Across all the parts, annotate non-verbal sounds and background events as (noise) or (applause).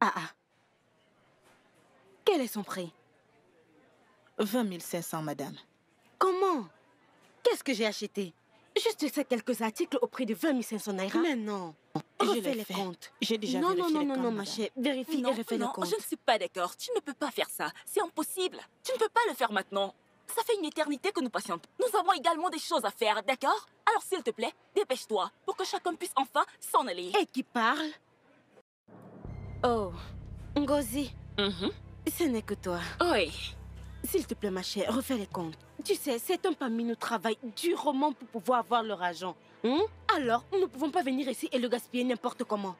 Ah ah. Quel est son prix 20 500, madame. Comment Qu'est-ce que j'ai acheté Juste ces quelques articles au prix de 20 500 naira. Mais non. Je les, les comptes. J'ai déjà non, vérifié non, non, Non, non, non, ma chère. Vérifie refais les comptes. Je ne suis pas d'accord. Tu ne peux pas faire ça. C'est impossible. Tu ne peux pas le faire maintenant. Ça fait une éternité que nous patientons. Nous avons également des choses à faire, d'accord Alors s'il te plaît, dépêche-toi pour que chacun puisse enfin s'en aller. Et qui parle Oh, Ngozi. Mm-hmm. Ce n'est que toi. Oui. S'il te plaît, ma chère, refais les comptes. Tu sais, c'est un parmi nous travaille durement pour pouvoir avoir leur argent. Hmm? Alors, nous ne pouvons pas venir ici et le gaspiller n'importe comment.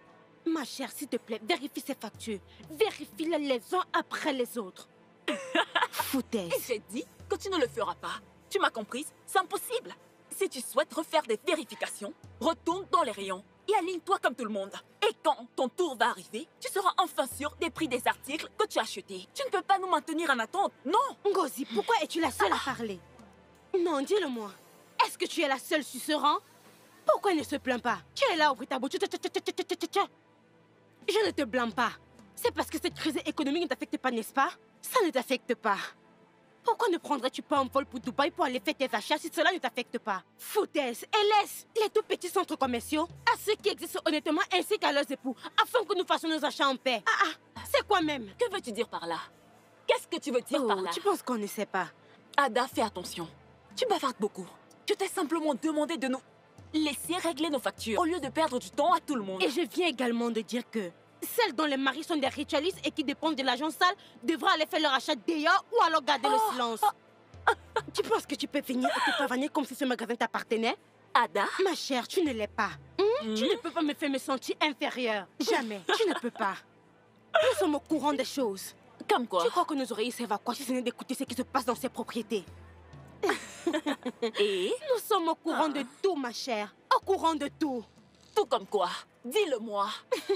Ma chère, s'il te plaît, vérifie ces factures. Vérifie-les les uns après les autres. (laughs) Foutaise. J'ai dit que tu ne le feras pas. Tu m'as comprise C'est impossible. Si tu souhaites refaire des vérifications, retourne dans les rayons et aligne-toi comme tout le monde. Et quand ton tour va arriver, tu seras enfin sûr des prix des articles que tu as achetés. Tu ne peux pas nous maintenir en attente, non Ngozi, pourquoi es-tu la seule à parler Non, dis-le-moi. Est-ce que tu es la seule sur ce rang Pourquoi ne se plaint pas Tu es là, ta bouche. Je ne te blâme pas. C'est parce que cette crise économique ne t'affecte pas, n'est-ce pas Ça ne t'affecte pas. Pourquoi ne prendrais-tu pas un vol pour Dubaï pour aller faire tes achats si cela ne t'affecte pas Foutaises et laisse les tout petits centres commerciaux à ceux qui existent honnêtement ainsi qu'à leurs époux afin que nous fassions nos achats en paix. Ah ah, c'est quoi même Que veux-tu dire par là Qu'est-ce que tu veux dire par oh, là Tu penses qu'on ne sait pas Ada, fais attention. Tu bavardes beaucoup. Je t'ai simplement demandé de nous laisser régler nos factures au lieu de perdre du temps à tout le monde. Et je viens également de dire que celles dont les maris sont des ritualistes et qui dépendent de l'agent sale devraient aller faire leur achat d'ailleurs ou alors garder le oh, silence. Oh, oh. tu penses que tu peux venir et te pavaner comme si ce magasin t'appartenait Ada Ma chère, tu ne l'es pas. Hmm? Tu ne peux pas me faire me sentir inférieure. Jamais. tu ne peux pas. Nous sommes au courant des choses. Comme quoi Tu crois que nos oreilles servent à quoi si ce n'est d'écouter ce qui se passe dans ces propriétés (laughs) Et Nous sommes au courant ah. de tout, ma chère. Au courant de tout. Tout comme quoi Dis-le-moi.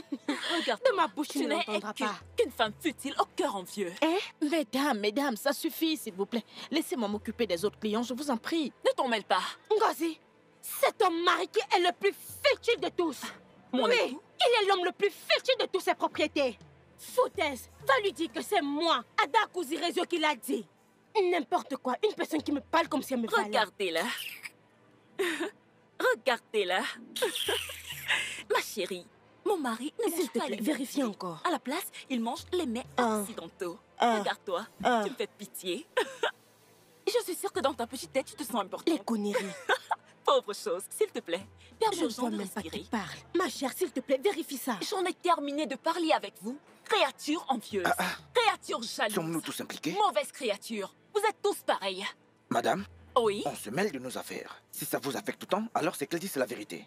(laughs) Regarde, de ma bouche, tu, n'entendras pas. Qu'une femme futile au cœur envieux. Eh Mesdames, mesdames, ça suffit, s'il vous plaît. Laissez-moi m'occuper des autres clients, je vous en prie. Ne t'en mêle pas. Ngozi, cet homme mari est le plus futile de tous. Ah, oui, il est l'homme le plus futile de toutes ses propriétés. Foutaise, va lui dire que c'est moi, Ada Kouzirezio, qui l'a dit. N'importe quoi, une personne qui me parle comme si elle me parlait. Regardez-la. (laughs) Regardez-la. (laughs) Ma chérie, mon mari ne mange pas plaît, les vérifie encore. À la place, il mange les mets accidentaux. Regarde-toi, tu me fais pitié. (laughs) Je suis sûre que dans ta petite tête, tu te sens important. Les conneries. (laughs) Pauvre chose, s'il te plaît. perds-toi parle. Ma chère, s'il te plaît, vérifie ça. J'en ai terminé de parler avec vous. Créature envieuse. Ah, ah. Créature jalouse. Sommes-nous tous impliqués Mauvaise créature. Vous êtes tous pareils. Madame Oui On se mêle de nos affaires. Si ça vous affecte autant, alors c'est qu'elle dit la vérité.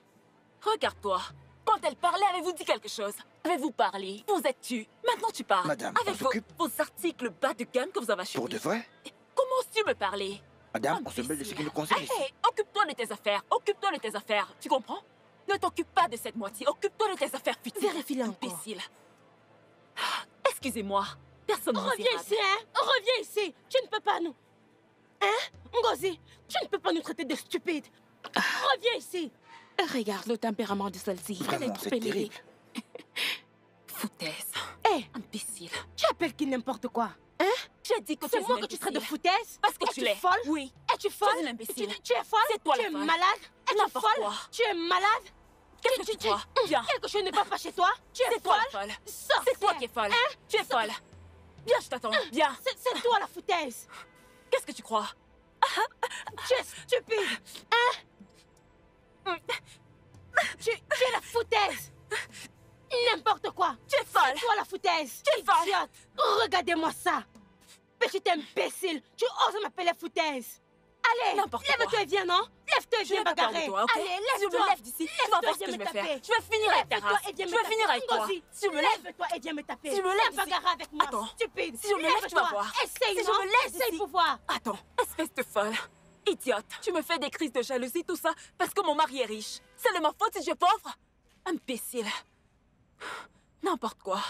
Regarde-toi. Quand elle parlait, avez-vous dit quelque chose Avez-vous parlé Vous êtes tu Maintenant tu parles. Madame, Avec vos, articles bas de gamme que vous avez achetés. Pour de vrai Comment oses-tu me parler Madame, on se de ce qui nous concerne. Hé, occupe-toi de tes affaires. Occupe-toi de tes affaires. Tu comprends Ne t'occupe pas de cette moitié. Occupe-toi de tes affaires futiles. vérifie Imbécile. Ah, excusez-moi. Personne ne Reviens ici, hein Reviens ici. Tu ne peux pas nous... Hein Ngozi, tu ne peux pas nous traiter de stupides. Ah. Reviens ici. Regarde le tempérament de celle-ci. Elle est trop Foutaise. Hé Imbécile. Tu appelles qui n'importe quoi Hein J'ai dit que tu moi que tu serais de foutaise Parce que tu es folle Oui. Es-tu folle Tu es imbécile. Tu, es folle C'est toi tu es folle. malade Es-tu folle Tu es malade Qu'est-ce que tu crois Viens. Quelque chose ne va pas chez toi Tu es folle C'est toi folle. C'est toi qui es folle. Hein tu es folle. Viens, je t'attends. Hein? Viens. C'est toi la foutaise. Qu'est-ce que tu crois Tu es stupide. Hein tu, tu es la foutaise N'importe quoi Tu es folle toi la foutaise Tu es folle Idiote Regardez-moi ça Petite imbécile Tu oses m'appeler foutaise Allez N'importe quoi Lève-toi et viens, non Lève-toi et viens bagarrer toi, okay? Allez, lève-toi Tu me lève d'ici, tu vas voir ce que je vais faire Je vais finir avec ta race Je vais finir avec toi Si Tu me lèves Lève-toi et viens me taper Tu me bagarrer avec moi, Attends. stupide Si je me lève, tu vas voir Essaye, Si je me lève, essaye pour voir Attends, espèce de folle Idiote, tu me fais des crises de jalousie, tout ça, parce que mon mari est riche. C'est de ma faute si je suis pauvre Imbécile. N'importe quoi.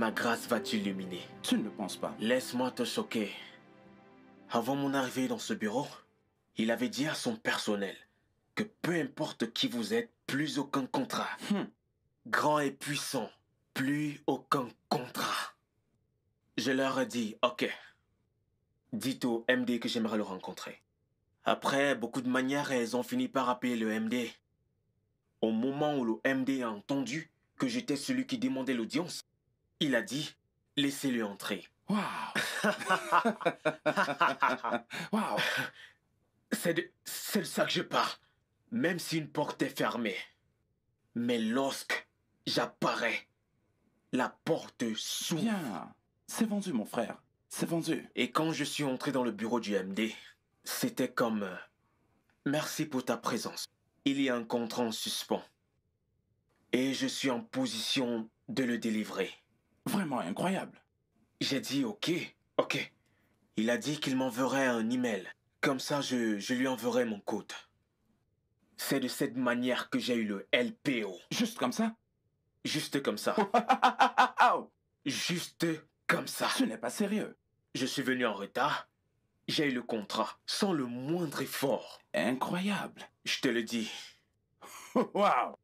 ma grâce va t'illuminer. Tu ne le penses pas. Laisse-moi te choquer. Avant mon arrivée dans ce bureau, il avait dit à son personnel que peu importe qui vous êtes, plus aucun contrat. Hmm. Grand et puissant, plus aucun contrat. Je leur ai dit, ok. Dites au MD que j'aimerais le rencontrer. Après beaucoup de manières, elles ont fini par appeler le MD. Au moment où le MD a entendu que j'étais celui qui demandait l'audience, il a dit Laissez-le entrer. Waouh C'est de, ça que je pars. Même si une porte est fermée. Mais lorsque j'apparais, la porte s'ouvre. c'est vendu, mon frère. C'est vendu. Et quand je suis entré dans le bureau du MD, c'était comme euh, Merci pour ta présence. Il y a un contrat en suspens. Et je suis en position de le délivrer. Vraiment incroyable. J'ai dit ok, ok. Il a dit qu'il m'enverrait un email. Comme ça, je, lui enverrai mon code. C'est de cette manière que j'ai eu le LPO. Juste comme ça Juste comme ça. Juste comme ça. Ce n'est pas sérieux. Je suis venu en retard. J'ai eu le contrat sans le moindre effort. Incroyable. Je te le dis. (laughs) Waouh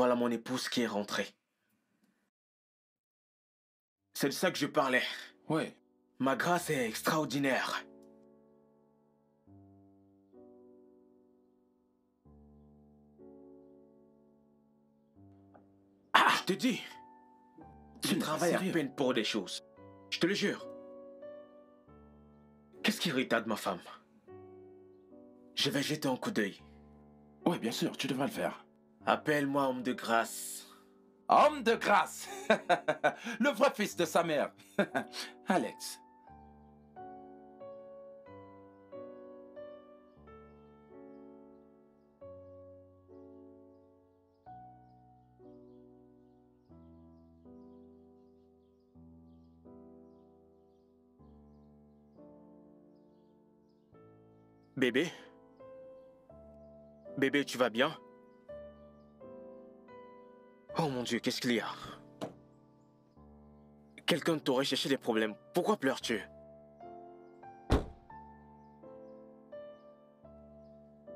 Voilà mon épouse qui est rentrée. C'est de ça que je parlais. Ouais. Ma grâce est extraordinaire. Ah, je te dis. Tu travailles à peine pour des choses. Je te le jure. Qu'est-ce qui irrita de ma femme Je vais jeter un coup d'œil. Ouais, bien sûr, tu devrais le faire. Appelle-moi homme de grâce. Homme de grâce (laughs) Le vrai fils de sa mère (laughs) Alex. Bébé Bébé, tu vas bien Oh mon Dieu, qu'est-ce qu'il y a Quelqu'un t'aurait cherché des problèmes. Pourquoi pleures-tu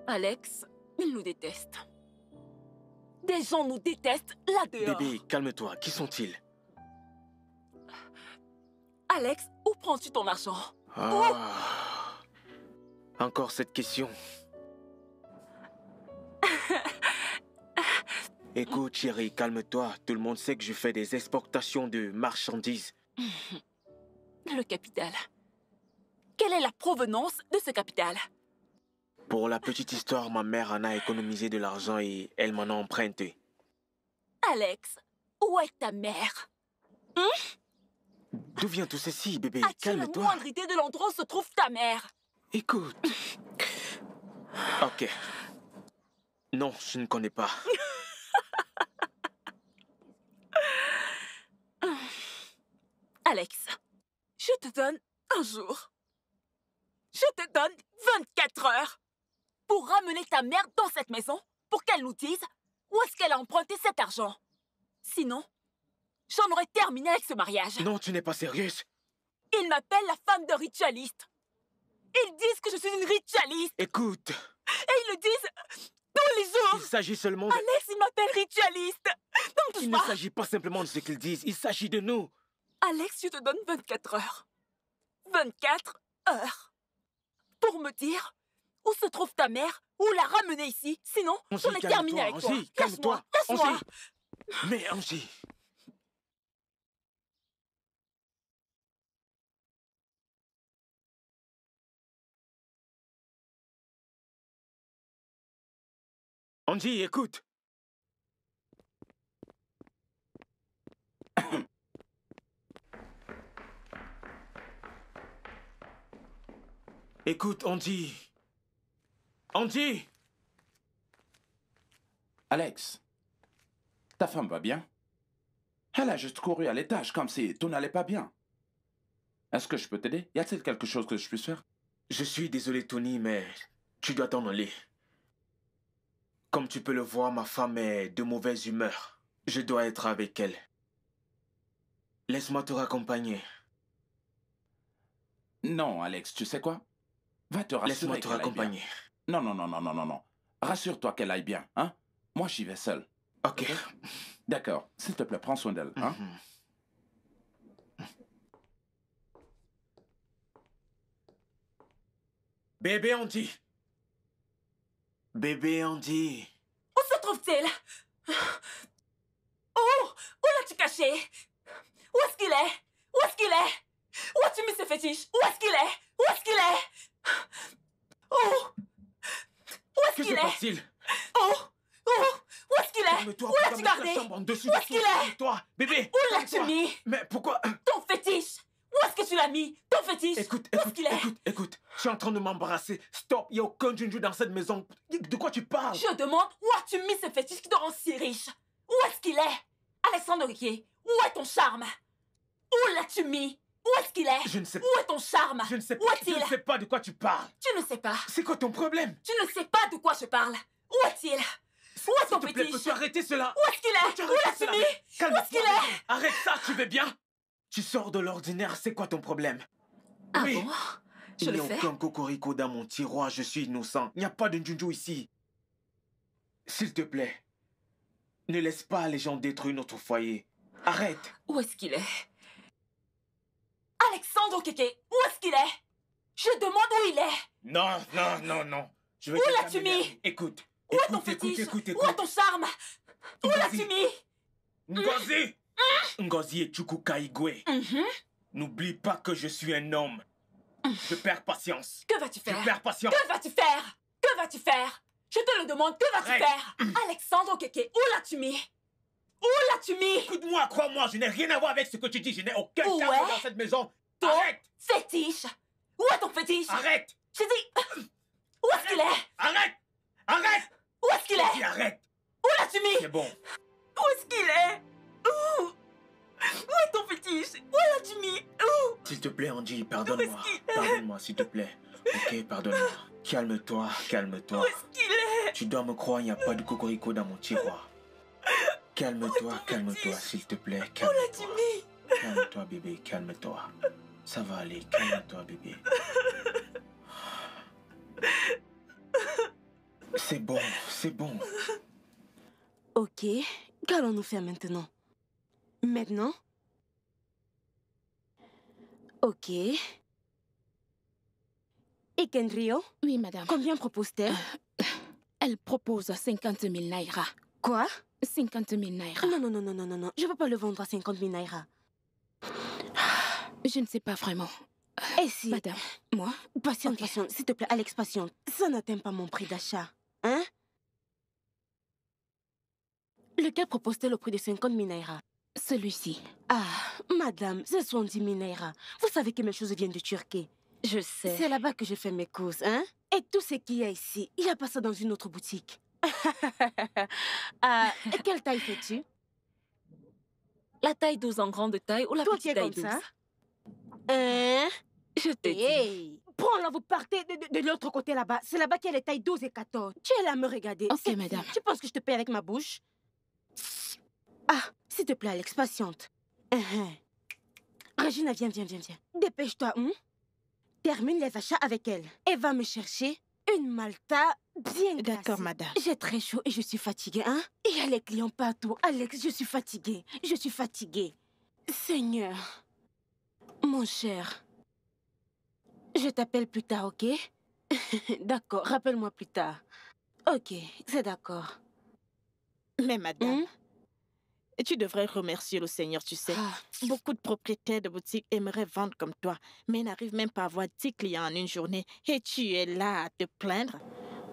Alex, ils nous détestent. Des gens nous détestent là-dehors. Bébé, calme-toi. Qui sont-ils Alex, où prends-tu ton argent ah. Encore cette question. Écoute, chérie, calme-toi. Tout le monde sait que je fais des exportations de marchandises. Le capital. Quelle est la provenance de ce capital Pour la petite histoire, ma mère en a économisé de l'argent et elle m'en a emprunté. Alex, où est ta mère hein? D'où vient tout ceci, bébé Calme-toi. la moindre idée de l'endroit où se trouve ta mère Écoute. (laughs) ok. Non, je ne connais pas. (laughs) (sighs) Alex, je te donne un jour. Je te donne 24 heures pour ramener ta mère dans cette maison pour qu'elle nous dise où est-ce qu'elle a emprunté cet argent. Sinon, j'en aurais terminé avec ce mariage. Non, tu n'es pas sérieuse. Ils m'appellent la femme de ritualiste. Ils disent que je suis une ritualiste. Écoute. Et ils le disent tous les jours. Il s'agit seulement de... Alex, il m'appelle ritualiste. il ne s'agit pas simplement de ce qu'ils disent, il s'agit de nous. Alex, je te donne 24 heures. 24 heures. Pour me dire où se trouve ta mère, où la ramener ici, sinon on, est terminé avec toi. Calme-toi, Angie, toi Mais Angie... Andy, écoute (coughs) Écoute, Andy Andy Alex, ta femme va bien Elle a juste couru à l'étage comme si tout n'allait pas bien. Est-ce que je peux t'aider Y a-t-il quelque chose que je puisse faire Je suis désolé, Tony, mais tu dois t'en aller. Comme tu peux le voir, ma femme est de mauvaise humeur. Je dois être avec elle. Laisse-moi te raccompagner. Non, Alex, tu sais quoi Va te rassurer. Laisse-moi te raccompagner. Non, non, non, non, non, non, non. Rassure-toi qu'elle aille bien, hein Moi, j'y vais seul. Ok. D'accord. S'il te plaît, prends soin d'elle, hein mm-hmm. Bébé, on dit. Bébé Andy. Où se trouve-t-il Oh Où l'as-tu caché Où est-ce qu'il est Où est-ce qu'il est, Où as-tu mis ce fétiche Où est-ce qu'il est Où est-ce qu'il est Où? Où est-ce qu'il est, Où? est Oh Oh Où est-ce qu'il est, est Où l'as-tu gardé Où est-ce qu'il est Toi, bébé Où l'as-tu mis Mais pourquoi Ton fétiche où est-ce que tu l'as mis Ton fétiche Écoute, écoute, ce qu'il est écoute, écoute. Je suis en train de m'embrasser. Stop, il n'y a aucun Junju dans cette maison. De quoi tu parles Je demande où as-tu mis ce fétiche qui te rend si riche Où est-ce qu'il est Alexandre Riquier, où est ton charme Où l'as-tu mis où est-ce qu'il est Je ne sais pas. Où est ton charme Je ne sais pas. Où est-il Je ne sais pas de quoi tu parles. Tu ne sais pas. C'est quoi ton problème Tu ne sais pas de quoi je parle. Où est-il Où est ton petit Peux-tu arrêter cela Où est-ce qu'il est Où est-ce qu'il est Arrête ça, tu vas bien tu sors de l'ordinaire, c'est quoi ton problème Ah bon Je le fais aucun cocorico dans mon tiroir, je suis innocent. Il n'y a pas de Junju ici. S'il te plaît, ne laisse pas les gens détruire notre foyer. Arrête Où est-ce qu'il est, Alexandre Keke, où est-ce qu'il est Je demande où il est Non, non, non, non. Je où l'as-tu mis Écoute. Où est ton écoute, Où est ton charme Où l'as-tu mis Ngozi Ngozi Chuku Igwe, mhm. n'oublie pas que je suis un homme. Mhm. Je perds patience. Que vas-tu faire Je perds patience. Que vas-tu faire Que vas-tu faire Je te le demande, que vas-tu faire mm. Alexandre Okeke, où l'as-tu mis Où l'as-tu mis Écoute-moi, crois-moi, je n'ai rien à voir avec ce que tu dis. Je n'ai aucun lien dans cette maison. Arrête Fétiche Où est ton fétiche Arrête J'ai dit... Où est-ce qu'il est, Arrête Arrête Où est-ce qu'il est, Arrête Où l'as-tu mis C'est bon. Où est-ce qu'il est Oh Où est ton fétiche Où est la Jimmy oh S'il te plaît, Andy, pardonne-moi. Pardonne-moi, s'il te plaît. Ok, pardonne-moi. Calme-toi, calme-toi. Où ce qu'il est Tu dois me croire, il n'y a pas de cocorico dans mon tiroir. Calme-toi, calme-toi, s'il te plaît. Calme-toi. Calme-toi, bébé, calme-toi. Ça va aller, calme-toi, bébé. C'est bon, c'est bon. Ok, qu'allons-nous faire maintenant Maintenant Ok. Et Kenrio Oui, madame. Combien propose-t-elle euh, Elle propose 50 000 naira. Quoi 50 000 naira. Non, non, non, non, non, non, Je ne veux pas le vendre à 50 000 naira. Je ne sais pas vraiment. Euh, Et si Madame, moi Patiente, patiente, s'il te plaît, Alex, patiente. Ça n'atteint pas mon prix d'achat. Hein Lequel propose-t-elle au prix de 50 000 naira celui-ci. Ah, madame, ce sont des Vous savez que mes choses viennent de Turquie. Je sais. C'est là-bas que je fais mes courses, hein Et tout ce qu'il y a ici, il n'y a pas ça dans une autre boutique. (laughs) ah, quelle taille fais-tu La taille 12 en grande taille ou la Toi, petite taille comme ça hein Je te dis. prends vous partez de, de l'autre côté là-bas. C'est là-bas qu'il y a les tailles 12 et 14. Tu es là à me regarder. Ok, madame. Tu penses que je te paie avec ma bouche ah, s'il te plaît, Alex, patiente. Hein, hein. Regina, viens, viens, viens, viens. Dépêche-toi, hein? Termine les achats avec elle et va me chercher une Malta bien glacée. D'accord, madame. J'ai très chaud et je suis fatiguée, hein Il y a les clients partout. Alex, je suis fatiguée. Je suis fatiguée. Seigneur, mon cher, je t'appelle plus tard, ok (laughs) D'accord, rappelle-moi plus tard. Ok, c'est d'accord. Mais madame, hein? Et tu devrais remercier le Seigneur, tu sais. Ah. Beaucoup de propriétaires de boutiques aimeraient vendre comme toi, mais n'arrivent même pas à avoir 10 clients en une journée. Et tu es là à te plaindre.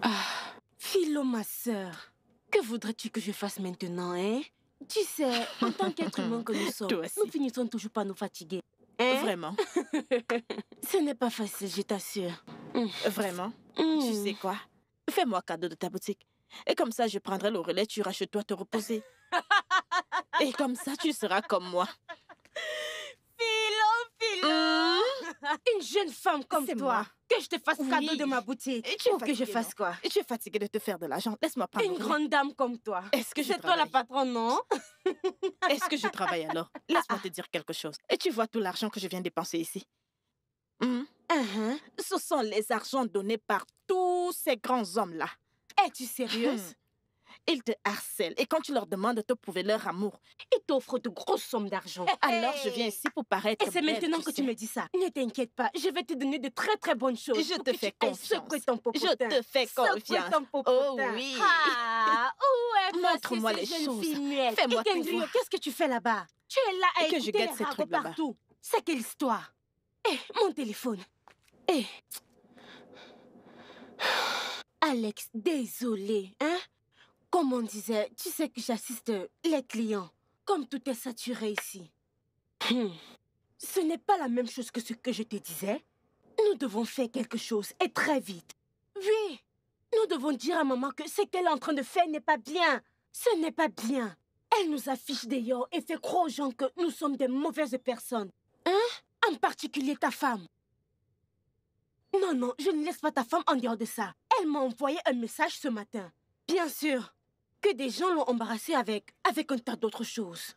Ah, Philo, ma sœur, que voudrais-tu que je fasse maintenant, hein Tu sais, en tant qu'être humain que nous (laughs) sommes, nous finissons toujours par nous fatiguer. Hein? Vraiment. (laughs) Ce n'est pas facile, je t'assure. Euh, vraiment hmm. Tu sais quoi Fais-moi cadeau de ta boutique. Et comme ça, je prendrai le relais, tu iras toi te reposer. (laughs) Et comme ça, tu seras comme moi. Philo, Philo mmh. Une jeune femme comme toi Que je te fasse cadeau de ma boutique. Et tu veux oh, que je fasse quoi Et Je suis fatiguée de te faire de l'argent. Laisse-moi parler. Une grande dame comme toi. Est-ce que C'est toi la patronne, non (laughs) Est-ce que je travaille alors (laughs) Laisse-moi te dire quelque chose. Et tu vois tout l'argent que je viens de dépenser ici mmh. uh-huh. Ce sont les argents donnés par tous ces grands hommes-là. Es-tu sérieuse mmh. Ils te harcèlent et quand tu leur demandes de te prouver leur amour, ils t'offrent de grosses sommes d'argent. Eh, Alors eh. je viens ici pour paraître. Et c'est maintenant que tu me dis ça. Ne t'inquiète pas, je vais te donner de très très bonnes choses. Je te fais confiance. je te fais confiance. oh oui. Ah, Montre-moi les choses. Fais-moi Qu'est-ce que tu fais là-bas Tu es là à et que je trucs partout. C'est quelle histoire Eh, mon téléphone. Eh. Alex, désolé, hein comme on disait, tu sais que j'assiste les clients. Comme tout est saturé ici. Hmm. Ce n'est pas la même chose que ce que je te disais. Nous devons faire quelque chose et très vite. Oui, nous devons dire à maman que ce qu'elle est en train de faire n'est pas bien. Ce n'est pas bien. Elle nous affiche d'ailleurs et fait croire aux gens que nous sommes des mauvaises personnes. Hein En particulier ta femme. Non, non, je ne laisse pas ta femme en dehors de ça. Elle m'a envoyé un message ce matin. Bien sûr, que des gens l'ont embarrassé avec, avec un tas d'autres choses.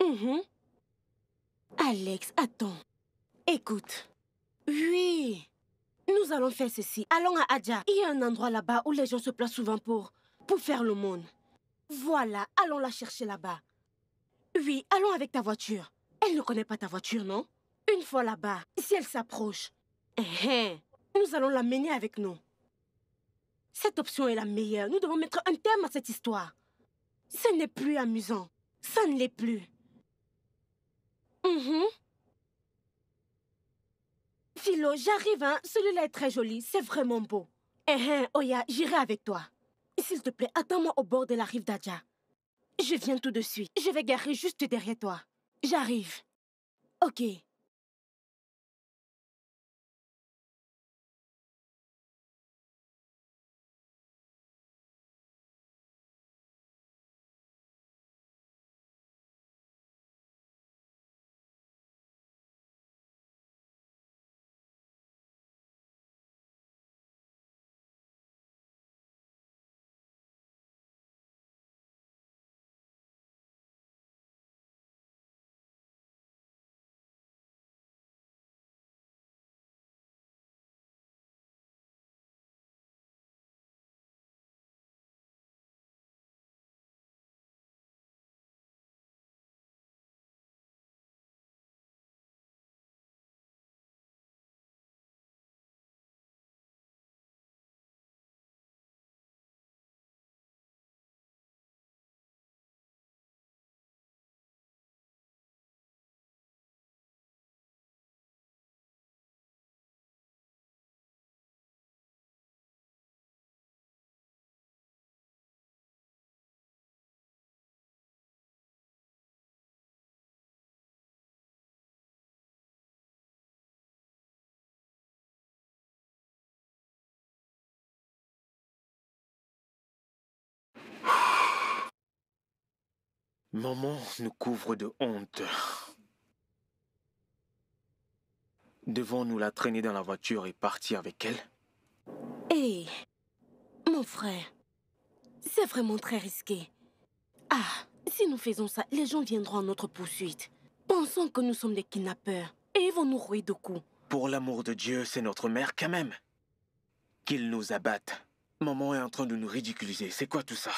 Mm-hmm. Alex, attends. Écoute. Oui. Nous allons faire ceci. Allons à Adja. Il y a un endroit là-bas où les gens se placent souvent pour, pour faire le monde. Voilà, allons la chercher là-bas. Oui, allons avec ta voiture. Elle ne connaît pas ta voiture, non Une fois là-bas, si elle s'approche, eh eh, nous allons la mener avec nous. Cette option est la meilleure. Nous devons mettre un terme à cette histoire. Ce n'est plus amusant. Ça ne l'est plus. Mhm. Philo, j'arrive, hein. Celui-là est très joli. C'est vraiment beau. Eh, hein, Oya, j'irai avec toi. S'il te plaît, attends-moi au bord de la rive d'Adja. Je viens tout de suite. Je vais garer juste derrière toi. J'arrive. Ok. Maman nous couvre de honte. Devons-nous la traîner dans la voiture et partir avec elle Hé eh, Mon frère, c'est vraiment très risqué. Ah, si nous faisons ça, les gens viendront à notre poursuite. Pensons que nous sommes des kidnappeurs et ils vont nous rouer de coups. Pour l'amour de Dieu, c'est notre mère quand même. Qu'ils nous abattent. Maman est en train de nous ridiculiser, c'est quoi tout ça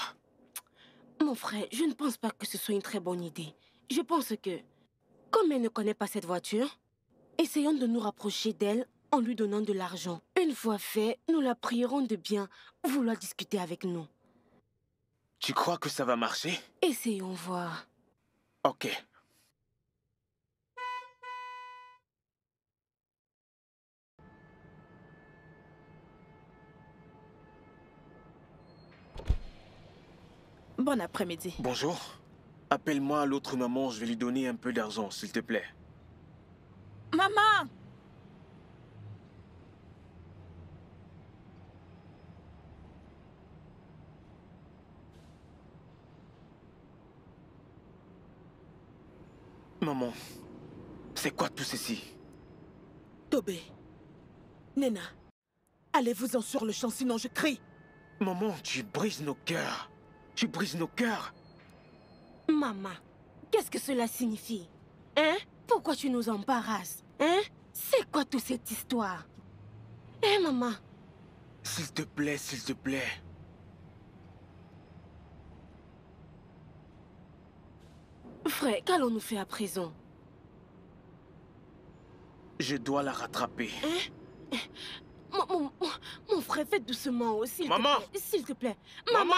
mon frère, je ne pense pas que ce soit une très bonne idée. Je pense que, comme elle ne connaît pas cette voiture, essayons de nous rapprocher d'elle en lui donnant de l'argent. Une fois fait, nous la prierons de bien vouloir discuter avec nous. Tu crois que ça va marcher Essayons voir. Ok, bon après-midi. Bonjour. Appelle-moi l'autre maman, je vais lui donner un peu d'argent, s'il te plaît. Maman Maman, c'est quoi tout ceci Tobé, Nena, allez-vous-en sur le champ, sinon je crie Maman, tu brises nos cœurs tu brises nos cœurs Maman, qu'est-ce que cela signifie Hein Pourquoi tu nous embarrasses Hein C'est quoi toute cette histoire Hein, maman S'il te plaît, s'il te plaît. Frère, qu'allons-nous faire à présent Je dois la rattraper. Hein mon, frère, fais doucement aussi. Maman S'il te plaît. maman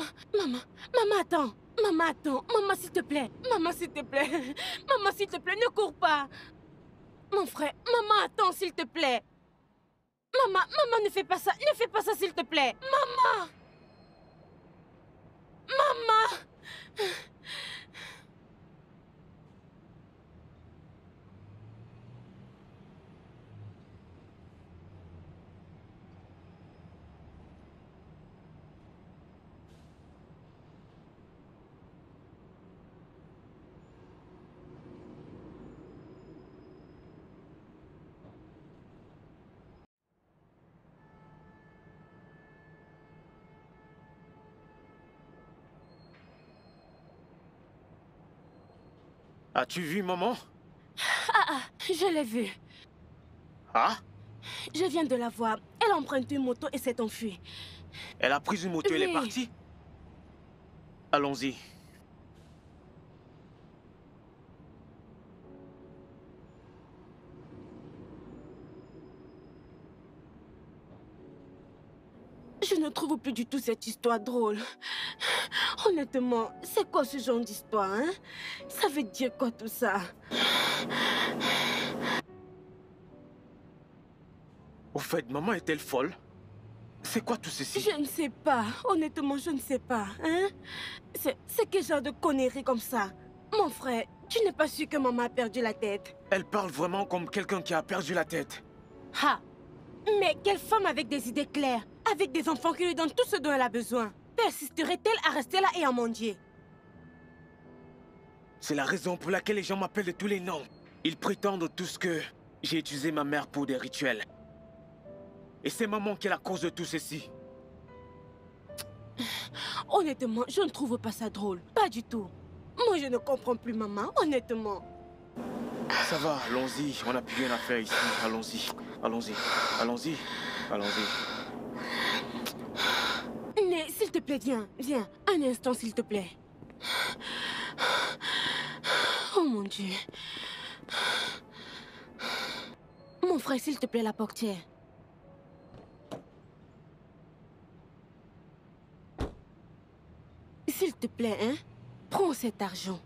Maman, maman, maman, attends. Maman, attends. Maman, s'il te plaît. Maman, s'il te plaît. (laughs) Maman, s'il te plaît, ne cours pas. Mon frère, maman, attends, s'il te plaît. Maman, maman, ne fais pas ça. Ne fais pas ça, s'il te plaît. Maman. Maman. As-tu vu maman Ah, ah je l'ai vue. Ah Je viens de la voir. Elle emprunte une moto et s'est enfuie. Elle a pris une moto et elle est partie Allons-y. ne trouve plus du tout cette histoire drôle. Honnêtement, c'est quoi ce genre d'histoire, hein Ça veut dire quoi tout ça Au fait, maman est-elle folle C'est quoi tout ceci Je ne sais pas. Honnêtement, je ne sais pas. Hein C'est quel genre de connerie comme ça Mon frère, tu n'es pas sûr que maman a perdu la tête Elle parle vraiment comme quelqu'un qui a perdu la tête. Ha ah! Mais quelle femme avec des idées claires avec des enfants qui lui donnent tout ce dont elle a besoin, persisterait-elle à rester là et à mendier C'est la raison pour laquelle les gens m'appellent de tous les noms. Ils prétendent tous que j'ai utilisé ma mère pour des rituels. Et c'est maman qui est la cause de tout ceci. (sighs) Honnêtement, je ne trouve pas ça drôle. Pas du tout. Moi, je ne comprends plus maman, honnêtement. Ça va, allons-y. On n'a plus rien à faire ici. Allons-y. Allons-y. Allons-y. Allons-y viens, viens. Un instant, s'il te plaît. Oh mon Dieu. Mon frère, s'il te plaît, la portière. S'il te plaît, hein Prends cet argent.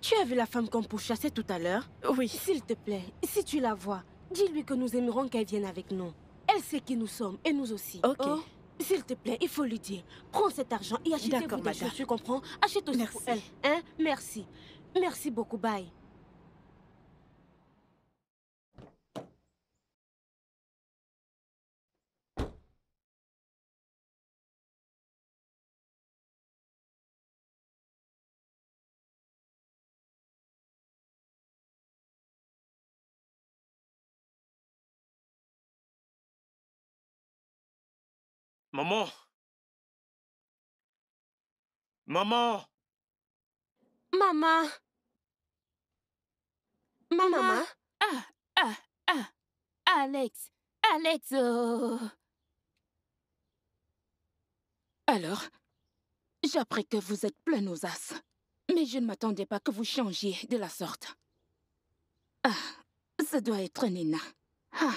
Tu as vu la femme qu'on pourchassait tout à l'heure Oui. S'il te plaît, si tu la vois, dis-lui que nous aimerons qu'elle vienne avec nous. Elle sait qui nous sommes, et nous aussi. Ok. Oh? S'il te plaît, il faut lui dire. Prends cet argent et achète-vous des choses, tu comprends Achète aussi pour elle. Hein Merci. Merci beaucoup, bye. Maman Maman Maman Maman, Ah, ah, ah Alex Alex Alors, j'apprends que vous êtes plein aux as. Mais je ne m'attendais pas que vous changiez de la sorte. Ah, ça doit être Nina. Ah,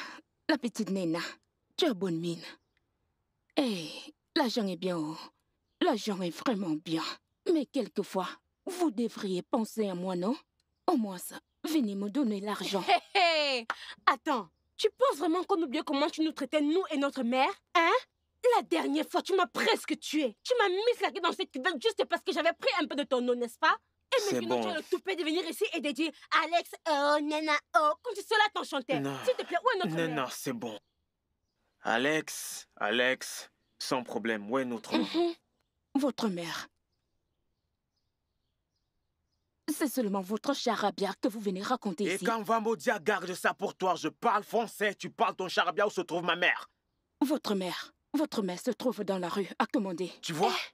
la petite Nena. Tu as bonne mine. Hé, eh, l'argent est bien haut. L'argent est vraiment bien. Mais quelquefois, vous devriez penser à moi, non Au moins ça, venez me donner l'argent. Hé hé Attends, tu penses vraiment qu'on oublie comment tu nous traitais, nous et notre mère Hein la dernière fois, tu m'as presque tué. Tu m'as mis la dans cette cuvette juste parce que j'avais pris un peu de ton eau, n'est-ce pas Et maintenant, tu as le de venir ici et de dire Alex, oh, nana, oh, comme si cela t'enchantait. S'il te plaît, où est notre Non, mère? non, c'est bon. Alex, Alex, sans problème, où est notre hum, hum. Votre mère. C'est seulement votre charabia que vous venez raconter ici. Et quand Vamodia garde ça pour toi, je parle français, tu parles ton charabia, où se trouve ma mère Votre mère. Votre mère se trouve dans la rue, à commander. Tu vois eh?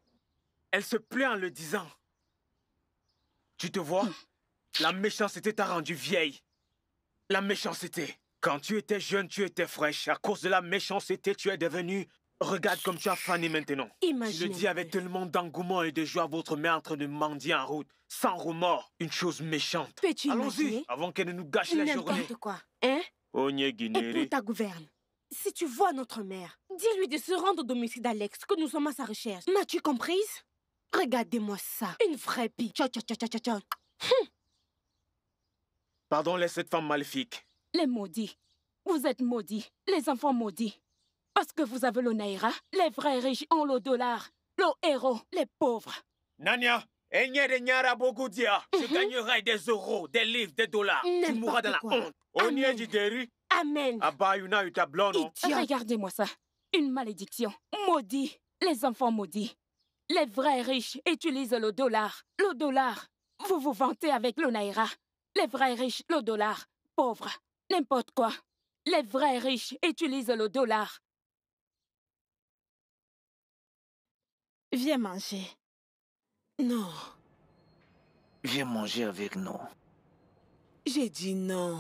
Elle se plaît en le disant. Tu te vois hum. La méchanceté t'a rendu vieille. La méchanceté. Quand tu étais jeune, tu étais fraîche. À cause de la méchanceté, tu es devenue... Regarde comme tu as fané maintenant. Imagine. Je le dis avec tellement d'engouement et de joie, votre mère en train de mendier en route, sans remords, une chose méchante. Peux-tu Allons-y, avant qu'elle ne nous gâche la journée. N'importe quoi, hein Et pour ta gouverne, si tu vois notre mère, dis-lui de se rendre au domicile d'Alex, que nous sommes à sa recherche. M'as-tu comprise Regardez-moi ça, une vraie pique. tcha tcha tcha, hum. Pardon, laisse cette femme maléfique les maudits. Vous êtes maudits, les enfants maudits. Parce que vous avez le Naira, les vrais riches ont le dollar, le héros, les pauvres. Nania, Nyara Bogudia, tu mhm. gagnerai des euros, des livres, des dollars. Tu mourras dans la honte. Amen. Amen. Regardez-moi ça. Une malédiction. Maudits Les enfants maudits. Les vrais riches utilisent le dollar. Le dollar. Vous vous vantez avec le naira. Les vrais riches, le dollar. Pauvres. N'importe quoi. Les vrais riches utilisent le dollar. Viens manger. Non. Viens manger avec nous. J'ai dit non.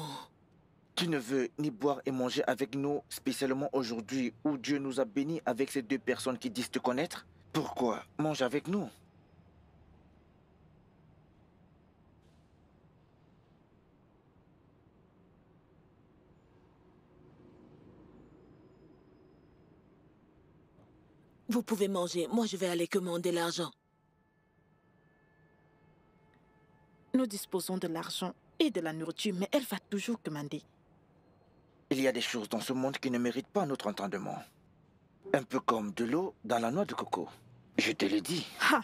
Tu ne veux ni boire et manger avec nous, spécialement aujourd'hui où Dieu nous a bénis avec ces deux personnes qui disent te connaître Pourquoi mange avec nous Vous pouvez manger, moi je vais aller commander l'argent. Nous disposons de l'argent et de la nourriture, mais elle va toujours commander. Il y a des choses dans ce monde qui ne méritent pas notre entendement. Un peu comme de l'eau dans la noix de coco. Je te l'ai dit. Ha ah,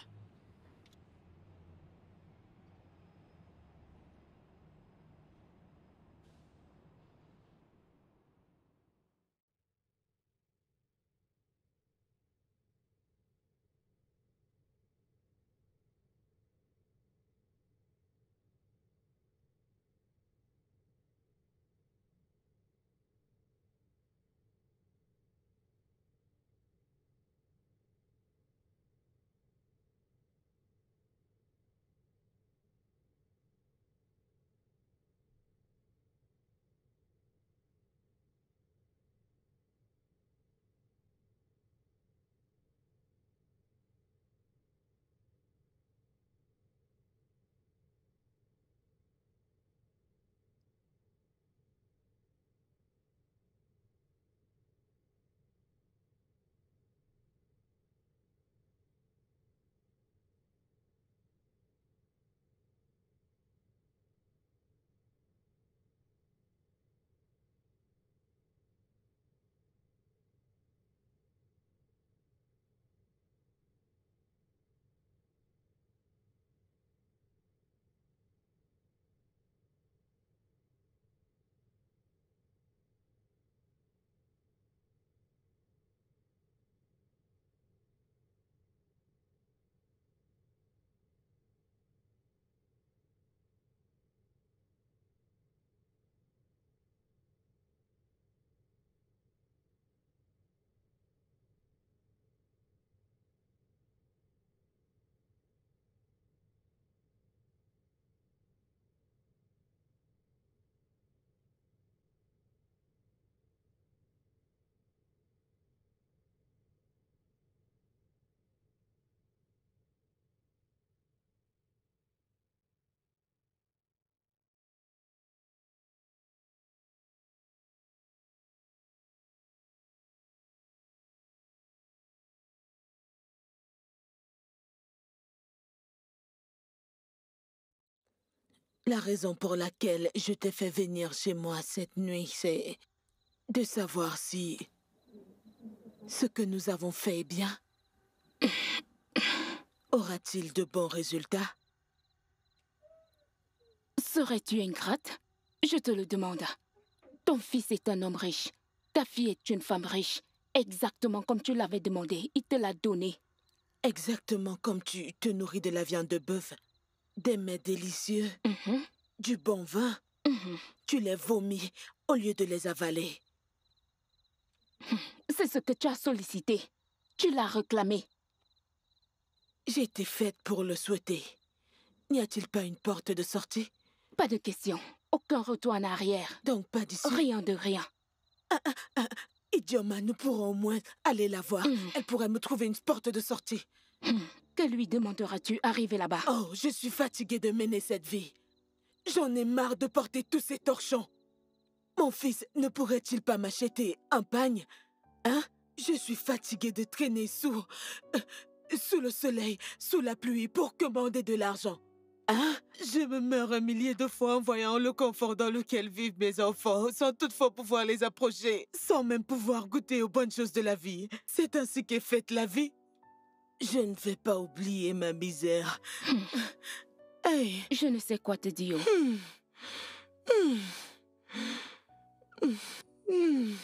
La raison pour laquelle je t'ai fait venir chez moi cette nuit, c'est de savoir si ce que nous avons fait est bien. Aura-t-il de bons résultats Serais-tu ingrate Je te le demande. Ton fils est un homme riche. Ta fille est une femme riche. Exactement comme tu l'avais demandé, il te l'a donné. Exactement comme tu te nourris de la viande de bœuf des mets délicieux, mm-hmm. du bon vin. Mm-hmm. Tu les vomis au lieu de les avaler. Mm-hmm. C'est ce que tu as sollicité. Tu l'as réclamé. J'ai été faite pour le souhaiter. N'y a-t-il pas une porte de sortie Pas de question. Aucun retour en arrière. Donc pas d'histoire. Rien de rien. Ah, ah, ah, idioma, nous pourrons au moins aller la voir. Elle pourrait me trouver une porte de sortie. Que lui demanderas-tu arrivé là-bas Oh, je suis fatiguée de mener cette vie. J'en ai marre de porter tous ces torchons. Mon fils ne pourrait-il pas m'acheter un pagne Hein Je suis fatiguée de traîner sous... Euh, sous le soleil, sous la pluie, pour commander de l'argent. Hein Je me meurs un millier de fois en voyant le confort dans lequel vivent mes enfants, sans toutefois pouvoir les approcher, sans même pouvoir goûter aux bonnes choses de la vie. C'est ainsi qu'est faite la vie. Je ne vais pas oublier ma misère. Hmm. Je ne sais quoi te dire. Hmm. Hmm.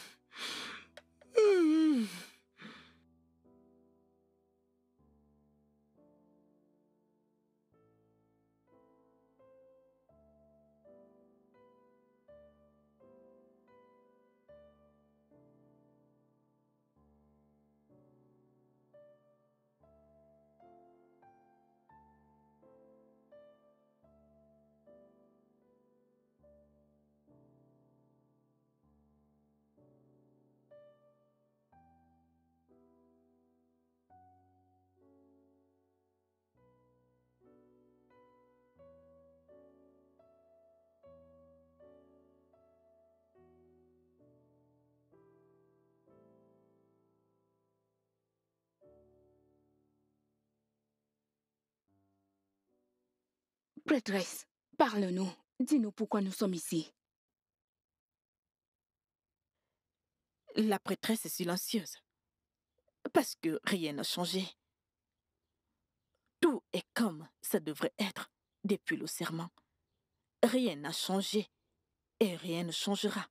Prêtresse, parle-nous, dis-nous pourquoi nous sommes ici. La prêtresse est silencieuse. Parce que rien n'a changé. Tout est comme ça devrait être depuis le serment. Rien n'a changé et rien ne changera.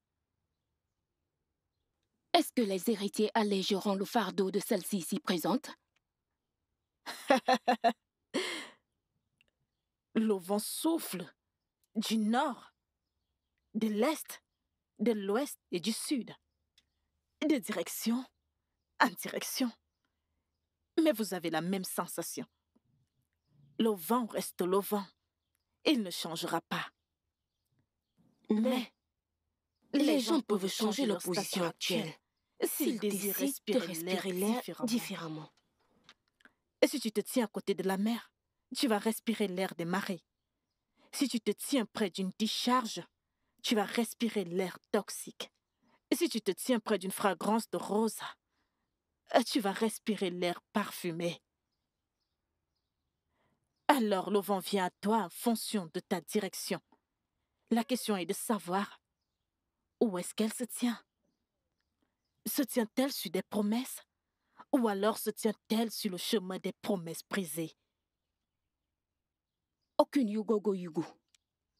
Est-ce que les héritiers allégeront le fardeau de celle-ci ici présente (laughs) Le vent souffle du nord, de l'est, de l'ouest et du sud, de direction en direction. Mais vous avez la même sensation. Le vent reste le vent. Il ne changera pas. Mais les, gens peuvent changer leur position actuelle s'ils désirent respirer différemment. différemment. Et si tu te tiens à côté de la mer, tu vas respirer l'air des marées. Si tu te tiens près d'une décharge, tu vas respirer l'air toxique. si tu te tiens près d'une fragrance de rose, euh, tu vas respirer l'air parfumé. Alors le vent vient à toi en fonction de ta direction. La question est de savoir où est-ce qu'elle se tient. Se tient-elle sur des promesses ou alors se tient-elle sur le chemin des promesses brisées aucune Yugogo yugu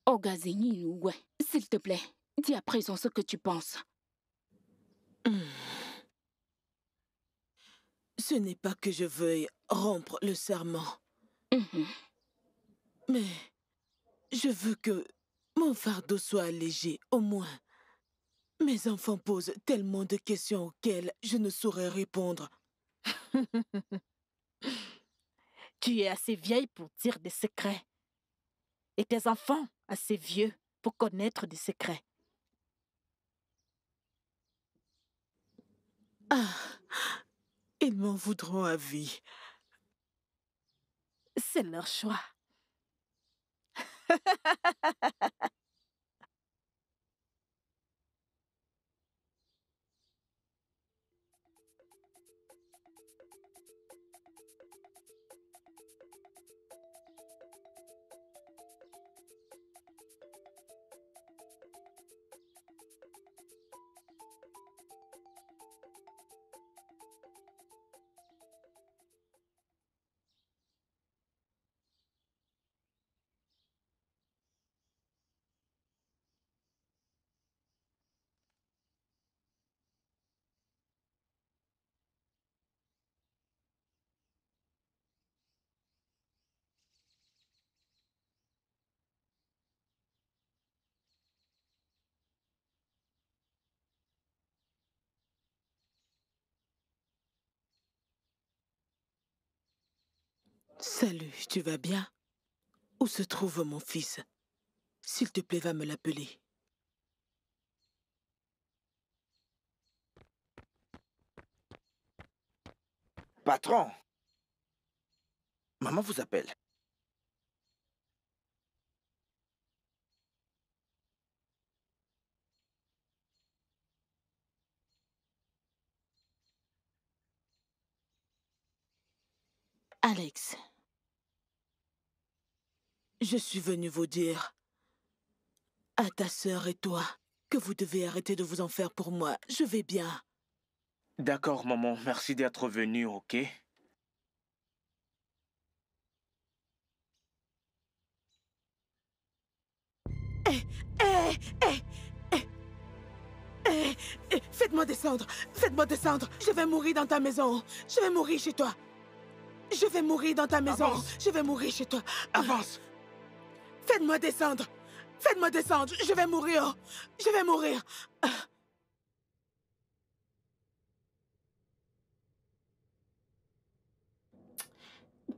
Ogazeni s'il te plaît, dis à présent ce que tu penses. Hmm. Ce n'est pas que je veuille rompre le serment. Mm-hmm. Mais je veux que mon fardeau soit allégé, au moins. Mes enfants posent tellement de questions auxquelles je ne saurais répondre. (laughs) tu es assez vieille pour dire des secrets et tes enfants assez vieux pour connaître des secrets. Ah, ils m'en voudront à vie. C'est leur choix. (laughs) Salut, tu vas bien Où se trouve mon fils S'il te plaît, va me l'appeler. Patron Maman vous appelle. Alex, je suis venu vous dire, à ta sœur et toi, que vous devez arrêter de vous en faire pour moi. Je vais bien. D'accord, maman. Merci d'être venue, ok Eh, eh, eh, eh, Faites-moi descendre, faites-moi descendre. Je vais mourir dans ta maison. Je vais mourir chez toi. Je vais mourir dans ta maison. Je vais mourir chez toi. Avance. Faites-moi descendre Faites-moi descendre Je vais mourir Je vais mourir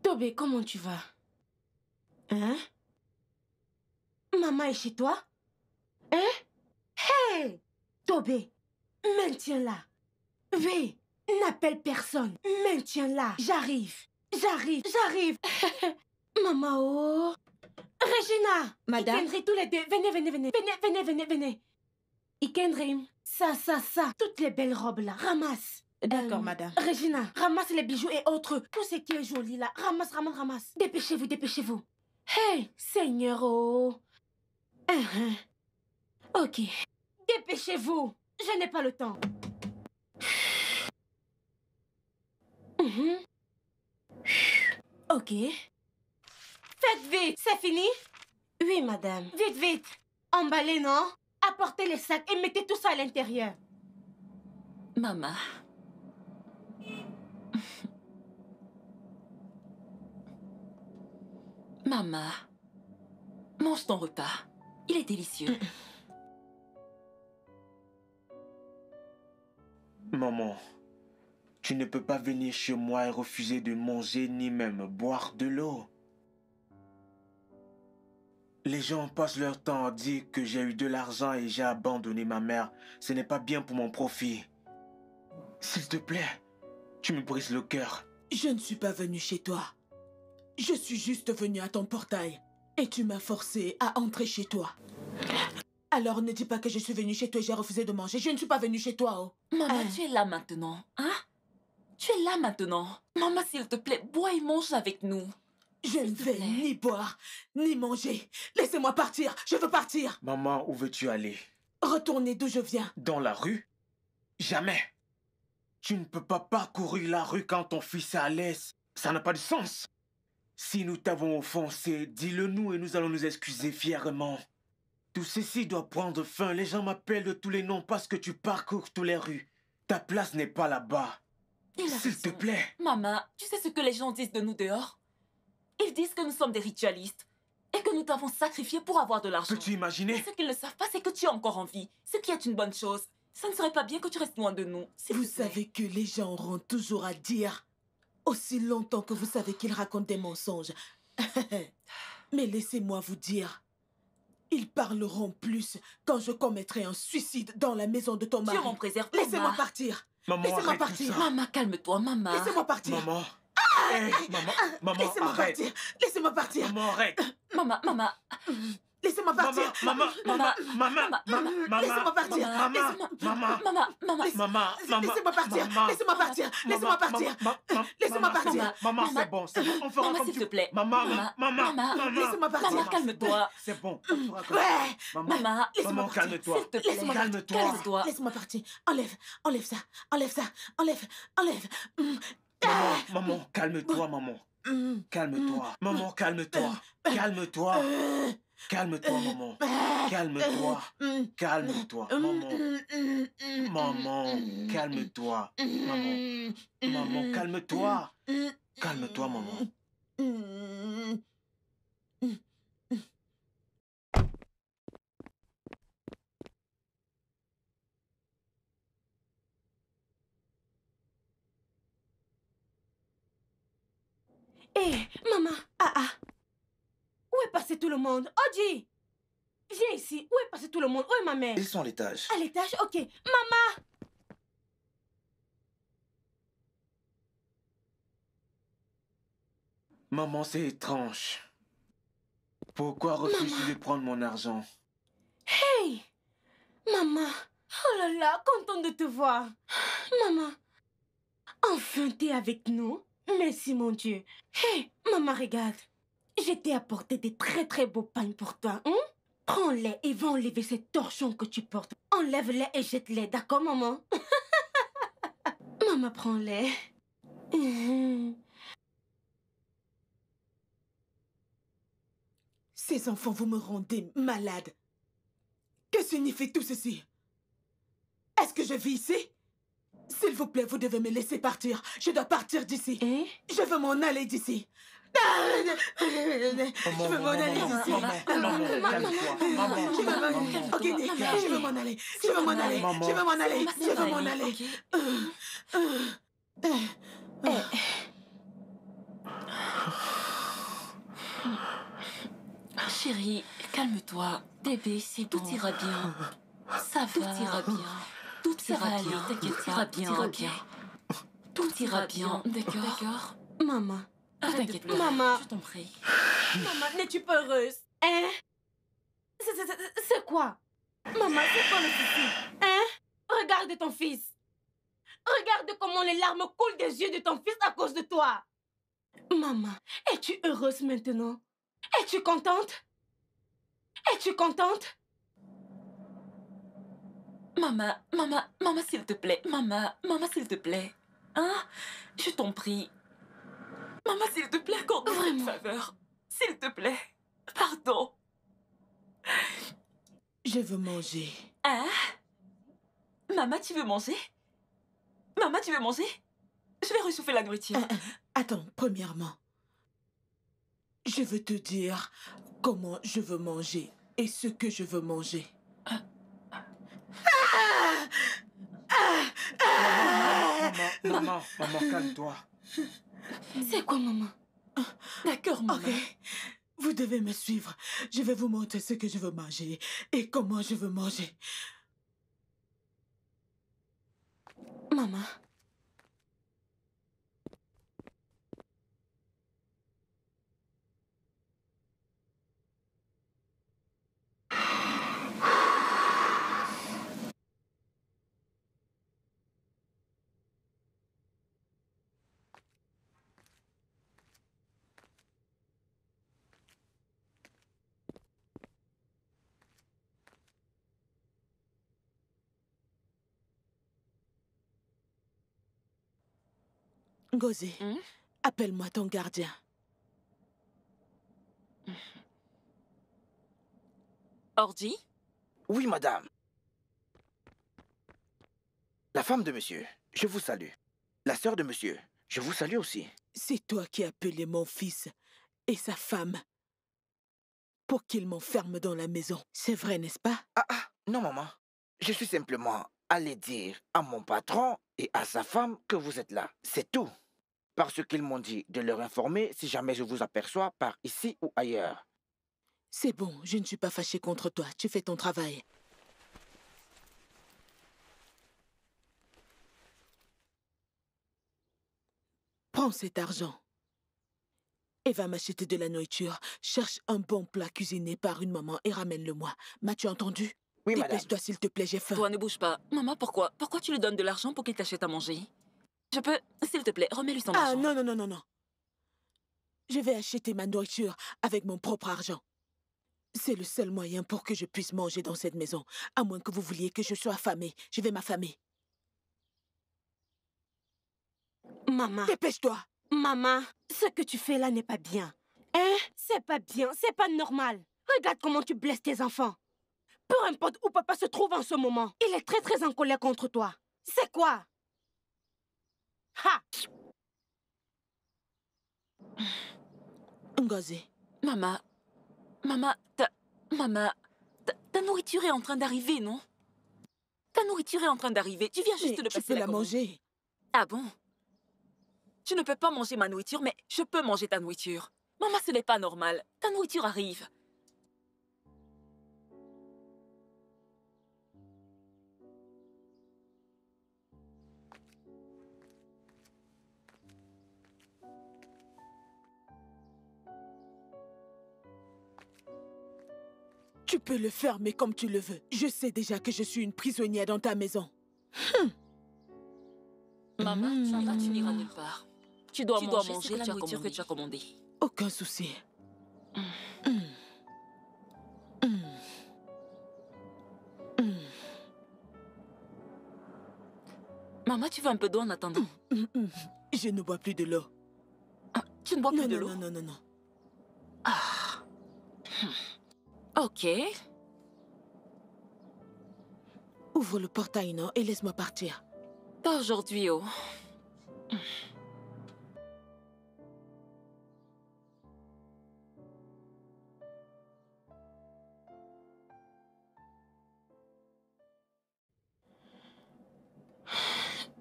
Tobé, comment tu vas Hein Maman est chez toi Hein Hey Tobé, maintiens-la V, n'appelle personne Maintiens-la J'arrive J'arrive J'arrive (laughs) Maman, oh Regina Madame Ikendri, tous les deux, venez, venez, venez, venez, venez, venez, venez. ça, ça, ça, toutes les belles robes là, ramasse. D'accord, euh, madame. Regina, ramasse les bijoux et autres. Tout ce qui est joli là, ramasse, ramasse, ramasse. Dépêchez-vous, dépêchez-vous. Hey, Seigneur, oh. uh-huh. Ok. Dépêchez-vous. Je n'ai pas le temps. Mm-hmm. Ok. Faites vite, c'est fini Oui, madame. Vite, vite. Emballez, non Apportez les sacs et mettez tout ça à l'intérieur. Maman. Maman. Mange ton repas. Il est délicieux. Maman, tu ne peux pas venir chez moi et refuser de manger ni même boire de l'eau. Les gens passent leur temps à dire que j'ai eu de l'argent et j'ai abandonné ma mère. Ce n'est pas bien pour mon profit. S'il te plaît, tu me brises le cœur. Je ne suis pas venue chez toi. Je suis juste venue à ton portail. Et tu m'as forcé à entrer chez toi. Alors ne dis pas que je suis venue chez toi et j'ai refusé de manger. Je ne suis pas venue chez toi, oh. Maman, euh. tu es là maintenant, hein Tu es là maintenant. Maman, s'il te plaît, bois et mange avec nous. Je ne vais ni boire, ni manger. Laissez-moi partir, je veux partir. Maman, où veux-tu aller Retourner d'où je viens. Dans la rue Jamais. Tu ne peux pas parcourir la rue quand ton fils est à l'aise. Ça n'a pas de sens. Si nous t'avons offensé, dis-le nous et nous allons nous excuser fièrement. Tout ceci doit prendre fin. Les gens m'appellent de tous les noms parce que tu parcours toutes les rues. Ta place n'est pas là-bas. S'il te plaît. Maman, tu sais ce que les gens disent de nous dehors ils disent que nous sommes des ritualistes et que nous t'avons sacrifié pour avoir de l'argent. Peux-tu imaginer Ce qu'ils ne savent pas, c'est que tu es encore en vie, ce qui est une bonne chose. Ça ne serait pas bien que tu restes loin de nous. Vous savez que les gens auront toujours à dire aussi longtemps que vous savez qu'ils racontent des mensonges. (laughs) Mais laissez-moi vous dire, ils parleront plus quand je commettrai un suicide dans la maison de ton mari. Dieu m'en préserve, Laissez-moi partir. Laissez-moi partir. Maman, calme-toi, maman. Laissez-moi partir. Maman. Hey, maman, maman, Laissez-moi partir. Laissez-moi partir. Maman, arrête. Maman, maman. Laissez-moi partir. Maman, maman, maman, maman, maman. Laissez-moi partir. Maman, maman, maman, maman. Maman, maman. Laissez-moi partir. Laissez-moi partir. Laissez-moi partir. Laissez-moi partir. Maman, c'est bon, c'est bon. On fera comme s'il te plaît. Maman, maman, maman. Laissez-moi partir. Maman, calme-toi. C'est bon. Ouais. Maman, maman, calme-toi. Laisse-moi calme-toi. Calme-toi. Laisse-moi partir. Enlève, enlève ça, enlève ça, enlève, enlève. Maman, calme-toi, maman. Calme-toi. Maman, calme-toi. Calme-toi. Calme-toi, maman. Calme-toi. Calme-toi, maman. Maman, calme-toi. Maman. Maman, calme-toi. Calme-toi, maman. Hé, eh, maman Ah ah Où est passé tout le monde Oji Viens ici Où est passé tout le monde Où est ma mère Ils sont à l'étage. À l'étage Ok. Maman Maman, c'est étrange. Pourquoi refuses-tu de prendre mon argent Hey Maman Oh là là, contente de te voir Maman Enfin, t'es avec nous Merci mon Dieu. Hé, maman, regarde. Je t'ai apporté des très très beaux pains pour toi. Hein? Prends-les et va enlever ces torchons que tu portes. Enlève-les et jette-les, d'accord maman (laughs) Maman, prends-les. (laughs) Ces enfants, vous me rendez malade. Que signifie tout ceci Est-ce que je vis ici s'il vous plaît, vous devez me laisser partir. Je dois partir d'ici. Je veux m'en aller d'ici. Oh, je veux m'en aller d'ici. Je veux m'en aller. Ok, je veux m'en aller. Je veux m'en aller. Je veux m'en aller. Je veux m'en aller. Euh, euh. Eh. Chérie, calme-toi. Bébé, c'est tout ira bien. Ça va. Tout ira bien. Tout ira bien, t'inquiète pas, tout ira bien. Tout ira bien, d'accord Maman, t'inquiète pas, Maman. je t'en prie. Maman, n'es-tu pas heureuse Hein C'est quoi Maman, c'est quoi le souci Hein Regarde ton fils. Regarde comment les larmes coulent des yeux de ton fils à cause de toi. Maman, es-tu heureuse maintenant Es-tu contente Es-tu contente Maman, maman, maman, s'il te plaît. Maman, maman, s'il te plaît. Hein Je t'en prie. Maman, s'il te plaît, accorde-moi une faveur. S'il te plaît. Pardon. Je veux manger. Hein Maman, tu veux manger Maman, tu veux manger Je vais réchauffer la nourriture. Euh, euh, attends, premièrement, je veux te dire comment je veux manger et ce que je veux manger. Euh, Maman, maman, maman, calme-toi. C'est quoi, maman D'accord, maman. Ok, Vous devez me suivre. Je vais vous montrer ce que je veux manger et comment je veux manger. Maman, Gozé, hmm? appelle-moi ton gardien. Ordi Oui, madame. La femme de monsieur, je vous salue. La sœur de monsieur, je vous salue aussi. C'est toi qui as appelé mon fils et sa femme pour qu'il m'enferme dans la maison. C'est vrai, n'est-ce pas ah, ah, non, maman. Je suis simplement allé dire à mon patron et à sa femme que vous êtes là. C'est tout. Parce qu'ils m'ont dit, de leur informer si jamais je vous aperçois par ici ou ailleurs. C'est bon, je ne suis pas fâchée contre toi, tu fais ton travail. Prends cet argent et va m'acheter de la nourriture. Cherche un bon plat cuisiné par une maman et ramène-le-moi. M'as-tu entendu Oui, Dépêche-toi, s'il te plaît, j'ai faim. Toi, ne bouge pas. Maman, pourquoi Pourquoi tu lui donnes de l'argent pour qu'il t'achète à manger je peux, s'il te plaît, remets-lui son Ah non, non, non, non, non. Je vais acheter ma nourriture avec mon propre argent. C'est le seul moyen pour que je puisse manger dans cette maison, à moins que vous vouliez que je sois affamée. Je vais m'affamer. Maman. Dépêche-toi. Maman, ce que tu fais là n'est pas bien. Hein C'est pas bien, c'est pas normal. Regarde comment tu blesses tes enfants. Peu importe où papa se trouve en ce moment, il est très très en colère contre toi. C'est quoi Ha! Ngozi. Maman. Maman, ta. Maman. Ta, nourriture est en train d'arriver, non? Ta nourriture est en train d'arriver. Tu viens juste de passer. Tu peux la, manger. Ah bon? Tu ne peux pas manger ma nourriture, mais je peux manger ta nourriture. Maman, ce n'est pas normal. Ta nourriture arrive. Tu peux le fermer comme tu le veux. Je sais déjà que je suis une prisonnière dans ta maison. Hum. Maman, hum. tu n'iras nulle part. Tu dois manger, ce que tu as commandé. Aucun souci. Maman, tu veux un peu d'eau en attendant. Je ne bois plus de l'eau. Ah, tu ne bois plus de l'eau Non, non, non, non. Ah. Hum. Ok. Ouvre le portail et laisse-moi partir. Pas aujourd'hui, oh.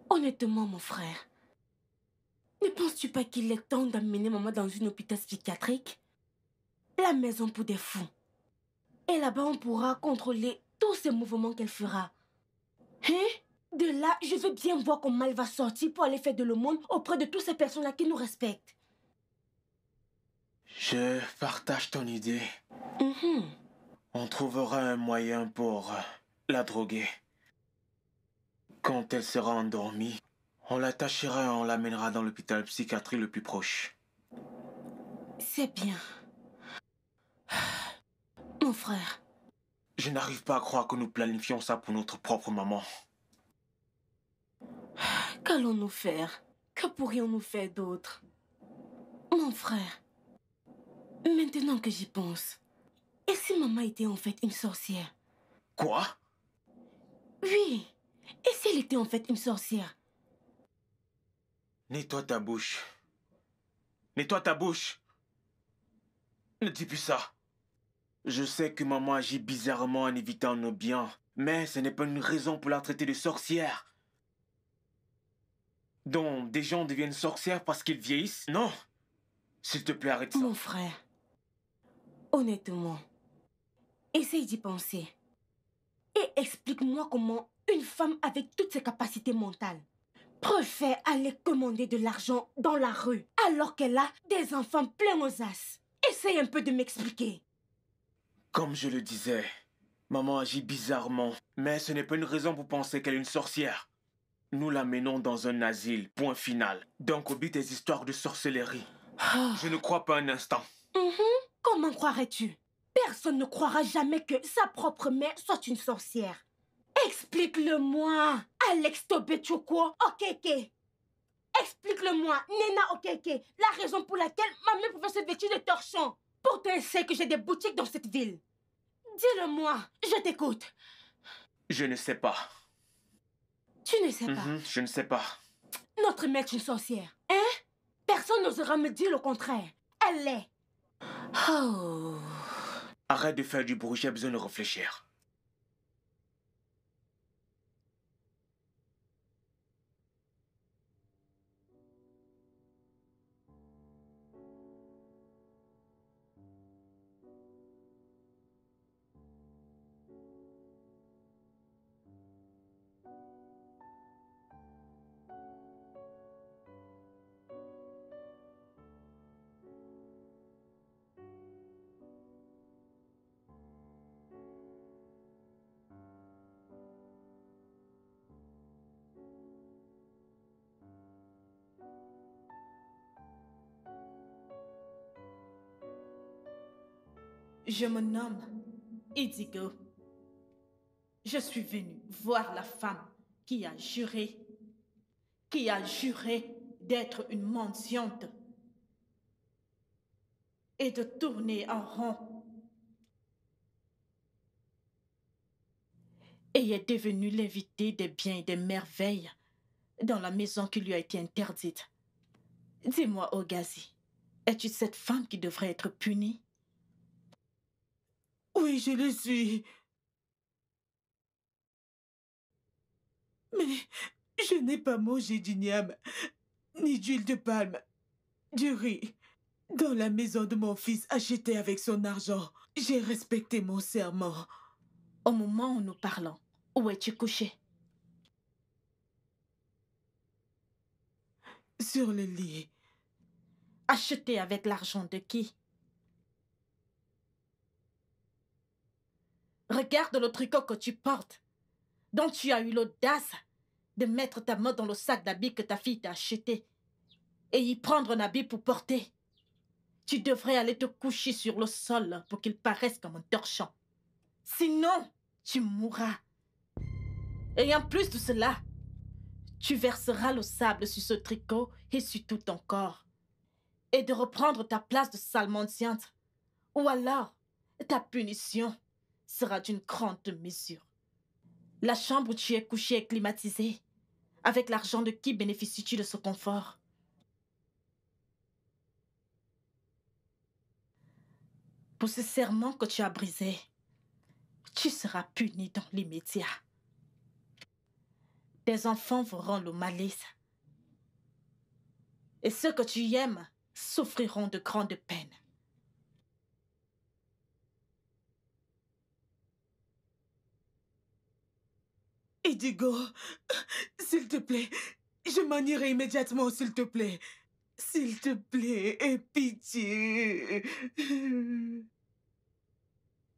Honnêtement, mon frère, ne penses-tu pas qu'il est temps d'amener maman dans une hôpital psychiatrique La maison pour des fous. Et là-bas, on pourra contrôler tous ces mouvements qu'elle fera. Hein? De là, je veux bien voir comment elle va sortir pour aller faire de l'aumône auprès de toutes ces personnes-là qui nous respectent. Je partage ton idée. Mm-hmm. On trouvera un moyen pour euh, la droguer. Quand elle sera endormie, on l'attachera et on l'amènera dans l'hôpital psychiatrique le plus proche. C'est bien frère. Je n'arrive pas à croire que nous planifions ça pour notre propre maman. Qu'allons-nous faire Que pourrions-nous faire d'autre Mon frère, maintenant que j'y pense, et si maman était en fait une sorcière Quoi Oui, et si elle était en fait une sorcière Nettoie ta bouche. Nettoie ta bouche. Ne dis plus ça. Je sais que maman agit bizarrement en évitant nos biens, mais ce n'est pas une raison pour la traiter de sorcière. Donc, des gens deviennent sorcières parce qu'ils vieillissent Non S'il te plaît, arrête ça. Mon frère, honnêtement, essaye d'y penser. Et explique-moi comment une femme avec toutes ses capacités mentales préfère aller commander de l'argent dans la rue alors qu'elle a des enfants pleins aux as. Essaye un peu de m'expliquer. Comme je le disais, maman agit bizarrement, mais ce n'est pas une raison pour penser qu'elle est une sorcière. Nous la menons dans un asile, point final. Donc oublie tes histoires de sorcellerie. Ah. Je ne crois pas un instant. Mm-hmm. Comment croirais-tu Personne ne croira jamais que sa propre mère soit une sorcière. Explique-le-moi, Alex Tobetchoko Okeke. Explique-le-moi, Nena Okeke, la raison pour laquelle ma mère pouvait se vêtir de torchon. Pour elle que j'ai des boutiques dans cette ville. Dis-le-moi, je t'écoute. Je ne sais pas. Tu ne sais pas. Mhm, je ne sais pas. Notre maître est une sorcière, hein Personne n'osera me dire le contraire. Elle l'est. Oh. Arrête de faire du bruit, j'ai besoin de réfléchir. Je me nomme Idigo. Je suis venue voir la femme qui a juré, qui a juré d'être une mendiante et de tourner en rond. Et est devenue l'invité des biens et des merveilles dans la maison qui lui a été interdite. Dis-moi, Ogazi, es-tu cette femme qui devrait être punie oui, je le suis. Mais je n'ai pas mangé d'igname, ni d'huile de palme, du riz. Dans la maison de mon fils achetée avec son argent, j'ai respecté mon serment. Au moment où nous parlons, où es-tu couché Sur le lit. Acheté avec l'argent de qui Regarde le tricot que tu portes, dont tu as eu l'audace de mettre ta main dans le sac d'habits que ta fille t'a acheté et y prendre un habit pour porter. Tu devrais aller te coucher sur le sol pour qu'il paraisse comme un torchon. Sinon, tu mourras. Et en plus de cela, tu verseras le sable sur ce tricot et sur tout ton corps. Et de reprendre ta place de salmondiante. Ou alors, ta punition sera d'une grande mesure. La chambre où tu es couché est climatisée. Avec l'argent de qui bénéficies-tu de ce confort Pour ce serment que tu as brisé, tu seras puni dans l'immédiat. Tes enfants verront le malice. Et ceux que tu aimes souffriront de grandes peines. Idigo, s'il te plaît, je m'en irai immédiatement, s'il te plaît. S'il te plaît, et pitié.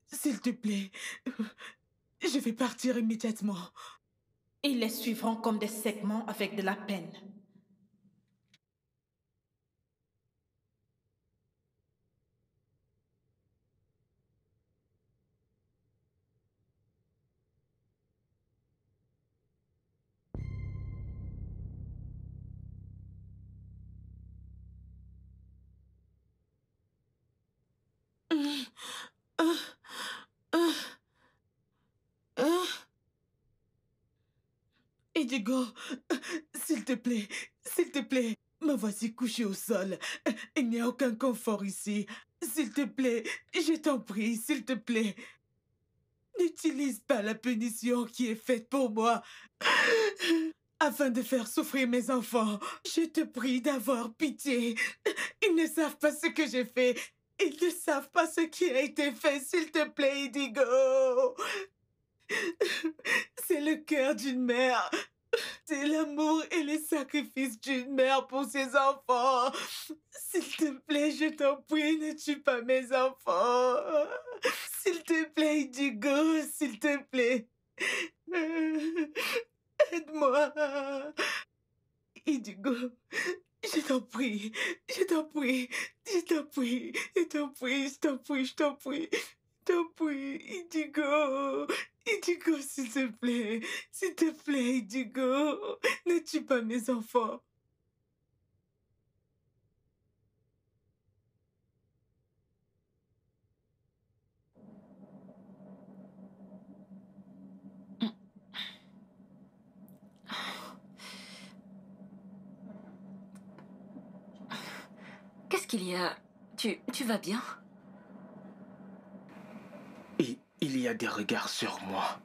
S'il te plaît, je vais partir immédiatement. Ils les suivront comme des segments avec de la peine. Idigo, s'il te plaît, s'il te plaît, me voici couché au sol. Il n'y a aucun confort ici. S'il te plaît, je t'en prie, s'il te plaît. N'utilise pas la punition qui est faite pour moi afin de faire souffrir mes enfants. Je te prie d'avoir pitié. Ils ne savent pas ce que j'ai fait. Ils ne savent pas ce qui a été fait, s'il te plaît, Idigo. C'est le cœur d'une mère. C'est l'amour et les sacrifices d'une mère pour ses enfants. S'il te plaît, je t'en prie, ne tue pas mes enfants. S'il te plaît, Idigo, s'il te plaît. Euh, aide-moi. Idigo, je t'en prie, je t'en prie, je t'en prie, je t'en prie, je t'en prie, je t'en prie, je t'en prie, Idigo. Idigo s'il te plaît, s'il te plaît, Idigo, ne tue pas mes enfants. Qu'est-ce qu'il y a Tu, tu vas bien il y a des regards sur moi.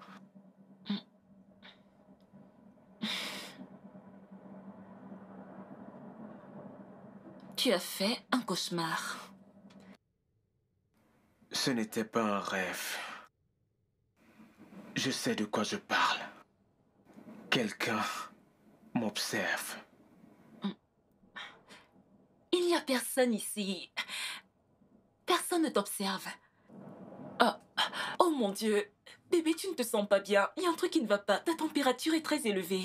Tu as fait un cauchemar. Ce n'était pas un rêve. Je sais de quoi je parle. Quelqu'un m'observe. Il n'y a personne ici. Personne ne t'observe. Oh mon Dieu Bébé, tu ne te sens pas bien. Il y a un truc qui ne va pas. Ta température est très élevée.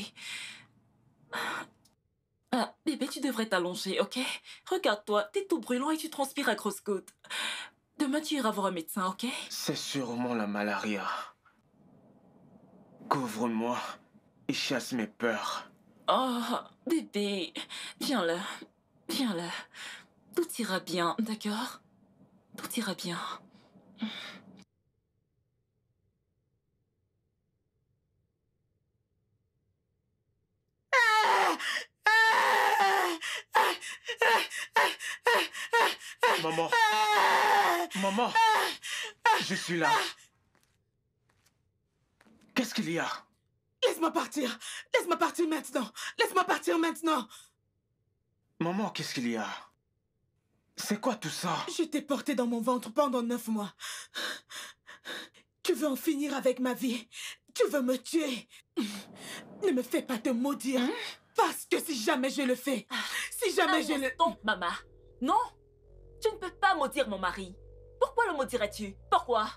Ah, bébé, tu devrais t'allonger, ok Regarde-toi, t'es tout brûlant et tu transpires à grosses gouttes. Demain, tu iras voir un médecin, ok C'est sûrement la malaria. Couvre-moi et chasse mes peurs. Oh, bébé, viens là, viens là. Tout ira bien, d'accord Tout ira bien. Maman. Maman. Je suis là. Qu'est-ce qu'il y a Laisse-moi partir. Laisse-moi partir maintenant. Laisse-moi partir maintenant. Maman, qu'est-ce qu'il y a C'est quoi tout ça Je t'ai porté dans mon ventre pendant neuf mois. Tu veux en finir avec ma vie Tu veux me tuer Ne me fais pas te maudire. Hein? Parce que si jamais je le fais, ah. si jamais je le... Donc, maman, non Tu ne peux pas maudire mon mari. Pourquoi le maudirais-tu Pourquoi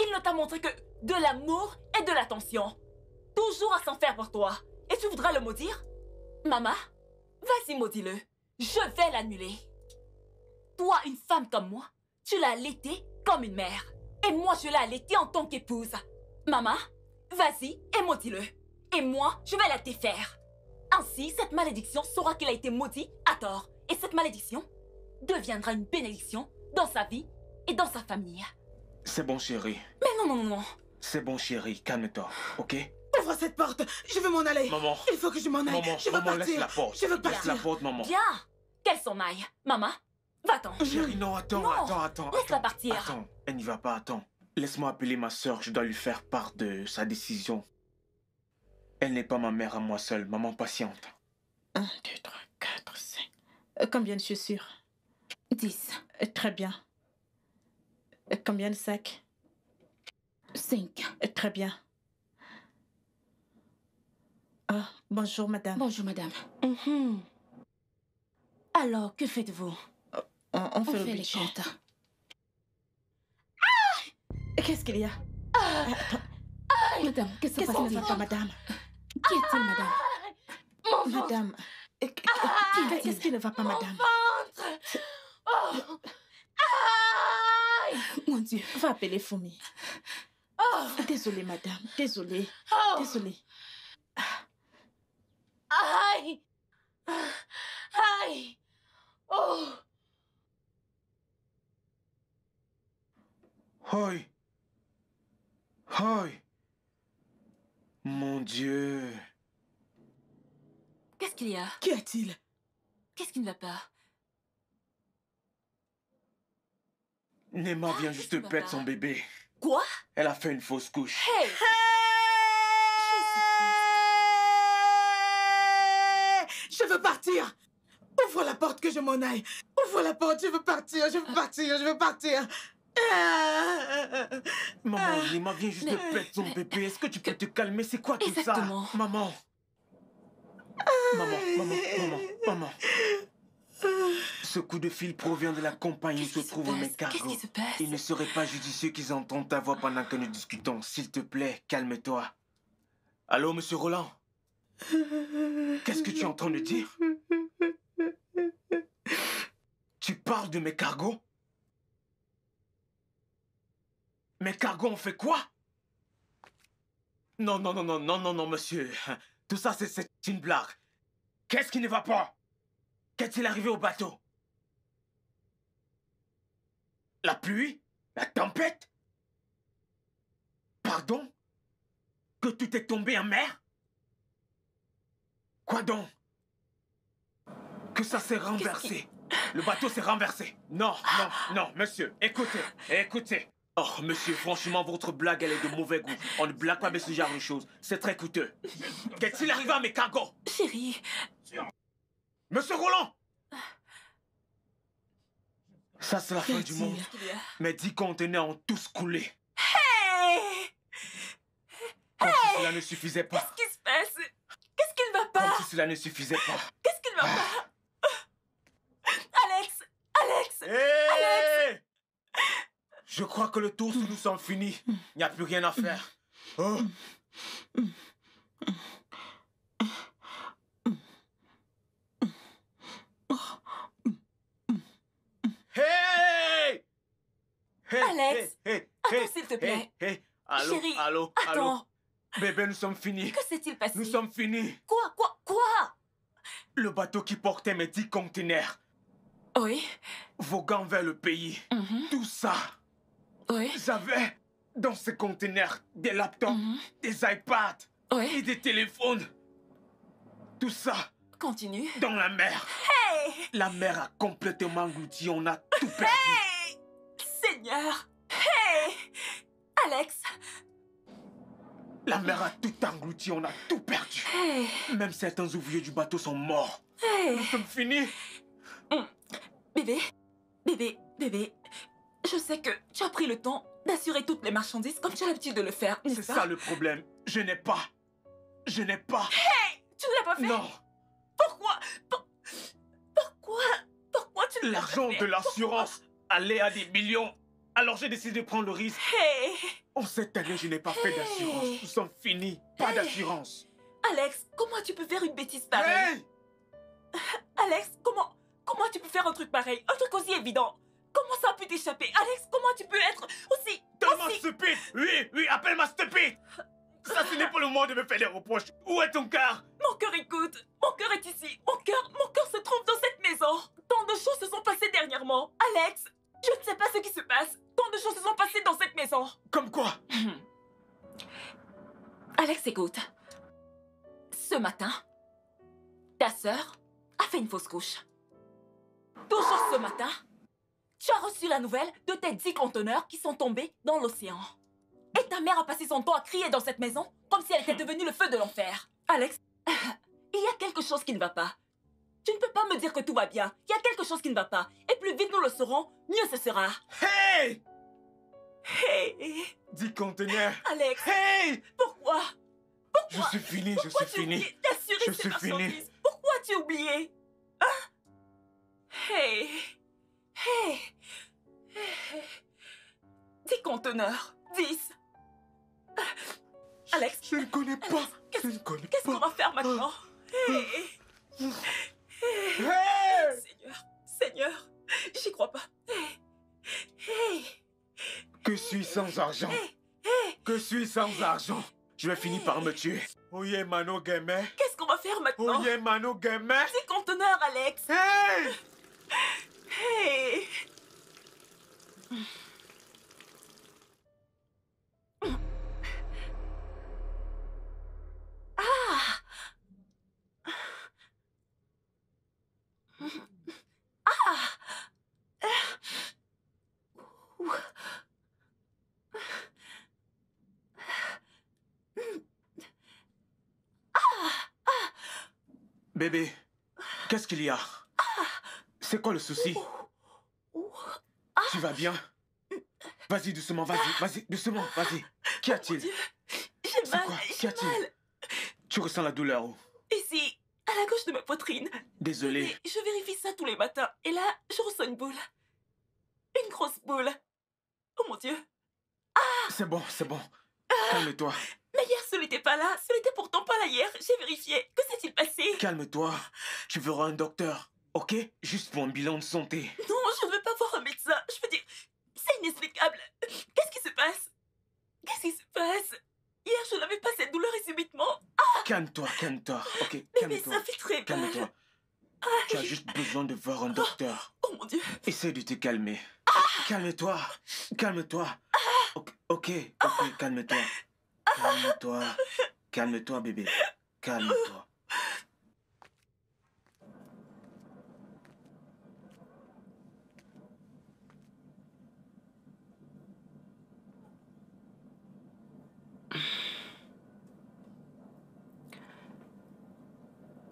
Il ne t'a montré que de l'amour et de l'attention. Toujours à s'en faire pour toi. Et tu voudras le maudire Maman, vas-y, maudis-le. Je vais l'annuler. Toi, une femme comme moi, tu l'as laitée comme une mère. Et moi, je l'ai laitée en tant qu'épouse. Maman, vas-y et maudis-le. Et moi, je vais la défaire. Ainsi, cette malédiction saura qu'elle a été maudite à tort, et cette malédiction deviendra une bénédiction dans sa vie et dans sa famille. C'est bon, chérie. Mais non, non, non, non. C'est bon, chérie, calme-toi, ok Ouvre cette porte, je veux m'en aller. Maman. Il faut que je m'en aille. Maman, je veux maman, partir. laisse la porte. Je veux partir. Laisse la porte, maman. Viens, qu'elle s'en aille. Maman, va-t'en. Chérie, non, attends, attends, attends. Laisse-la partir. Attends, elle n'y va pas, attends. Laisse-moi appeler ma soeur, je dois lui faire part de sa décision. Elle n'est pas ma mère à moi seule, maman patiente. 1, 2, 3, 4, 5. Combien de chaussures 10. Euh, très bien. Euh, combien de sacs 5. Euh, très bien. Ah, bonjour madame. Bonjour madame. Mhm. Alors, que faites-vous on, on, fait, les comptes. Ah! Qu'est-ce qu'il y a ah! Ah! Madame, qu'est-ce qui se passe, madame qui est ah, Mon Madame, Madame, ah, qu'est-ce qui ne va pas, madame Mon Dieu, va appeler Fumi. Oh. Désolée, madame, désolée, oh. désolée. Aïe Aïe Oh Hoi Hoi mon Dieu Qu'est-ce qu'il y a Qu'y a-t-il Qu'est-ce qui ne va pas Nema vient ah, juste de perdre son bébé. Quoi Elle a fait une fausse couche. Hey, hey Je veux partir Ouvre la porte que je m'en aille Ouvre la porte, je veux partir, je veux ah. partir, je veux partir ah. Maman, ah. m'a vient juste de perdre bébé. Est-ce que tu peux te calmer C'est quoi tout ça Maman Maman, maman, maman, maman. Ah. Ce coup de fil provient de la compagnie où se trouve cargos. Qu'est-ce qui se passe Il ne serait pas judicieux qu'ils entendent ta voix pendant que nous discutons. S'il te plaît, calme-toi. Allô, monsieur Roland Qu'est-ce que tu es en train de dire Tu parles de mes cargos Mais Cargo, on fait quoi Non, non, non, non, non, non, non, monsieur. Tout ça, c'est une blague. Qu'est-ce qui ne va pas Qu'est-il arrivé au bateau La pluie La tempête Pardon Que tout est tombé en mer Quoi donc Que ça s'est renversé. Le bateau s'est renversé. Non, non, non, monsieur, écoutez, écoutez. Oh, monsieur, franchement, votre blague, elle est de mauvais goût. On ne blague pas de ce genre de choses. C'est très coûteux. Qu'est-il arrivé à mes cargos Chérie. Monsieur Roland Ça, c'est la fin du monde. Mes dix conteneurs ont tous coulé. Hey Comme cela ne suffisait pas. Qu'est-ce qui se passe Qu'est-ce qui ne va pas cela ne suffisait pas. Qu'est-ce qui ne va pas ah. Alex Alex eh, je crois que le tour nous sommes finis. Il n'y a plus rien à faire. Oh. Hey, Alex hey, Attends, s'il te plaît. Allô, Chérie, allô, attends. Allô. Bébé, nous sommes finis. Que s'est-il passé Nous sommes finis. Quoi, quoi, quoi Le bateau qui portait mes dix containers. Oui. Vos gants vers le pays. Mhm. Tout ça j'avais dans ce conteneur des laptops, mhm. des iPads et des téléphones. Tout ça. Continue. Dans la mer. La mer a complètement englouti, on a tout perdu. Hey Seigneur Alex La mer a tout englouti, on a tout perdu. Même certains ouvriers du bateau sont morts. Hey. Nous sommes finis. Hum. Bébé, bébé, bébé, je sais que tu as pris le temps d'assurer toutes les marchandises comme tu as l'habitude de le faire, C'est ça le problème. Je n'ai pas. Je n'ai pas. Hey Tu ne l'as pas fait Non. Pourquoi Pourquoi Pourquoi tu ne l'as pas fait L'argent de l'assurance allait à des millions. Alors j'ai décidé de prendre le risque. Hey En cette année, je n'ai pas fait d'assurance. Nous sommes finis. Pas d'assurance. Alex, comment tu peux faire une bêtise pareille (laughs) Alex, comment... Comment tu peux faire un truc pareil Un truc aussi évident Comment ça a pu t'échapper Alex, comment tu peux être aussi... stupide Oui, oui, appelle-moi stupide Ça, ce n'est pas le moment de me faire des reproches. Où est ton cœur Mon cœur écoute. Mon cœur est ici. Mon cœur, mon cœur se trouve dans cette maison. Tant de choses se sont passées dernièrement. Alex, je ne sais pas ce qui se passe. Tant de choses se sont passées dans cette maison. Comme quoi (laughs) Alex, écoute. Ce matin, ta sœur a fait une fausse couche. Toujours ce matin, tu as reçu la nouvelle de tes dix conteneurs qui sont tombés dans l'océan. Et ta mère a passé son temps à crier dans cette maison comme si elle était devenue le feu de l'enfer. Alex, (laughs) il y a quelque chose qui ne va pas. Tu ne peux pas me dire que tout va bien. Il y a quelque chose qui ne va pas. Et plus vite nous le saurons, mieux ce sera. Hey Hey Dix conteneurs. Alex Hey Pourquoi Pourquoi Je suis fini, je suis fini. Je suis fini. Pourquoi tu as oublié Hein Hey Hé hey Dix conteneurs. 10 Alex. Je ne connais pas. je ne connais pas. Qu'est-ce qu'on va faire maintenant ah. Seigneur, Seigneur, j'y crois pas. Que suis sans argent Que suis sans argent Je vais finir par me tuer. Oye Mano Qu'est-ce qu'on va faire maintenant Oye Mano Dix conteneurs, Alex. Hey Bébé, qu'est-ce qu'il y a c'est quoi le souci Tu vas bien Vas-y doucement, vas-y, vas-y, doucement, vas-y. Qu'y a-t-il J'ai mal, Qu'y a-t-il Tu ressens la douleur où Ici, à la gauche de ma poitrine. Désolé. je vérifie ça tous les matins et là, je ressens une boule. Une grosse boule. Oh mon Dieu. Ah C'est bon, c'est bon. Ah! Calme-toi. Mais hier, ce n'était pas là. Ce n'était pourtant pas là hier. J'ai vérifié. Que s'est-il passé Calme-toi. Tu verras un docteur ok Juste pour un bilan de santé. Non, je ne veux pas voir un médecin. Je veux dire, c'est inexplicable. Qu'est-ce qui se passe Qu'est-ce qui se passe Hier, je n'avais pas cette douleur et subitement. Ah! Calme-toi, calme-toi. Ok, calme-toi. ça fait très Calme-toi. Ah, tu as juste besoin de voir un docteur. Oh, oh mon dieu. Essaye de te calmer. Ah! calme-toi. Calme-toi. ok, ok, calme-toi. Calme-toi. Calme-toi, bébé. Calme-toi.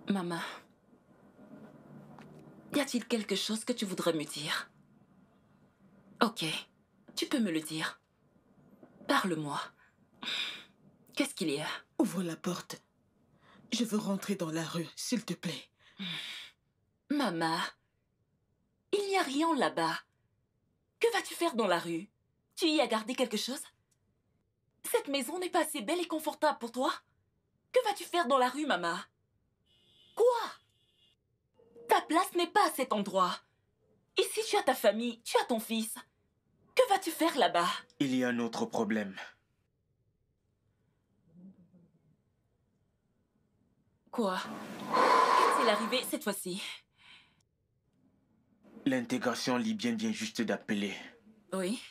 Maman, y a-t-il quelque chose que tu voudrais me dire Ok, tu peux me le dire. Parle-moi. Qu'est-ce qu'il y a Ouvre la porte. Je veux rentrer dans la rue, s'il te plaît. Maman, il n'y a rien là-bas. Que vas-tu faire dans la rue Tu y as gardé quelque chose Cette maison n'est pas assez belle et confortable pour toi Que vas-tu faire dans la rue, maman Quoi Ta place n'est pas à cet endroit. Ici, tu as ta famille, tu as ton fils. Que vas-tu faire là-bas Il y a un autre problème. Quoi quest l'arrivée, arrivé cette fois-ci L'intégration libyenne vient juste d'appeler. Oui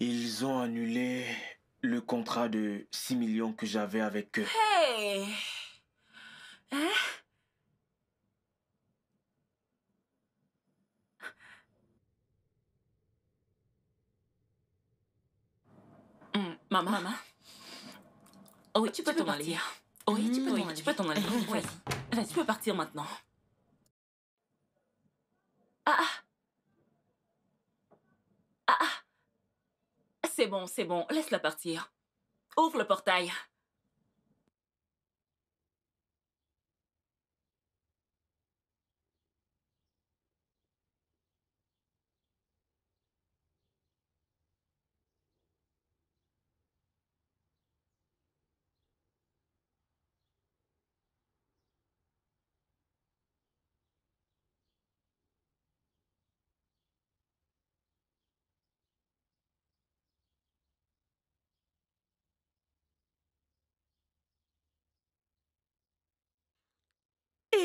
Ils ont annulé le contrat de 6 millions que j'avais avec eux. Hey Hein Maman. Maman. Oh oh oui, tu, peux, t'en aller. Oui, tu peux t'en aller. Eh, vas-y, tu peux partir maintenant. Ah, ah Ah, ah. C'est bon, c'est bon. Laisse-la partir. Ouvre le portail.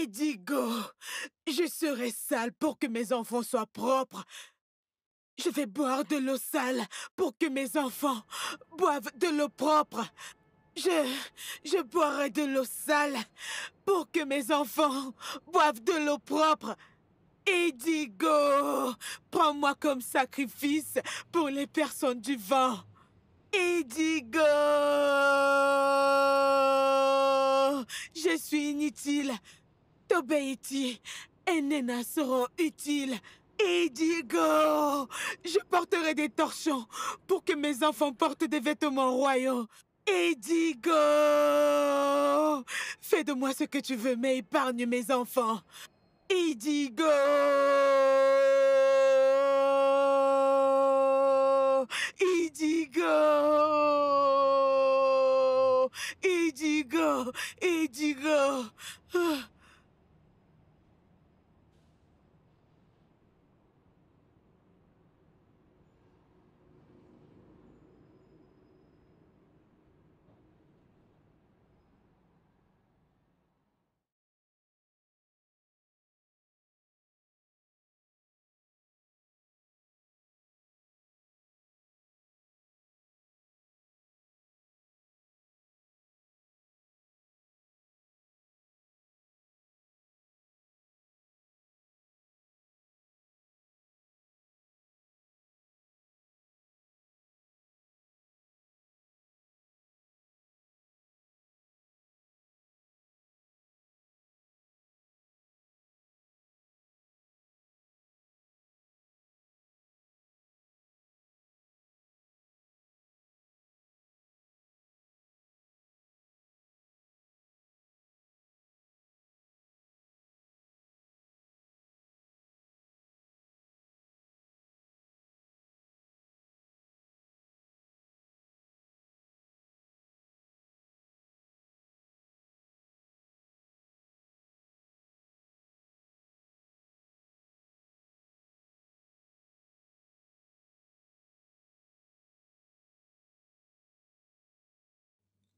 Edigo, je serai sale pour que mes enfants soient propres. Je vais boire de l'eau sale pour que mes enfants boivent de l'eau propre. Je... je boirai de l'eau sale pour que mes enfants boivent de l'eau propre. Edigo, prends-moi comme sacrifice pour les personnes du vent. Edigo, je suis inutile. Tobeiti et Nena seront utiles. Idigo Je porterai des torchons pour que mes enfants portent des vêtements royaux. Idigo Fais de moi ce que tu veux, mais épargne mes enfants. Idigo Idigo Idigo Idigo ah!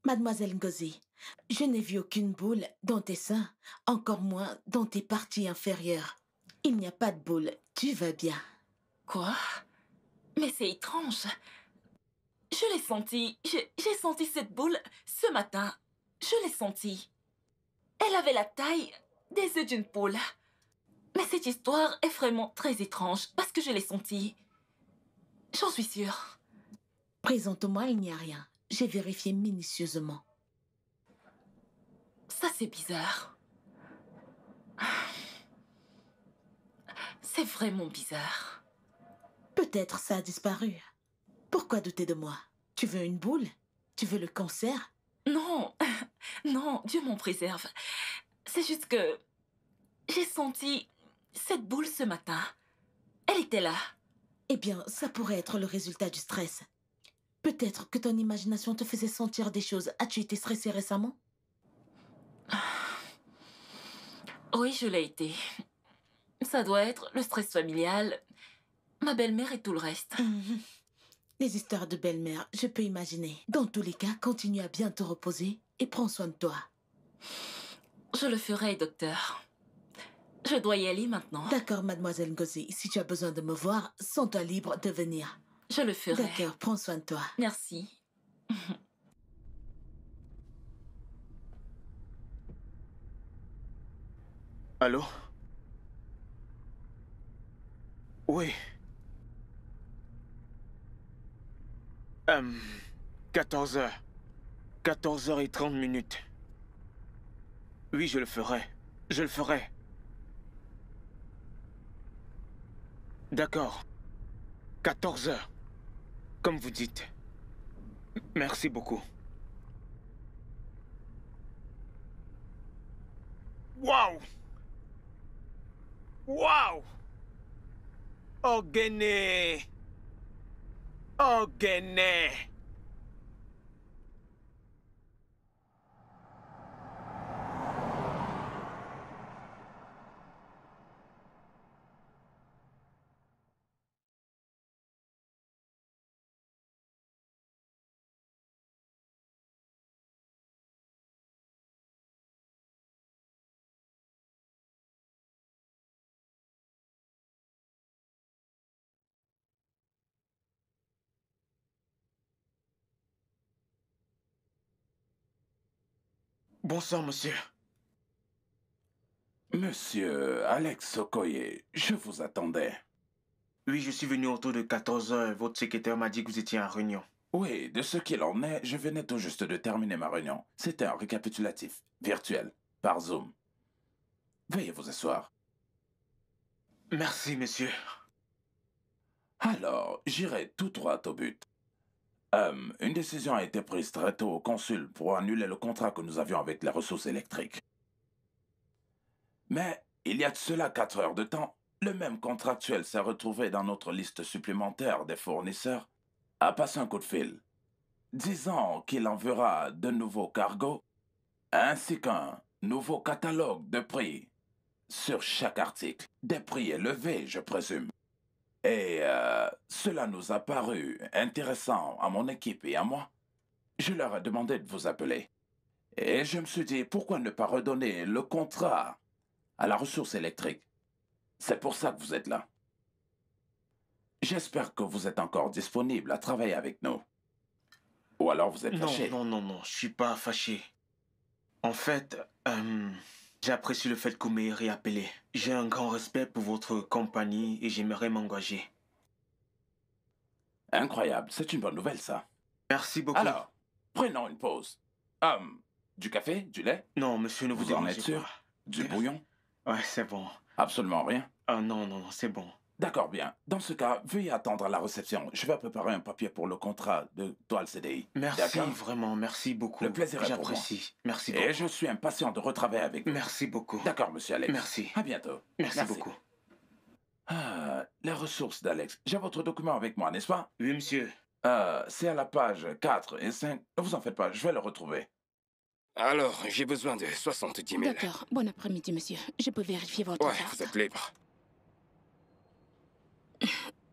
Mademoiselle Ngozi, je n'ai vu aucune boule dans tes seins, encore moins dans tes parties inférieures. Il n'y a pas de boule, tu vas bien. Quoi Mais c'est étrange. Je l'ai sentie, j'ai senti cette boule ce matin. Je l'ai sentie. Elle avait la taille des œufs d'une poule. Mais cette histoire est vraiment très étrange parce que je l'ai sentie. J'en suis sûre. Présente-moi, il n'y a rien. J'ai vérifié minutieusement. Ça, c'est bizarre. C'est vraiment bizarre. Peut-être ça a disparu. Pourquoi douter de moi Tu veux une boule Tu veux le cancer Non, (laughs) non, Dieu m'en préserve. C'est juste que j'ai senti cette boule ce matin. Elle était là. Eh bien, ça pourrait être le résultat du stress. Peut-être que ton imagination te faisait sentir des choses. As-tu été stressée récemment (sighs) Oui, je l'ai été. Ça doit être le stress familial, ma belle-mère et tout le reste. (laughs) Mhm. Les histoires de belle-mère, je peux imaginer. Dans tous les cas, continue à bien te reposer et prends soin de toi. (sighs) Je le ferai, docteur. Je dois y aller maintenant. D'accord, mademoiselle Ngozi. Si tu as besoin de me voir, sens-toi libre de venir. Je le ferai. D'accord, prends soin de toi. Merci. (laughs) Allô Oui. Hum. 14h. 14h30 minutes. Oui, je le ferai. Je le ferai. D'accord. 14 heures. Comme vous dites. Merci beaucoup. Waouh Waouh Oh, Genné Bonsoir, monsieur. Monsieur Alex Okoye, je vous attendais. Oui, je suis venu autour de 14 heures. Votre secrétaire m'a dit que vous étiez en réunion. Oui, de ce qu'il en est, je venais tout juste de terminer ma réunion. C'était un récapitulatif, virtuel, par Zoom. Veuillez vous asseoir. Merci, monsieur. Alors, j'irai tout droit au but. Euh, une décision a été prise très tôt au consul pour annuler le contrat que nous avions avec les ressources électriques. Mais, il y a de cela quatre heures de temps, le même contractuel s'est retrouvé dans notre liste supplémentaire des fournisseurs, à passer un coup de fil, disant qu'il enverra de nouveaux cargos, ainsi qu'un nouveau catalogue de prix sur chaque article, des prix élevés, je présume. Et euh, cela nous a paru intéressant à mon équipe et à moi. Je leur ai demandé de vous appeler. Et je me suis dit, pourquoi ne pas redonner le contrat à la ressource électrique C'est pour ça que vous êtes là. J'espère que vous êtes encore disponible à travailler avec nous. Ou alors vous êtes fâché. Non, non, non, je suis pas fâché. En fait, euh, J'apprécie le fait que vous m'ayez réappelé. J'ai un grand respect pour votre compagnie et j'aimerais m'engager. Incroyable, c'est une bonne nouvelle ça. Merci beaucoup. Alors, prenons une pause. Um, du café, du lait Non, monsieur, ne vous, vous en pas. Du bouillon Ouais, c'est bon. Absolument rien. Ah non, non, non, c'est bon. D'accord, bien. Dans ce cas, veuillez attendre à la réception. Je vais préparer un papier pour le contrat de toile CDI. Merci, vraiment, merci beaucoup. Le plaisir est pour moi. J'apprécie. Merci beaucoup. Et je suis impatient de retravailler avec vous. Merci beaucoup. D'accord, monsieur Alex. Merci. À bientôt. Merci, beaucoup. Ah, ressources d'Alex. J'ai votre document avec moi, n'est-ce pas Oui, monsieur. Euh, c'est à la page 4 et 5. Ne vous en faites pas, je vais le retrouver. Alors, j'ai besoin de 70 000. D'accord. Bon après-midi, monsieur. Je peux vérifier votre... Ouais, vous êtes libre.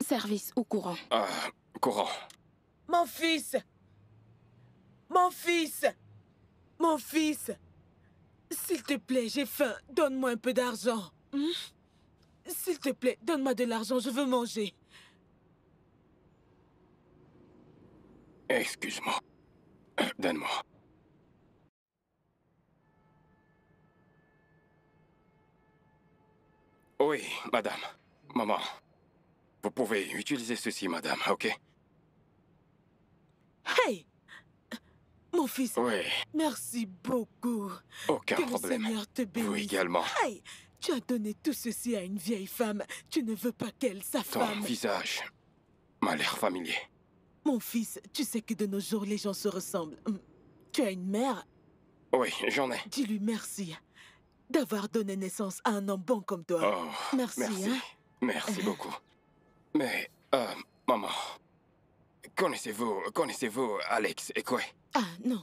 Service au courant ah, Courant. Mon fils Mon fils Mon fils S'il te plaît, j'ai faim. Donne-moi un peu d'argent. Hmm? S'il te plaît, donne-moi de l'argent, je veux manger. Excuse-moi. (coughs) Donne-moi. Oui, madame. Maman. Vous pouvez utiliser ceci, madame, ok Hey Mon fils Oui. Merci beaucoup. Aucun problème. Vous également. Hey Tu as donné tout ceci à une vieille femme. Tu ne veux pas qu'elle s'affame. Ton visage m'a l'air familier. Mon fils, tu sais que de nos jours, les gens se ressemblent. Hum. Tu as une mère Oui, j'en ai. Dis-lui merci d'avoir donné naissance à un homme bon comme toi. Oh, merci. merci hein? beaucoup. Mais, euh, maman, connaissez-vous, connaissez-vous Alex et quoi Ah non,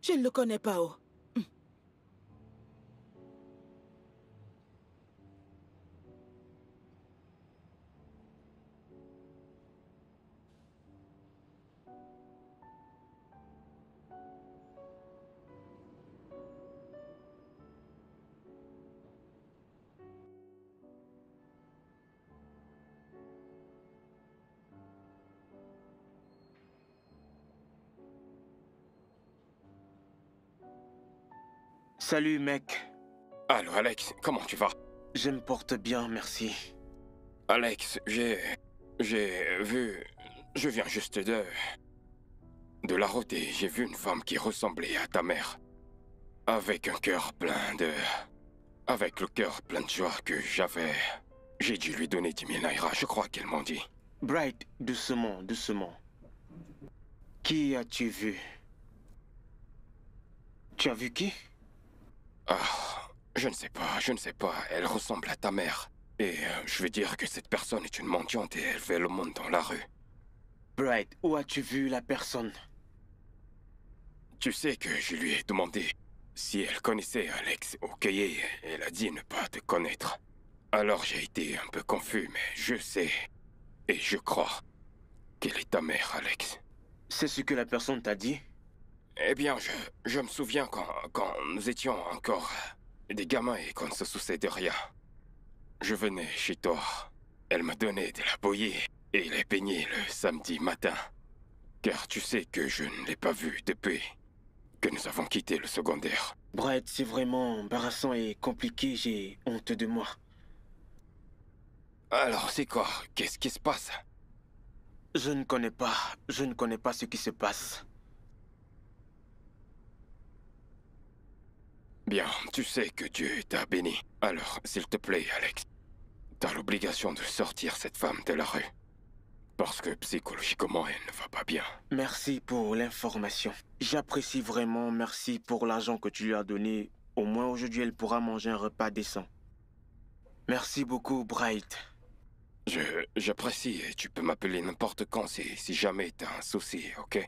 je ne le connais pas. Oh. Salut, mec. Allô, Alex, comment tu vas Je me porte bien, merci. Alex, j'ai... J'ai vu... Je viens juste de... De la route et j'ai vu une femme qui ressemblait à ta mère. Avec un cœur plein de... Avec le cœur plein de joie que j'avais... J'ai dû lui donner 10 000 naira, je crois qu'elle m'en dit. Bright, doucement, doucement. Qui as-tu vu Tu as vu qui ah, je ne sais pas, je ne sais pas. Elle ressemble à ta mère. Et euh, je veux dire que cette personne est une mendiante et elle fait le monde dans la rue. Bright, où as-tu vu la personne Tu sais que je lui ai demandé si elle connaissait Alex au et Elle a dit ne pas te connaître. Alors j'ai été un peu confus, mais je sais et je crois qu'elle est ta mère, Alex. C'est ce que la personne t'a dit eh bien, je, me souviens quand, nous étions encore des gamins et qu'on ne se souciait de rien. Je venais chez toi. Elle me donnait de la bouillie et les peignait le samedi matin. Car tu sais que je ne l'ai pas vue depuis que nous avons quitté le secondaire. Brett, c'est vraiment embarrassant et compliqué, j'ai honte de moi. Alors c'est quoi Qu'est-ce qui se passe Je ne connais pas, je ne connais pas ce qui se passe. Bien, tu sais que Dieu t'a béni. Alors, s'il te plaît, Alex, t'as l'obligation de sortir cette femme de la rue. Parce que psychologiquement, elle ne va pas bien. Merci pour l'information. J'apprécie vraiment, merci pour l'argent que tu lui as donné. Au moins aujourd'hui, elle pourra manger un repas décent. Merci beaucoup, Bright. j'apprécie et tu peux m'appeler n'importe quand si, si jamais t'as un souci, ok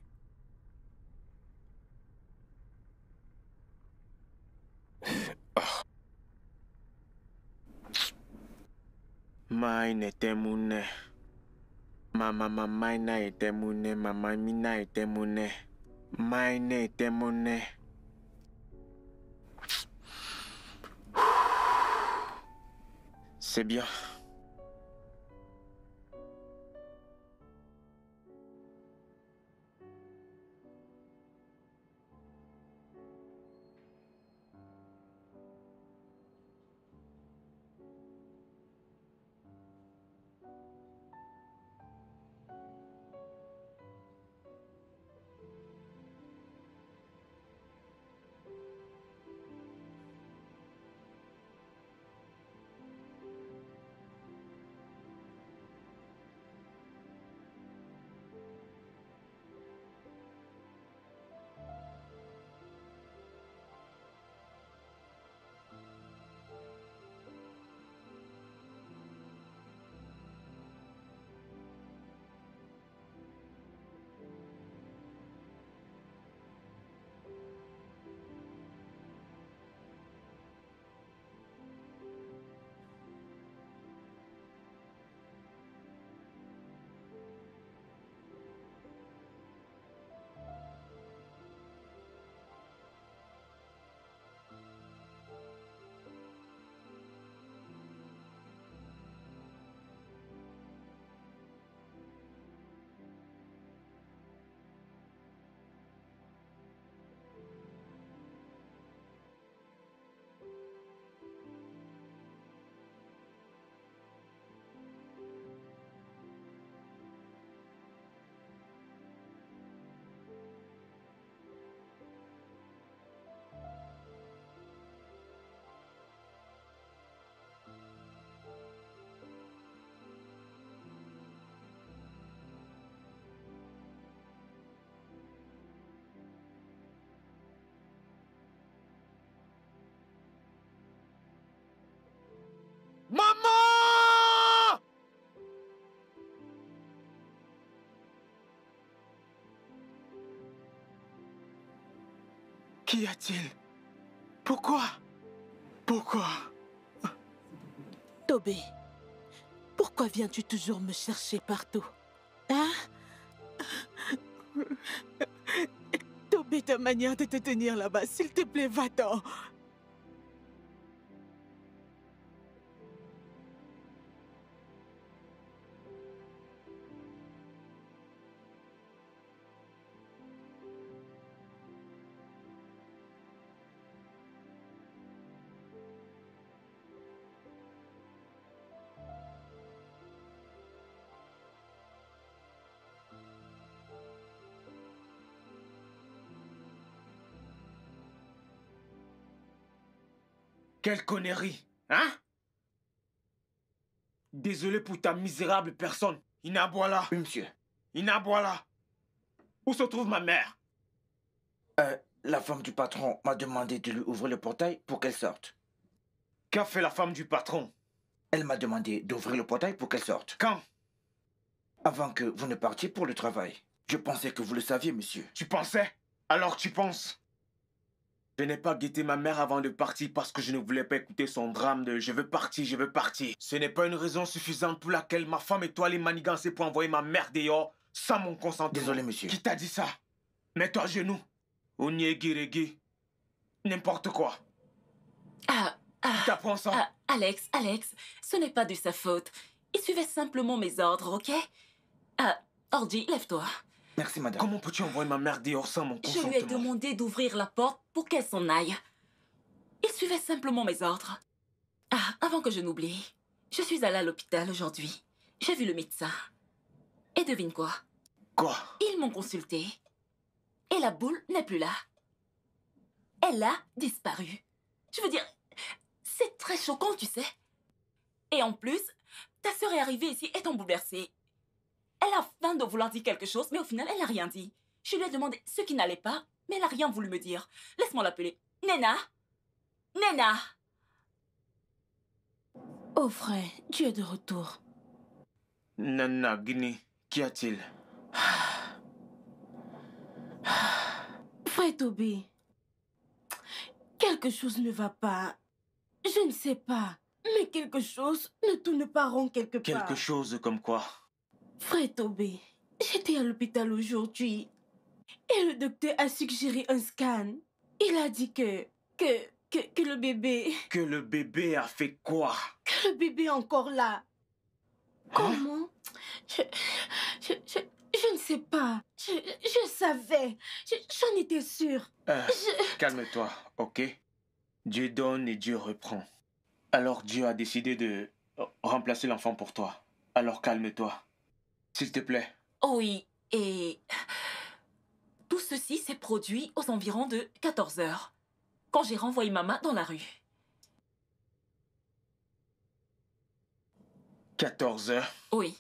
Mine était Mama Mama mine mon mounet. Mama mina était e mounet. Mine était mounet. C'est bien. Qu'y a-t-il Pourquoi Pourquoi Toby, pourquoi viens-tu toujours me chercher partout Hein Tobé, ta manière de te tenir là-bas, s'il te plaît, va-t'en Quelle connerie, hein Désolé pour ta misérable personne. Inaboala. Oui, monsieur. là. Où se trouve ma mère euh, La femme du patron m'a demandé de lui ouvrir le portail pour qu'elle sorte. Qu'a fait la femme du patron Elle m'a demandé d'ouvrir le portail pour qu'elle sorte. Quand Avant que vous ne partiez pour le travail. Je pensais que vous le saviez, monsieur. Tu pensais Alors tu penses je n'ai pas guetté ma mère avant de partir parce que je ne voulais pas écouter son drame de je veux partir, je veux partir. Ce n'est pas une raison suffisante pour laquelle ma femme et toi les manigancer pour envoyer ma mère dehors sans mon consentement. Désolé, monsieur. Qui t'a dit ça Mets-toi à genoux. Onyegiregi. N'importe quoi. Ah, ah. T'apprends ça ah, Alex, Alex, ce n'est pas de sa faute. Il suivait simplement mes ordres, ok Ah, Ordi, lève-toi. Merci, madame. Comment peux-tu envoyer ma mère dehors sans mon consentement Je lui ai demandé d'ouvrir la porte pour qu'elle s'en aille. Il suivait simplement mes ordres. Ah, avant que je n'oublie, je suis allée à l'hôpital aujourd'hui. J'ai vu le médecin. Et devine quoi Quoi Ils m'ont consulté. Et la boule n'est plus là. Elle a disparu. Je veux dire, c'est très choquant, tu sais. Et en plus, ta sœur est arrivée ici étant bouleversée. Elle a faim de vouloir dire quelque chose, mais au final, elle n'a rien dit. Je lui ai demandé ce qui n'allait pas, mais elle n'a rien voulu me dire. Laisse-moi l'appeler. Nena Nena Oh frère, tu es de retour. Nana, Gni, qu'y a-t-il Frère Toby, quelque chose ne va pas. Je ne sais pas, mais quelque chose ne tourne pas rond quelque part. Quelque chose comme quoi Frère Tobé, j'étais à l'hôpital aujourd'hui et le docteur a suggéré un scan. Il a dit que, que, que, le bébé... Que le bébé a fait quoi Que le bébé est encore là. Hein? Comment je, je, je, ne sais pas. Je, je savais. J'en étais sûre. Euh, calme-toi, ok Dieu donne et Dieu reprend. Alors Dieu a décidé de remplacer l'enfant pour toi. Alors calme-toi. S'il te plaît. Oui, et tout ceci s'est produit aux environs de 14 heures, quand j'ai renvoyé maman dans la rue. 14 heures Oui.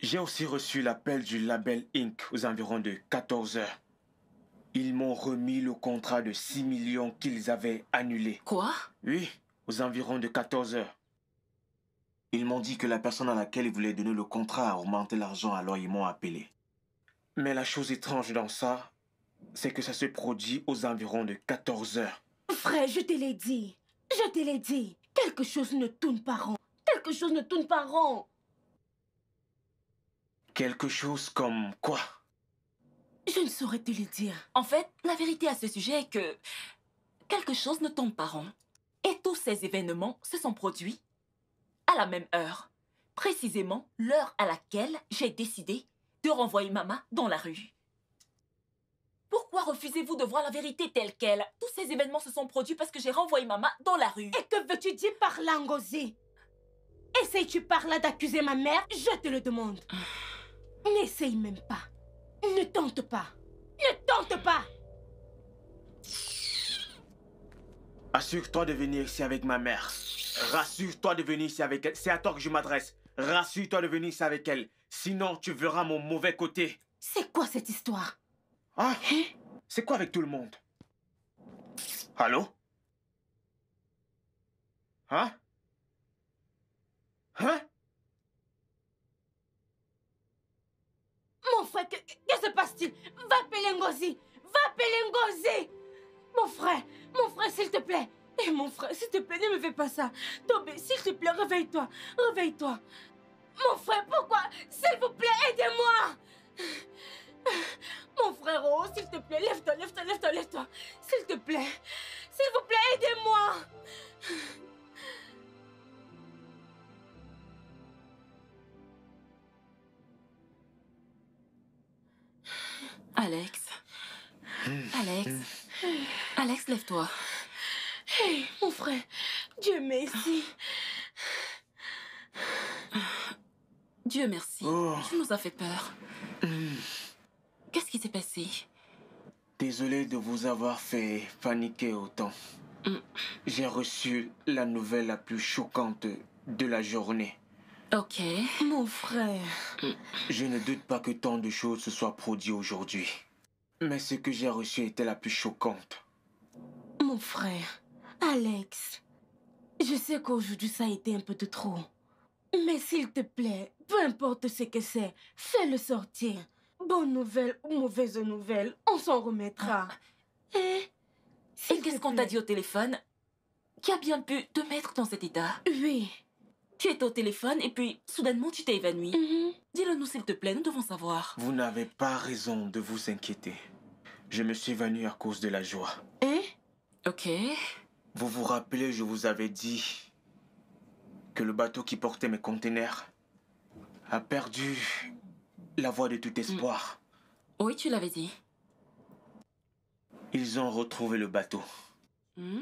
J'ai aussi reçu l'appel du label Inc. aux environs de 14 heures. Ils m'ont remis le contrat de 6 millions qu'ils avaient annulé. Quoi Oui, aux environs de 14 heures. Ils m'ont dit que la personne à laquelle ils voulaient donner le contrat a augmenté l'argent, alors ils m'ont appelé. Mais la chose étrange dans ça, c'est que ça se produit aux environs de 14 heures. Frère, je te l'ai dit. Je te l'ai dit. Quelque chose ne tourne pas rond. Quelque chose ne tourne pas rond. Quelque chose comme quoi Je ne saurais te le dire. En fait, la vérité à ce sujet est que quelque chose ne tourne pas rond. Et tous ces événements se sont produits à la même heure. Précisément l'heure à laquelle j'ai décidé de renvoyer maman dans la rue. Pourquoi refusez-vous de voir la vérité telle qu'elle Tous ces événements se sont produits parce que j'ai renvoyé maman dans la rue. Et que veux-tu dire par là, Ngozi Essayes-tu par là d'accuser ma mère Je te le demande. (sighs) N'essaye même pas. Ne tente pas. Ne tente pas Assure-toi de venir ici avec ma mère. Rassure-toi de venir ici avec elle. C'est à toi que je m'adresse. Rassure-toi de venir ici avec elle. Sinon, tu verras mon mauvais côté. C'est quoi cette histoire Ah hein? C'est quoi avec tout le monde Allô Hein Hein Mon frère, que, se passe-t-il Va appeler Va appeler Mon frère, mon frère, s'il te plaît eh mon frère, s'il te plaît, ne me fais pas ça. Tobé, s'il te plaît, réveille-toi. Réveille-toi. Mon frère, pourquoi S'il vous plaît, aidez-moi. Mon frère, oh, s'il te plaît, lève-toi, lève-toi, lève-toi, lève-toi. S'il te plaît. S'il vous plaît, aidez-moi. Alex. Alex. Alex, lève-toi mon frère, Dieu merci. Dieu merci. Oh. Tu nous as fait peur. Hmm. Qu'est-ce qui s'est passé Désolé de vous avoir fait paniquer autant. Hmm. J'ai reçu la nouvelle la plus choquante de la journée. Ok. Mon frère. Hmm. Je ne doute pas que tant de choses se soient produites aujourd'hui. Mais ce que j'ai reçu était la plus choquante. Mon frère. Alex, je sais qu'aujourd'hui ça a été un peu de trop. Mais s'il te plaît, peu importe ce que c'est, fais-le sortir. Bonne nouvelle ou mauvaise nouvelle, on s'en remettra. Ah. Eh, et, qu'est-ce qu'on t'a dit au téléphone Qui a bien pu te mettre dans cet état Oui. Tu étais au téléphone et puis soudainement tu t'es évanoui. Mm-hmm. Dis-le nous s'il te plaît, nous devons savoir. Vous n'avez pas raison de vous inquiéter. Je me suis évanoui à cause de la joie. Eh Ok. Vous vous rappelez, je vous avais dit que le bateau qui portait mes conteneurs a perdu la voie de tout espoir. Mm. Oui, tu l'avais dit. Ils ont retrouvé le bateau. Mm.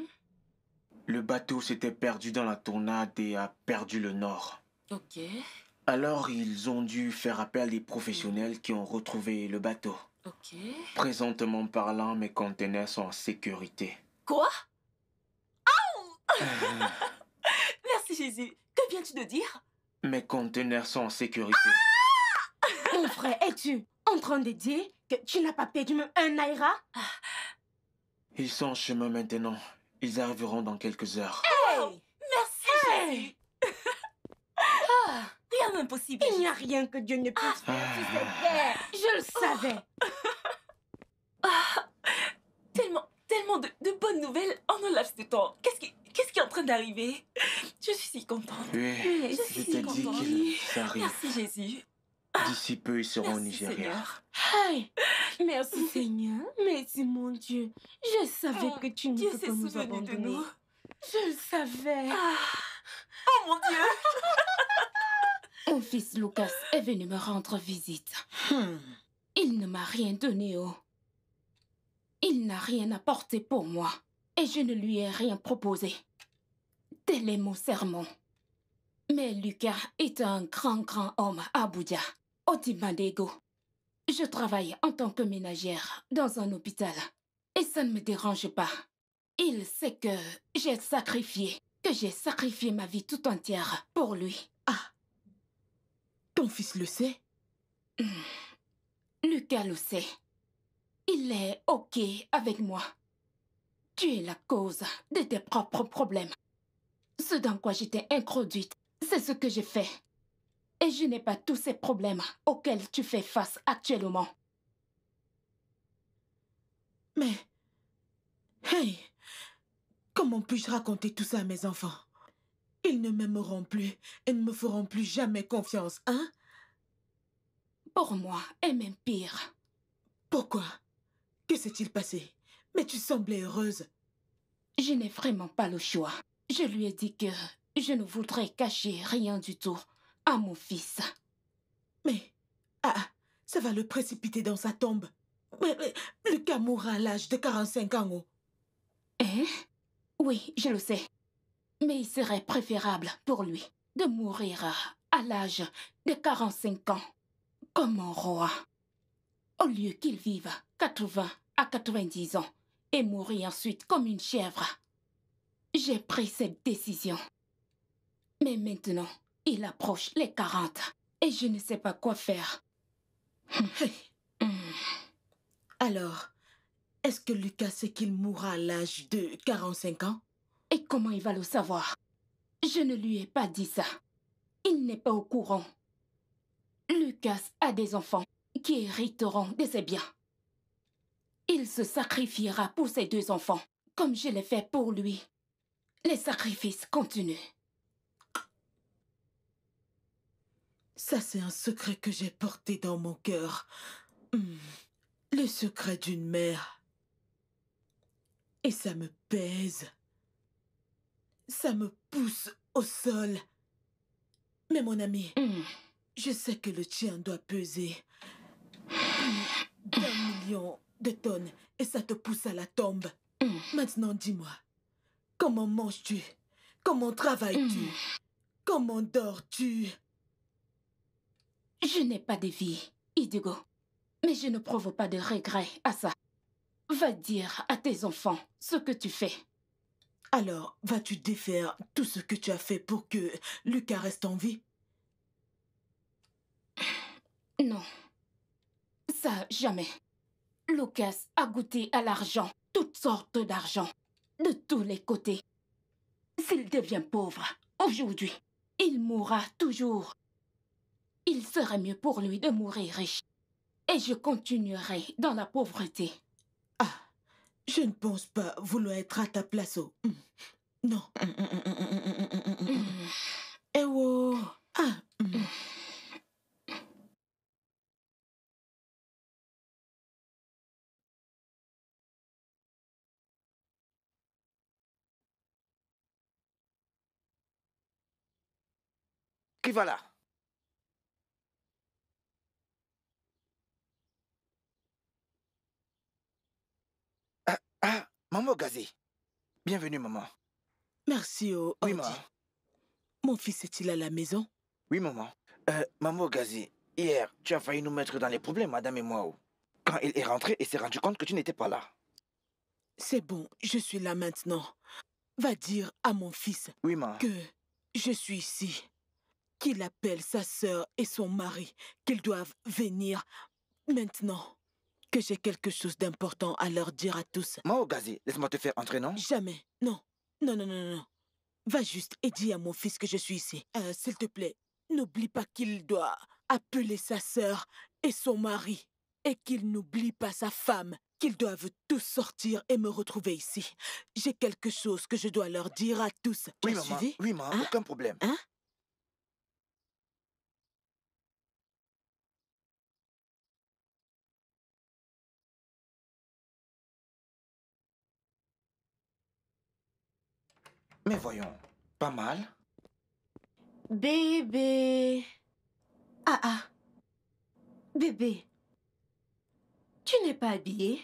Le bateau s'était perdu dans la tornade et a perdu le nord. Ok. Alors ils ont dû faire appel à des professionnels qui ont retrouvé le bateau. Ok. Présentement parlant, mes conteneurs sont en sécurité. Quoi (laughs) Merci Jésus. Que viens-tu de dire Mes conteneurs sont en sécurité. Ah! Mon frère, es-tu en train de dire que tu n'as pas perdu même un naira ah! Ils sont en chemin maintenant. Ils arriveront dans quelques heures. Merci Jésus. (laughs) Ah! rien d'impossible. Il n'y a rien que Dieu ne puisse faire Je le oh! savais. tellement, tellement de, de bonnes nouvelles en un laps de temps. Qu'est-ce qui... Qu'est-ce qui est en train d'arriver Je suis si contente. Oui, eh, je, suis contente. Merci Jésus. D'ici peu, ils seront au Nigeria. Merci Seigneur. Merci mon Dieu. Je savais oh, que tu ne pas nous abandonner. De nous. Je le savais. Ah. Oh mon Dieu. (laughs) mon fils Lucas est venu me rendre visite. Hmm. Il ne m'a rien donné, oh. Il n'a rien apporté pour moi et je ne lui ai rien proposé. Tel est mon serment. Mais Lucas est un grand, grand homme à Abuja, au d'égo. Je travaille en tant que ménagère dans un hôpital et ça ne me dérange pas. Il sait que j'ai sacrifié, que j'ai sacrifié ma vie tout entière pour lui. Ah Ton fils le sait hmm. Lucas le sait. Il est OK avec moi. Tu es la cause de tes propres problèmes. Ce dans quoi j'étais introduite, c'est ce que j'ai fait. Et je n'ai pas tous ces problèmes auxquels tu fais face actuellement. Mais... Hey Comment puis-je raconter tout ça à mes enfants Ils ne m'aimeront plus et ne me feront plus jamais confiance, hein Pour moi, et même pire. Pourquoi Que s'est-il passé mais tu semblais heureuse. Je n'ai vraiment pas le choix. Je lui ai dit que je ne voudrais cacher rien du tout à mon fils. Mais, ah, ça va le précipiter dans sa tombe. Mais, le Lucas mourra à l'âge de 45 ans. Hein Oui, je le sais. Mais il serait préférable pour lui de mourir à l'âge de 45 ans, comme un roi, au lieu qu'il vive 80 à 90 ans et mourir ensuite comme une chèvre. J'ai pris cette décision. Mais maintenant, il approche les 40 et je ne sais pas quoi faire. (laughs) Alors, est-ce que Lucas sait qu'il mourra à l'âge de 45 ans Et comment il va le savoir Je ne lui ai pas dit ça. Il n'est pas au courant. Lucas a des enfants qui hériteront de ses biens. Il se sacrifiera pour ses deux enfants, comme je l'ai fait pour lui. Les sacrifices continuent. Ça, c'est un secret que j'ai porté dans mon cœur. Hmm. Le secret d'une mère. Et ça me pèse. Ça me pousse au sol. Mais mon ami, hmm. je sais que le tien doit peser. Hmm. D'un million de tonnes et ça te pousse à la tombe. Mm. Maintenant, dis-moi, comment manges-tu Comment travailles-tu mm. Comment dors-tu Je n'ai pas de vie, Idigo. Mais je ne provoque pas de regret à ça. Va dire à tes enfants ce que tu fais. Alors, vas-tu défaire tout ce que tu as fait pour que Lucas reste en vie Non. Ça, jamais. Lucas a goûté à l'argent, toutes sortes d'argent, de tous les côtés. S'il devient pauvre, aujourd'hui, il mourra toujours. Il serait mieux pour lui de mourir riche. Et je continuerai dans la pauvreté. Ah, je ne pense pas vouloir être à ta place. Oh. Hmm. Non. Hmm. Eh oh. Ah, hmm. Qui va là Ah, maman Gazi. Bienvenue, maman. Merci, oh, Oui, maman. Mon fils est-il à la maison Oui, maman. Euh, maman Gazi, hier, tu as failli nous mettre dans les problèmes, madame et moi. Oh. Quand il est rentré, il s'est rendu compte que tu n'étais pas là. C'est bon, je suis là maintenant. Va dire à mon fils oui, ma. que je suis ici qu'il appelle sa sœur et son mari, qu'ils doivent venir maintenant. Que j'ai quelque chose d'important à leur dire à tous. Moi, Gazi, laisse-moi te faire entrer, non Jamais. Non. Non, non, non, non. Va juste et dis à mon fils que je suis ici. Euh, s'il te plaît, n'oublie pas qu'il doit appeler sa sœur et son mari. Et qu'il n'oublie pas sa femme. Qu'ils doivent tous sortir et me retrouver ici. J'ai quelque chose que je dois leur dire à tous. oui, maman. oui, maman, hein aucun problème. Hein Mais voyons, pas mal. Bébé. Ah ah. Bébé. Tu n'es pas habillée.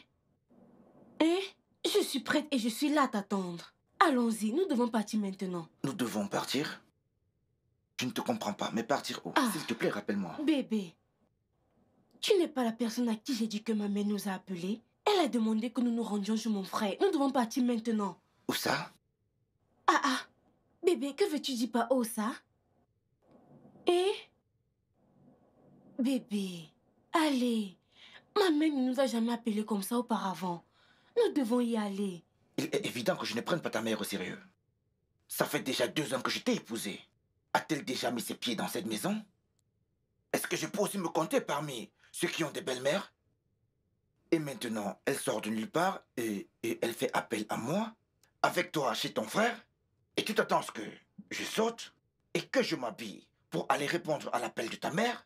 Eh, hein Je suis prête et je suis là à t'attendre. Allons-y, nous devons partir maintenant. Nous devons partir Je ne te comprends pas, mais partir où ah. S'il te plaît, rappelle-moi. Bébé, tu n'es pas la personne à qui j'ai dit que ma mère nous a appelés. Elle a demandé que nous nous rendions chez mon frère. Nous devons partir maintenant. Où ça ah ah Bébé, que veux-tu dire par haut ça Eh Bébé, allez. mère ne nous a jamais appelés comme ça auparavant. Nous devons y aller. Il est évident que je ne prenne pas ta mère au sérieux. Ça fait déjà deux ans que je t'ai épousée. A-t-elle déjà mis ses pieds dans cette maison Est-ce que je peux aussi me compter parmi ceux qui ont des belles-mères Et maintenant, elle sort de nulle part et elle fait appel à moi Avec toi chez ton frère et tu t'attends à ce que je saute et que je m'habille pour aller répondre à l'appel de ta mère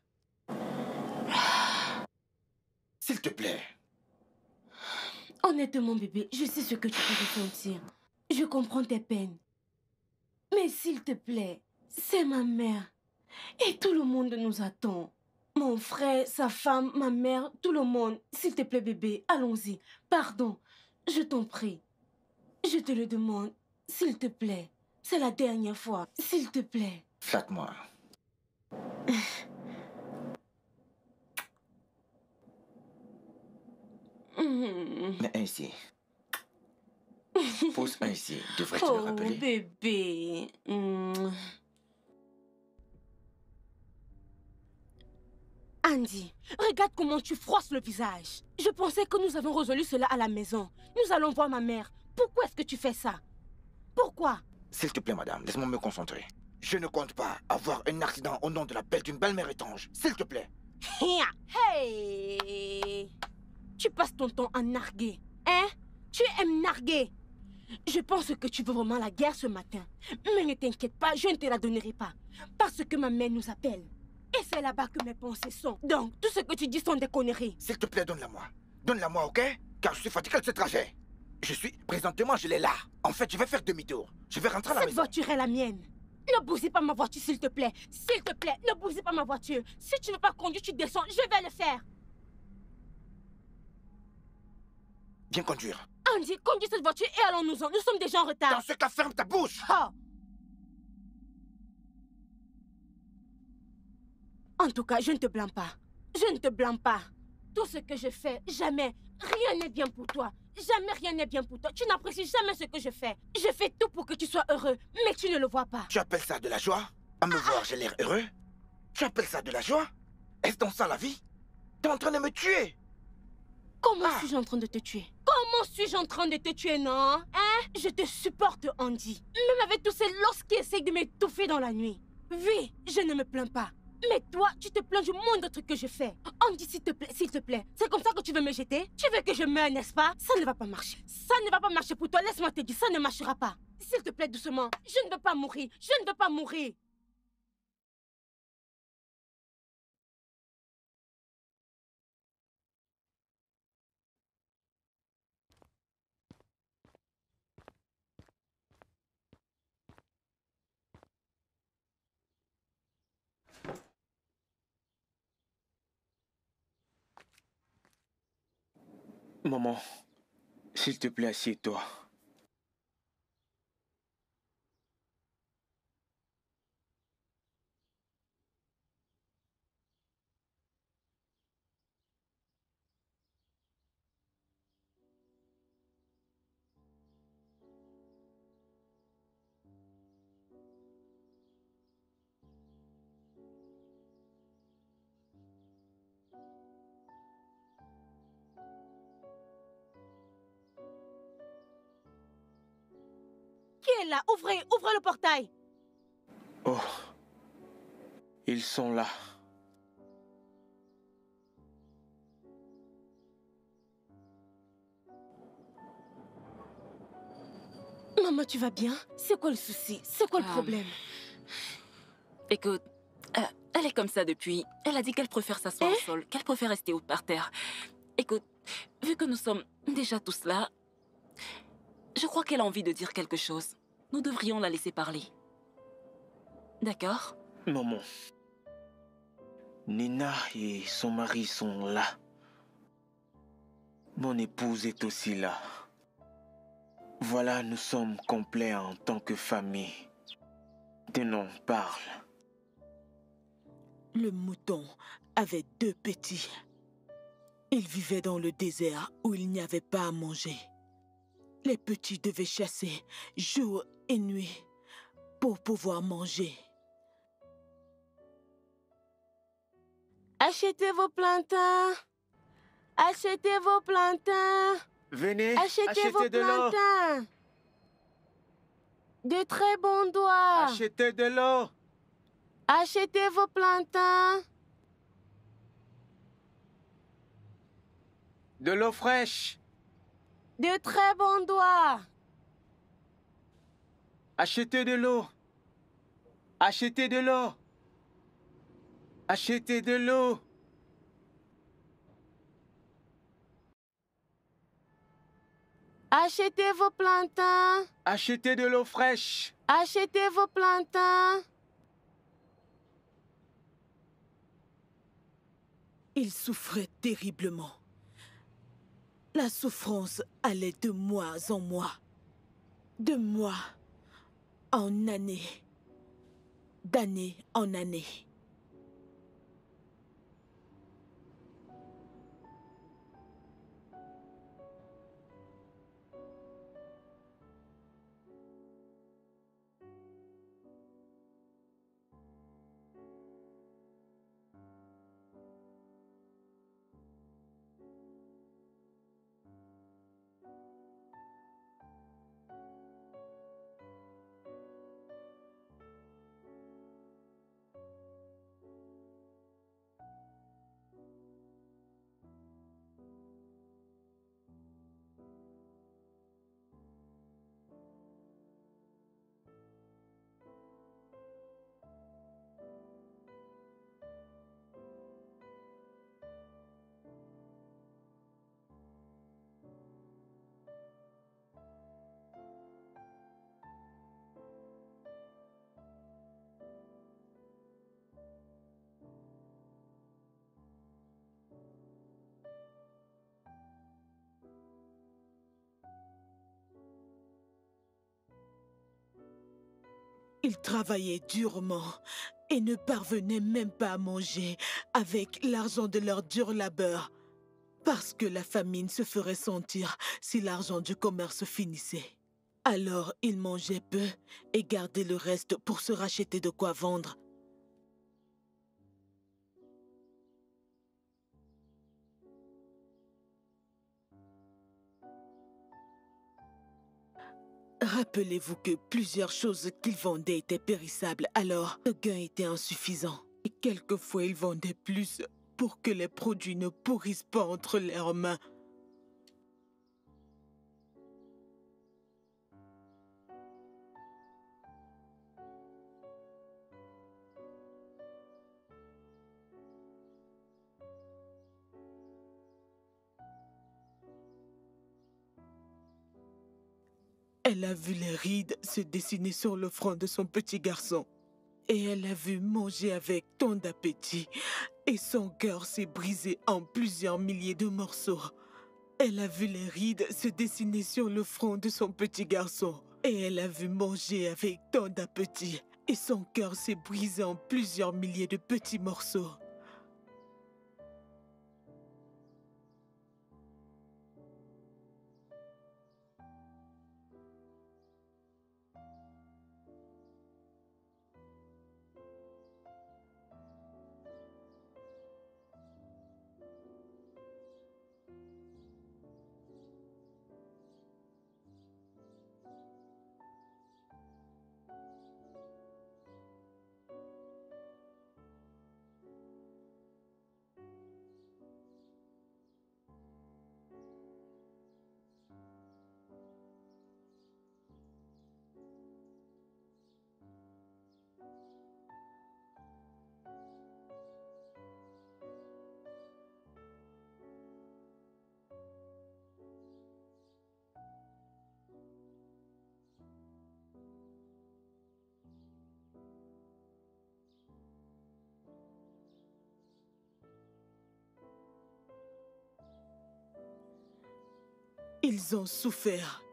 S'il te plaît. Honnêtement, bébé, je sais ce que tu peux ressentir. Je comprends tes peines. Mais s'il te plaît, c'est ma mère. Et tout le monde nous attend. Mon frère, sa femme, ma mère, tout le monde. S'il te plaît, bébé, allons-y. Pardon, je t'en prie. Je te le demande, s'il te plaît. C'est la dernière fois. S'il te plaît. Flatte-moi. Mm-hmm. Mais ainsi. pousse ainsi. Devrais-tu le oh, rappeler? bébé. Mm. Andy, regarde comment tu froisses le visage. Je pensais que nous avons résolu cela à la maison. Nous allons voir ma mère. Pourquoi est-ce que tu fais ça Pourquoi s'il te plaît, madame, laisse-moi me concentrer. Je ne compte pas avoir un accident au nom de la belle d'une belle-mère étrange. S'il te plaît. Hey Tu passes ton temps à narguer, hein Tu aimes narguer Je pense que tu veux vraiment la guerre ce matin. Mais ne t'inquiète pas, je ne te la donnerai pas. Parce que ma mère nous appelle. Et c'est là-bas que mes pensées sont. Donc, tout ce que tu dis sont des conneries. S'il te plaît, donne-la-moi. Donne-la-moi, ok Car je suis fatigué de ce trajet. Je suis... Présentement, je l'ai là. En fait, je vais faire demi-tour. Je vais rentrer à la Cette voiture est la mienne. Ne bousille pas ma voiture, s'il te plaît. S'il te plaît, ne bousille pas ma voiture. Si tu ne veux pas conduire, tu descends. Je vais le faire. Viens conduire. Andy, conduis cette voiture et allons-nous-en. Nous sommes déjà en retard. Dans ce cas, ferme ta bouche. Oh. En tout cas, je ne te blâme pas. Je ne te blâme pas. Tout ce que je fais, jamais, Rien n'est bien pour toi. Jamais rien n'est bien pour toi. Tu n'apprécies jamais ce que je fais. Je fais tout pour que tu sois heureux, mais tu ne le vois pas. Tu appelles ça de la joie À me voir, j'ai l'air heureux Tu appelles ça de la joie Est-ce dans ça la vie Tu es en train de me tuer Comment ah. suis-je en train de te tuer Comment suis-je en train de te tuer, non Hein Je te supporte, Andy. Même avec tous ces lorsqu'il qui essayent de m'étouffer dans la nuit. Oui, je ne me plains pas. Mais toi, tu te plains du moins de trucs que je fais. Andy, s'il te plaît, s'il te plaît. C'est comme ça que tu veux me jeter Tu veux que je meure, n'est-ce pas Ça ne va pas marcher. Ça ne va pas marcher pour toi. Laisse-moi te dire, ça ne marchera pas. S'il te plaît, doucement. Je ne veux pas mourir. Je ne veux pas mourir. Maman, s'il te plaît, assieds-toi. sont là. Maman, tu vas bien C'est quoi le souci C'est quoi le ah. problème Écoute, euh, elle est comme ça depuis. Elle a dit qu'elle préfère s'asseoir au eh? sol, qu'elle préfère rester au par terre. Écoute, vu que nous sommes déjà tous là, je crois qu'elle a envie de dire quelque chose. Nous devrions la laisser parler. D'accord Maman, Nina et son mari sont là. Mon épouse est aussi là. Voilà, nous sommes complets en tant que famille. Denon parle. Le mouton avait deux petits. Ils vivaient dans le désert où il n'y avait pas à manger. Les petits devaient chasser jour et nuit pour pouvoir manger. Achetez vos plantains. Achetez vos plantains. Venez, achetez, vos de plantains. De très bons doigts. Achetez de l'eau. Achetez vos plantains. De l'eau fraîche. De très bons doigts. Achetez de l'eau. Achetez de l'eau. Achetez de l'eau Achetez vos plantains Achetez de l'eau fraîche Achetez vos plantains Il souffrait terriblement. La souffrance allait de mois en mois, de mois en année, d'année en année. Ils travaillaient durement et ne parvenaient même pas à manger avec l'argent de leur dur labeur, parce que la famine se ferait sentir si l'argent du commerce finissait. Alors ils mangeaient peu et gardaient le reste pour se racheter de quoi vendre Rappelez-vous que plusieurs choses qu'ils vendaient étaient périssables, alors le gain était insuffisant. Et quelquefois, ils vendaient plus pour que les produits ne pourrissent pas entre leurs mains. Elle a vu les rides se dessiner sur le front de son petit garçon. Et elle a vu manger avec tant d'appétit. Et son cœur s'est brisé en plusieurs milliers de morceaux. Elle a vu les rides se dessiner sur le front de son petit garçon. Et elle a vu manger avec tant d'appétit. Et son cœur s'est brisé en plusieurs milliers de petits morceaux. Ils ont souffert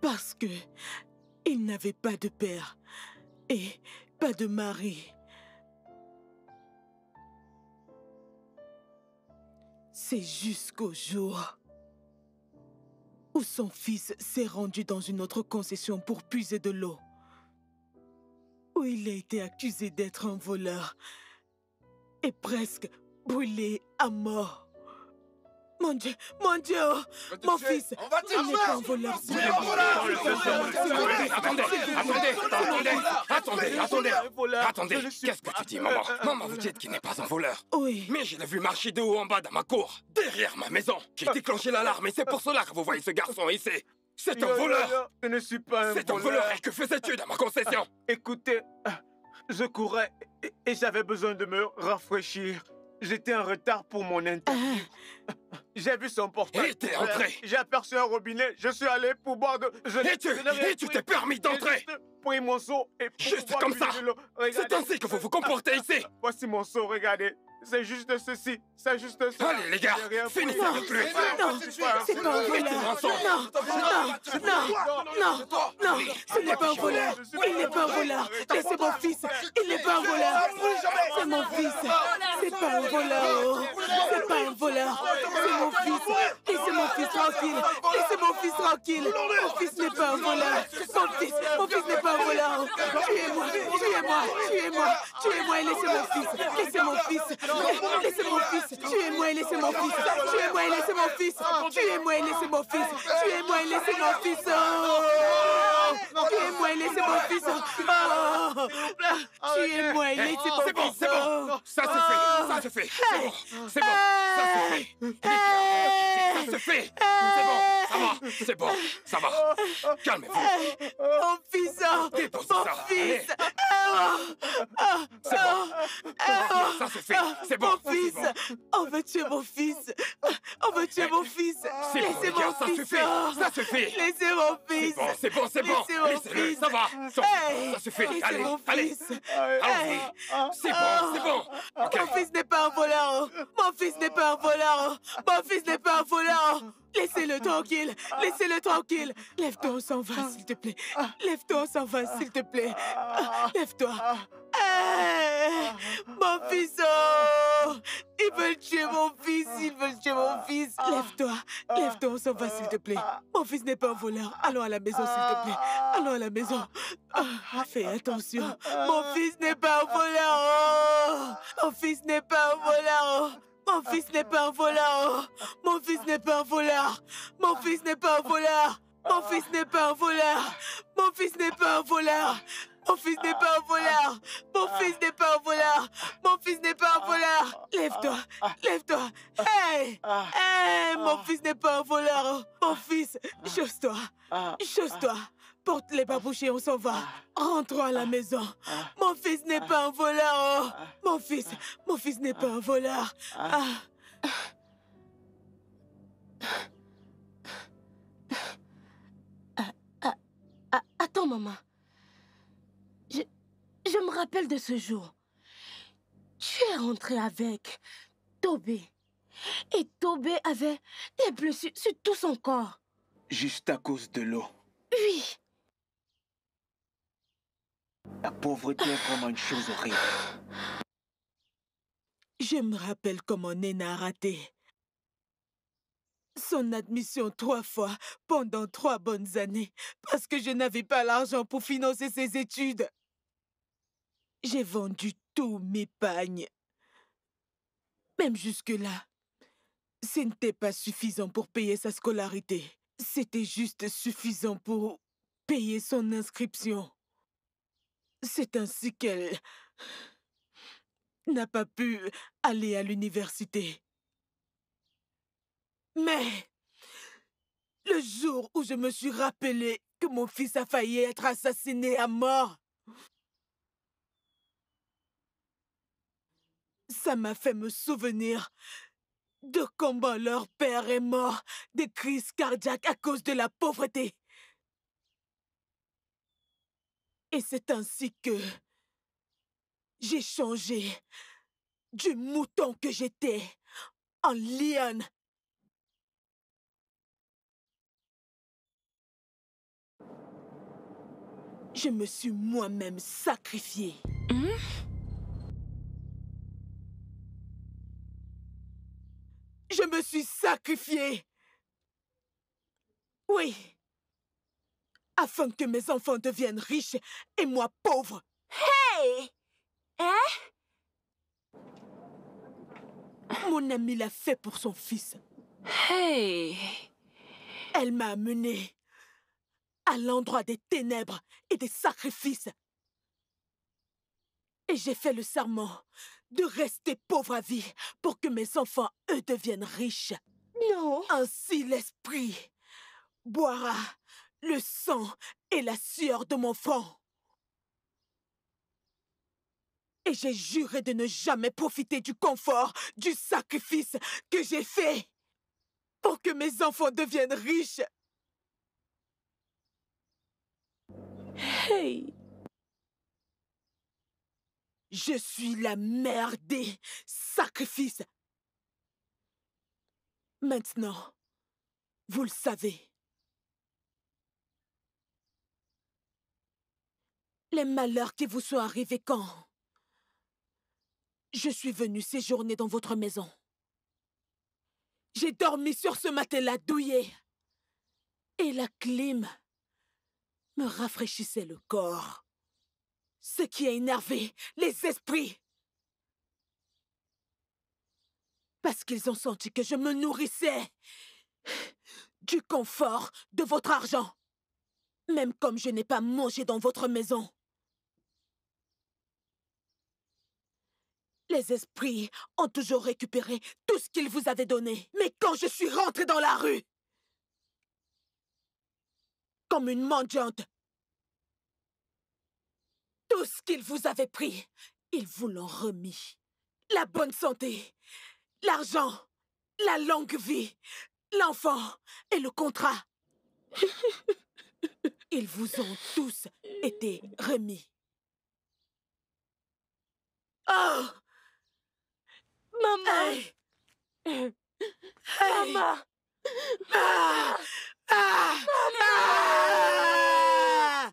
parce que n'avaient pas de père et pas de mari. C'est jusqu'au jour où son fils s'est rendu dans une autre concession pour puiser de l'eau, où il a été accusé d'être un voleur et presque brûlé à mort. Mon Dieu, mon Dieu, oh, mon fils, on va te pas un voleur. Attendez, attendez, attendez, attendez, attendez, Qu'est-ce que tu dis, maman Maman, vous dites qu'il n'est pas un voleur. Oui. Mais je l'ai vu marcher de haut en bas dans ma cour, derrière ma maison. J'ai déclenché l'alarme et c'est pour cela que vous voyez ce garçon ici. C'est un voleur. Je ne suis pas un voleur. C'est un voleur. Et que faisais-tu dans ma concession ah, Écoutez, ah, je courais et j'avais besoin de me rafraîchir. J'étais en retard pour mon interview. Ah. J'ai vu son portail. Et t'es entré. J'ai aperçu un robinet. Je suis allé pour boire de. Je et tu tu t'es permis d'entrer. Pris mon seau et. Juste comme ça. C'est ainsi que vous vous comportez ici. (laughs) Voici mon seau. Regardez. C'est juste ceci, c'est juste ça. Allez, les gars, finissez le plus Non, c'est pas un voleur. Non, non, non, non, ce n'est pas un voleur. Il n'est pas un voleur. c'est mon fils. Il n'est pas un voleur. C'est mon fils. C'est pas un voleur. C'est pas un voleur. C'est mon fils. Laissez mon fils tranquille. Laissez mon fils tranquille. Mon fils n'est pas un voleur. Mon fils, mon fils n'est pas un voleur. Tuez-moi, tuez-moi, tuez-moi, tuez-moi et laissez mon fils. Laissez mon fils. Laissez mon fils Tuez-moi et laissez mon fils es moi et laissez mon fils Tuez-moi et laissez mon fils es moi et laissez mon fils es moi et laissez mon fils es moi et laissez mon fils C'est bon, c'est Ça se fait Ça se fait C'est bon Ça se fait Ça se fait C'est bon Ça va C'est bon Ça va Calmez-vous Mon fils Mon fils C'est bon Ça se fait (laughs) c'est bon. Mon fils, on oh, veut tuer mon fils. On oh, veut tuer mon fils. Ah, c'est bon, mon fils. ça suffit. Ça suffit. Laissez mon fils. C'est bon, c'est bon, c'est bon. laissez ça va. Ça suffit. Allez, allez. Allez. C'est bon, oh. c'est bon. Mon fils n'est pas un voleur. Mon fils n'est pas un voleur. Mon fils n'est pas un voleur. Laissez-le tranquille. Laissez-le tranquille. Lève-toi, on s'en va, s'il te plaît. Lève-toi, on s'en va, s'il te plaît. Lève-toi. Eh, mon ah, ah, oh, ah, fils, Ils veulent tuer mon fils, ils veulent tuer mon fils. Lève-toi, lève-toi, on s'en va, s'il te plaît. Mon fils n'est pas un voleur. Allons à la maison, s'il te plaît. Allons à la maison. fais attention. Mon fils n'est pas un voleur. mon fils n'est pas un voleur. Mon fils n'est pas un voleur. Mon fils n'est pas un voleur. Mon fils n'est pas un voleur. Mon fils n'est pas un voleur. Mon fils n'est pas un voleur. Mon fils n'est pas un voleur Mon fils n'est pas un voleur Mon fils n'est pas un voleur Lève-toi Lève-toi Hey Hey Mon fils n'est pas un voleur Mon fils Chose-toi Chose-toi Porte les babouchés, on s'en va Rentre à la maison Mon fils n'est pas un voleur Mon fils Mon fils n'est pas un voleur ah. Ah. Ah. Attends, maman. Je me rappelle de ce jour. Tu es rentré avec Tobé. Et Tobé avait des blessures sur tout son corps. Juste à cause de l'eau. Oui. La pauvreté est vraiment une chose horrible. Je me rappelle comment Nena a raté son admission trois fois pendant trois bonnes années parce que je n'avais pas l'argent pour financer ses études. J'ai vendu tous mes pagnes. Même jusque-là, ce n'était pas suffisant pour payer sa scolarité. C'était juste suffisant pour payer son inscription. C'est ainsi qu'elle n'a pas pu aller à l'université. Mais le jour où je me suis rappelé que mon fils a failli être assassiné à mort, ça m'a fait me souvenir de combien leur père est mort des crises cardiaques à cause de la pauvreté. Et c'est ainsi que j'ai changé du mouton que j'étais en lionne. Je me suis moi-même sacrifiée. Hein je me suis sacrifiée. Oui. Afin que mes enfants deviennent riches et moi pauvre. Hey Hein Mon ami l'a fait pour son fils. Hey Elle m'a amenée à l'endroit des ténèbres et des sacrifices. Et j'ai fait le serment de rester pauvre à vie pour que mes enfants, eux, deviennent riches. Non. Ainsi l'esprit boira le sang et la sueur de mon front. Et j'ai juré de ne jamais profiter du confort, du sacrifice que j'ai fait pour que mes enfants deviennent riches. Hey je suis la mère des sacrifices. Maintenant, vous le savez. Les malheurs qui vous sont arrivés quand je suis venue séjourner dans votre maison. J'ai dormi sur ce matelas douillet Et la clim me rafraîchissait le corps. Ce qui a énervé les esprits. Parce qu'ils ont senti que je me nourrissais du confort de votre argent. Même comme je n'ai pas mangé dans votre maison. Les esprits ont toujours récupéré tout ce qu'ils vous avaient donné. Mais quand je suis rentrée dans la rue, comme une mendiante, tout ce qu'ils vous avaient pris, ils vous l'ont remis. La bonne santé, l'argent, la longue vie, l'enfant et le contrat. (laughs) Ils vous ont tous été remis. Oh Maman Maman ah, ah! ah!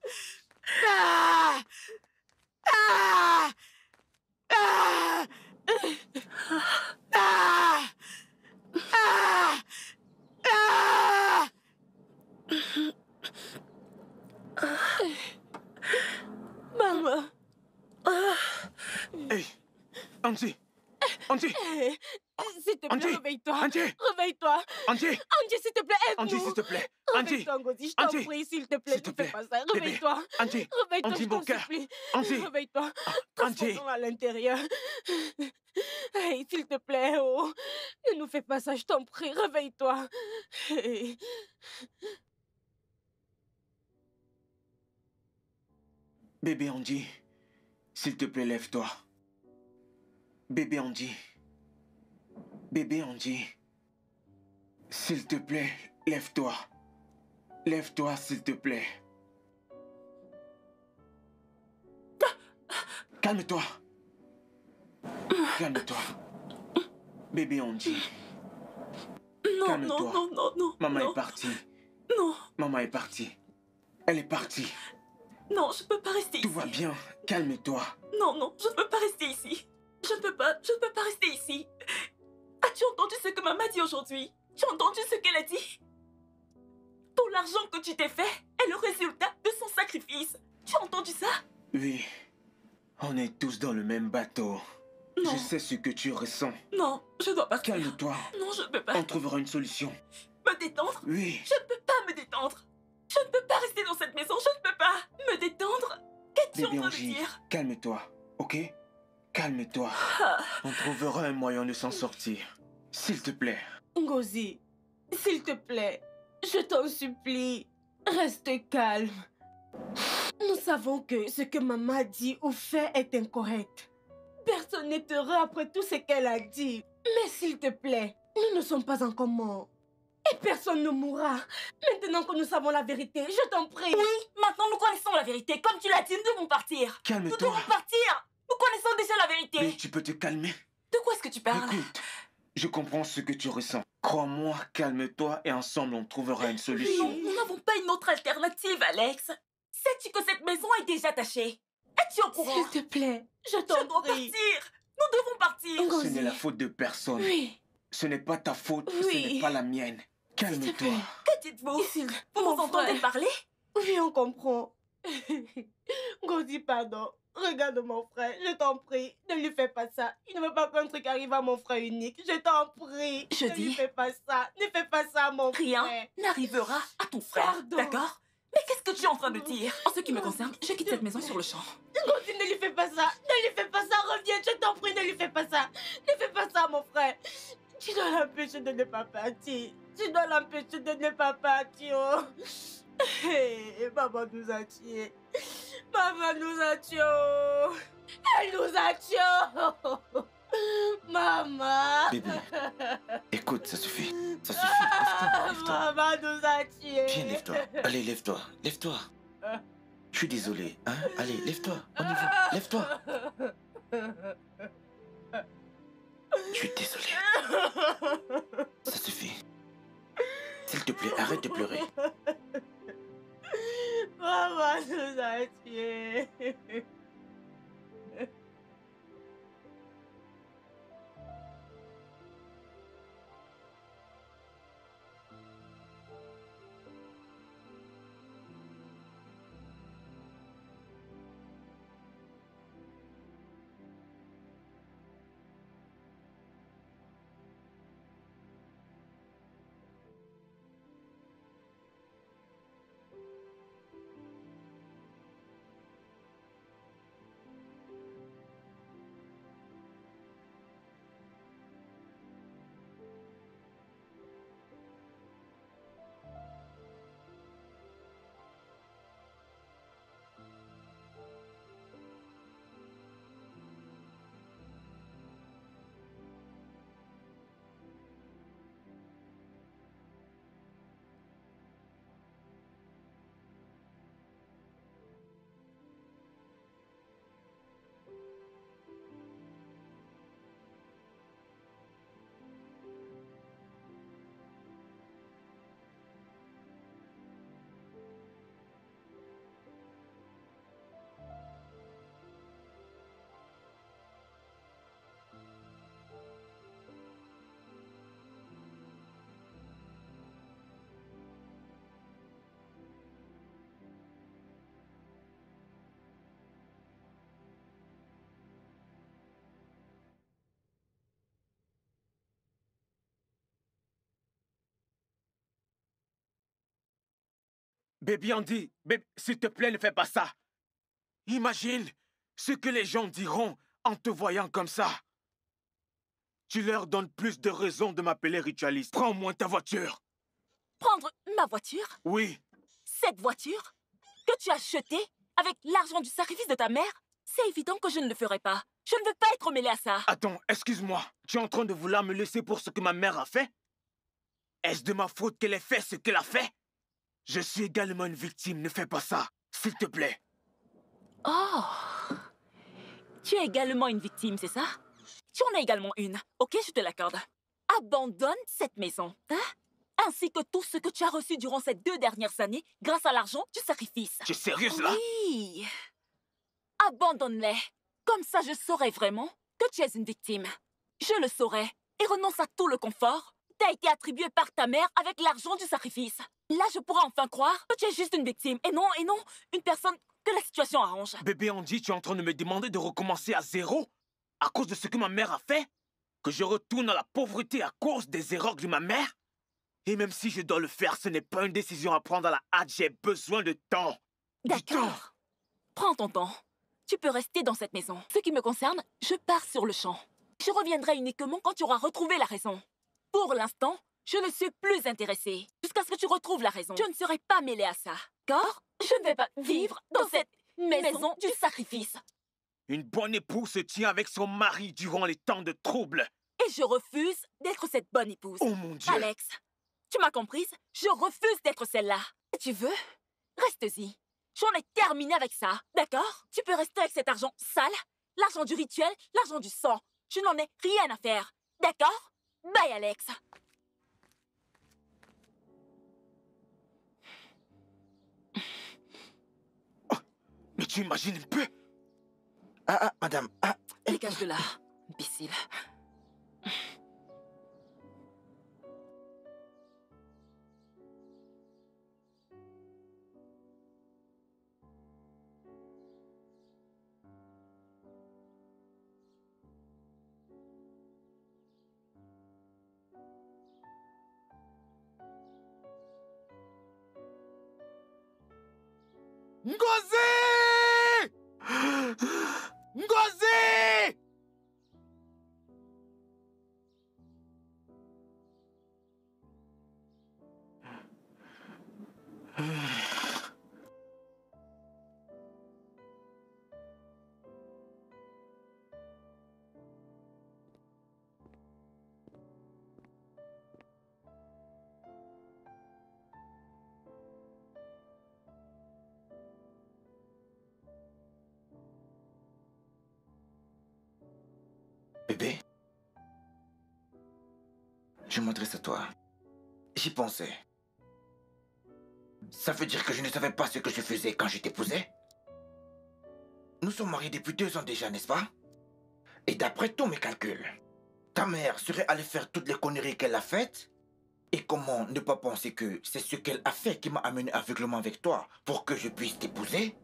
ah! Ah! Ah! Ah! Ah! Ah! Mama. Hey, Auntie. Auntie. S'il te plaît, réveille-toi. Réveille-toi. Angie. Angie, s'il te plaît, aide-nous. Angie, s'il te plaît. Angie. Angie. Je t'en prie, s'il te plaît, ne fais pas ça. Réveille-toi. Andy, Réveille-toi, Angie, je t'en Réveille-toi. Ah, Angie. à l'intérieur. Hey, s'il te plaît, oh. Ne nous fais pas ça, je t'en prie. Réveille-toi. Bébé Andy, s'il te plaît, lève-toi. Bébé Andy. Bébé Andy, s'il te plaît, lève-toi. Lève-toi, s'il te plaît. Calme-toi. Calme-toi. Bébé Andy. Non, non, non, non, non. Maman est partie. Non. Maman est partie. Elle est partie. Non, je ne peux pas rester ici. Tout va bien. Calme-toi. Non, non, je ne peux pas rester ici. Je ne peux pas, je ne peux pas rester ici tu as entendu ce que maman dit aujourd'hui Tu as entendu ce qu'elle a dit Tout l'argent que tu t'es fait est le résultat de son sacrifice. Tu as entendu ça Oui. On est tous dans le même bateau. Non. Je sais ce que tu ressens. Non, je dois pas. Calme-toi. Non, je ne peux pas. On trouvera une solution. Me détendre Oui. Je ne peux pas me détendre. Je ne peux pas rester dans cette maison. Je ne peux pas me détendre. Qu'est-ce que tu en dire Calme-toi, ok Calme-toi. Ah. On trouvera un moyen de s'en sortir. S'il te plaît. Ngozi, s'il te plaît, je t'en supplie, reste calme. Nous savons que ce que maman dit ou fait est incorrect. Personne n'est heureux après tout ce qu'elle a dit. Mais s'il te plaît, nous ne sommes pas en commun. Et personne ne mourra. Maintenant que nous savons la vérité, je t'en prie. Oui, maintenant nous connaissons la vérité. Comme tu l'as dit, nous devons partir. Calme-toi. Nous devons partir. Nous connaissons déjà la vérité. Mais tu peux te calmer. De quoi est-ce que tu parles Écoute, je comprends ce que tu ressens. Crois-moi, calme-toi et ensemble on trouvera une solution. Non, nous n'avons pas une autre alternative, Alex. Sais-tu que cette maison est déjà tachée Es-tu au courant S'il te plaît, je t'en Je dois partir. Nous devons partir. Ce n'est la faute de personne. Oui. Ce n'est pas ta faute, ce n'est pas la mienne. Calme-toi. Que dites-vous Vous m'entendez parler Oui, on comprend. Gondi, (laughs) pardon. Regarde mon frère, je t'en prie, ne lui fais pas ça. Il ne veut pas qu'un truc arrive à mon frère unique. Je t'en prie. Je ne lui fais pas ça. Ne fais pas ça mon frère. Rien n'arrivera à ton frère. D'accord Mais qu'est-ce que tu es en train de dire En ce qui me concerne, je quitte cette maison sur le champ. Continue, ne lui fais pas ça. Ne lui fais pas ça. Reviens, je t'en prie, ne lui fais pas ça. Ne fais pas ça mon frère. Tu dois l'empêcher de ne pas partir. Tu dois l'empêcher de ne pas partir. Maman (laughs) nous a tués. Maman nous a tués. Elle nous a tués. Maman. Bébé, écoute, ça suffit. Ça suffit. Lève-toi. Maman nous a tués. Viens, lève-toi. Allez, lève-toi. Lève-toi. Je suis désolé. Hein. Allez, lève-toi. On y va. Lève-toi. Je suis désolé. Ça suffit. S'il te plaît, arrête de pleurer. 爸爸是在听。Baby Andy, s'il te plaît, ne fais pas ça. Imagine ce que les gens diront en te voyant comme ça. Tu leur donnes plus de raisons de m'appeler ritualiste. Prends moins ta voiture. Prendre ma voiture Oui. Cette voiture que tu as achetée avec l'argent du sacrifice de ta mère C'est évident que je ne le ferai pas. Je ne veux pas être mêlée à ça. Attends, excuse-moi. Tu es en train de vouloir me laisser pour ce que ma mère a fait Est-ce de ma faute qu'elle ait fait ce qu'elle a fait je suis également une victime, ne fais pas ça, s'il te plaît. Oh Tu es également une victime, c'est ça Tu en es également une, ok, je te l'accorde. Abandonne cette maison, hein ainsi que tout ce que tu as reçu durant ces deux dernières années grâce à l'argent du sacrifice. Tu es sérieuse là Oui Abandonne-les Comme ça je saurai vraiment que tu es une victime. Je le saurai et renonce à tout le confort t'a été attribué par ta mère avec l'argent du sacrifice. Là, je pourrais enfin croire que tu es juste une victime et non, et non, une personne que la situation arrange. Bébé Andy, tu es en train de me demander de recommencer à zéro à cause de ce que ma mère a fait Que je retourne à la pauvreté à cause des erreurs de ma mère Et même si je dois le faire, ce n'est pas une décision à prendre à la hâte, j'ai besoin de temps. D'accord. Prends ton temps. Tu peux rester dans cette maison. Ce qui me concerne, je pars sur le champ. Je reviendrai uniquement quand tu auras retrouvé la raison. Pour l'instant, je ne suis plus intéressée. Jusqu'à ce que tu retrouves la raison, je ne serai pas mêlée à ça. D'accord je ne vais pas vivre dans cette maison, maison du sacrifice. Une bonne épouse se tient avec son mari durant les temps de trouble. Et je refuse d'être cette bonne épouse. Oh mon Dieu Alex, tu m'as comprise Je refuse d'être celle-là. Tu veux Reste-y. J'en ai terminé avec ça, d'accord Tu peux rester avec cet argent sale, l'argent du rituel, l'argent du sang. Je n'en ai rien à faire, d'accord Bye, Alex oh, Mais tu imagines un peu Ah, ah, madame, ah... Eh. Dégage de là, imbécile Ngozi! (gasps) Ngozi! Bébé Je m'adresse à toi. J'y pensais. Ça veut dire que je ne savais pas ce que je faisais quand je t'épousais Nous sommes mariés depuis deux ans déjà, n'est-ce pas Et d'après tous mes calculs, ta mère serait allée faire toutes les conneries qu'elle a faites Et comment ne pas penser que c'est ce qu'elle a fait qui m'a amené aveuglement avec toi pour que je puisse t'épouser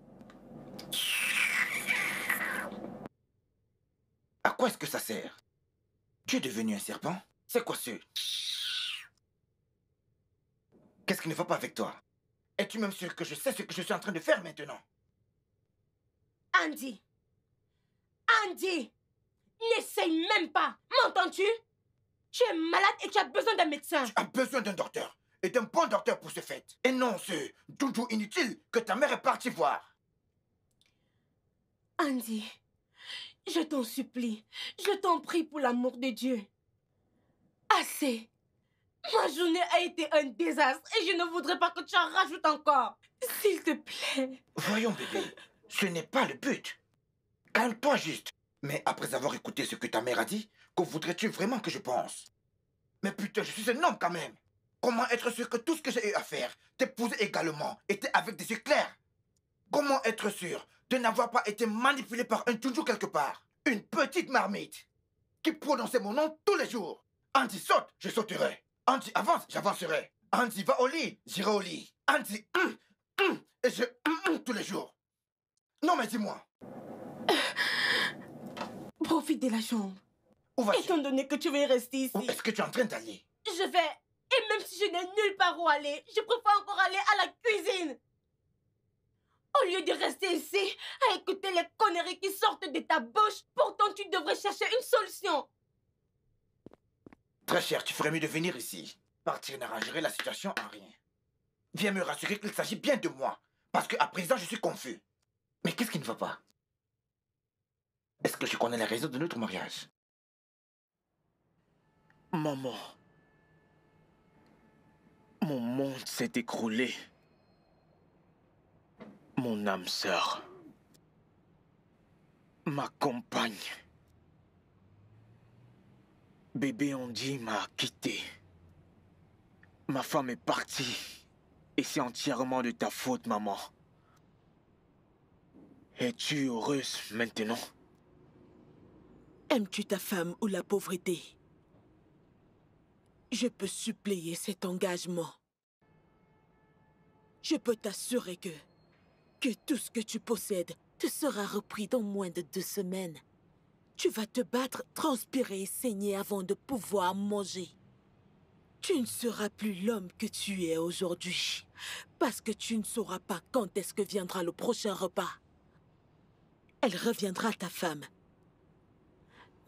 quest est-ce que ça sert Tu es devenu un serpent C'est quoi ce... Qu'est-ce qui ne va pas avec toi Es-tu même sûr que je sais ce que je suis en train de faire maintenant Andy Andy N'essaye même pas M'entends-tu Tu es malade et tu as besoin d'un médecin Tu as besoin d'un docteur Et d'un bon docteur pour ce fait Et non ce doudou inutile que ta mère est partie voir Andy je t'en supplie, je t'en prie pour l'amour de Dieu. Assez. Ma journée a été un désastre et je ne voudrais pas que tu en rajoutes encore. S'il te plaît. Voyons, bébé, ce n'est pas le but. Calme-toi juste. Mais après avoir écouté ce que ta mère a dit, que voudrais-tu vraiment que je pense Mais putain, je suis un homme quand même. Comment être sûr que tout ce que j'ai eu à faire, t'épouser également, était avec des yeux clairs Comment être sûr de n'avoir pas été manipulé par un toujours quelque part. Une petite marmite qui prononçait mon nom tous les jours. Andy saute, je sauterai. Andy avance, j'avancerai. Andy va au lit, j'irai au lit. Andy, hum, hum, et je hum, tous les jours. Non mais dis-moi. (sighs) Profite de la chambre. Où vas-tu Étant donné que tu veux rester ici. Où est-ce que tu es en train d'aller Je vais. Et même si je n'ai nulle part où aller, je préfère encore aller à la cuisine lieu de rester ici à écouter les conneries qui sortent de ta bouche. Pourtant, tu devrais chercher une solution. Très cher, tu ferais mieux de venir ici. Partir n'arrangerait la situation en rien. Viens me rassurer qu'il s'agit bien de moi, parce qu'à présent, je suis confus. Mais qu'est-ce qui ne va pas Est-ce que je connais la raison de notre mariage Maman, mon monde s'est écroulé. Mon âme sœur. Ma compagne. Bébé Andy m'a quitté. Ma femme est partie. Et c'est entièrement de ta faute, maman. Es-tu heureuse maintenant Aimes-tu ta femme ou la pauvreté Je peux suppléer cet engagement. Je peux t'assurer que que tout ce que tu possèdes te sera repris dans moins de deux semaines. Tu vas te battre, transpirer et saigner avant de pouvoir manger. Tu ne seras plus l'homme que tu es aujourd'hui, parce que tu ne sauras pas quand est-ce que viendra le prochain repas. Elle reviendra ta femme.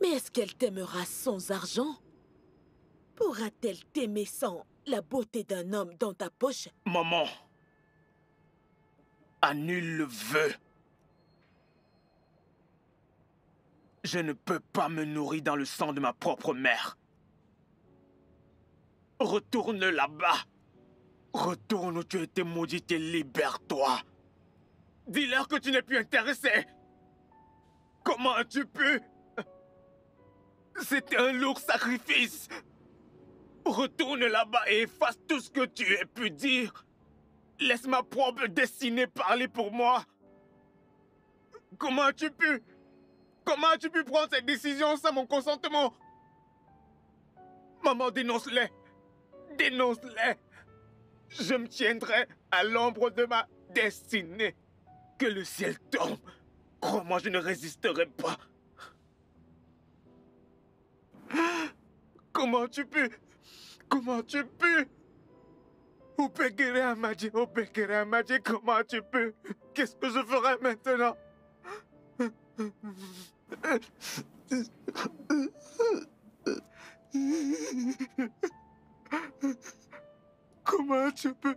Mais est-ce qu'elle t'aimera sans argent Pourra-t-elle t'aimer sans la beauté d'un homme dans ta poche Maman annule le vœu. Je ne peux pas me nourrir dans le sang de ma propre mère. Retourne là-bas. Retourne où tu étais maudite et libère-toi. Dis-leur que tu n'es plus intéressé. Comment as-tu pu C'était un lourd sacrifice. Retourne là-bas et efface tout ce que tu as pu dire. Laisse ma propre destinée parler pour moi. Comment as-tu pu... Comment as-tu pu prendre cette décision sans mon consentement Maman, dénonce-les. Dénonce-les. Je me tiendrai à l'ombre de ma destinée. Que le ciel tombe. Crois-moi, je ne résisterai pas. Comment as tu pu... Comment as tu pu... Maji, Où Opéguera Maji, comment tu peux Qu'est-ce que je ferai maintenant Comment tu peux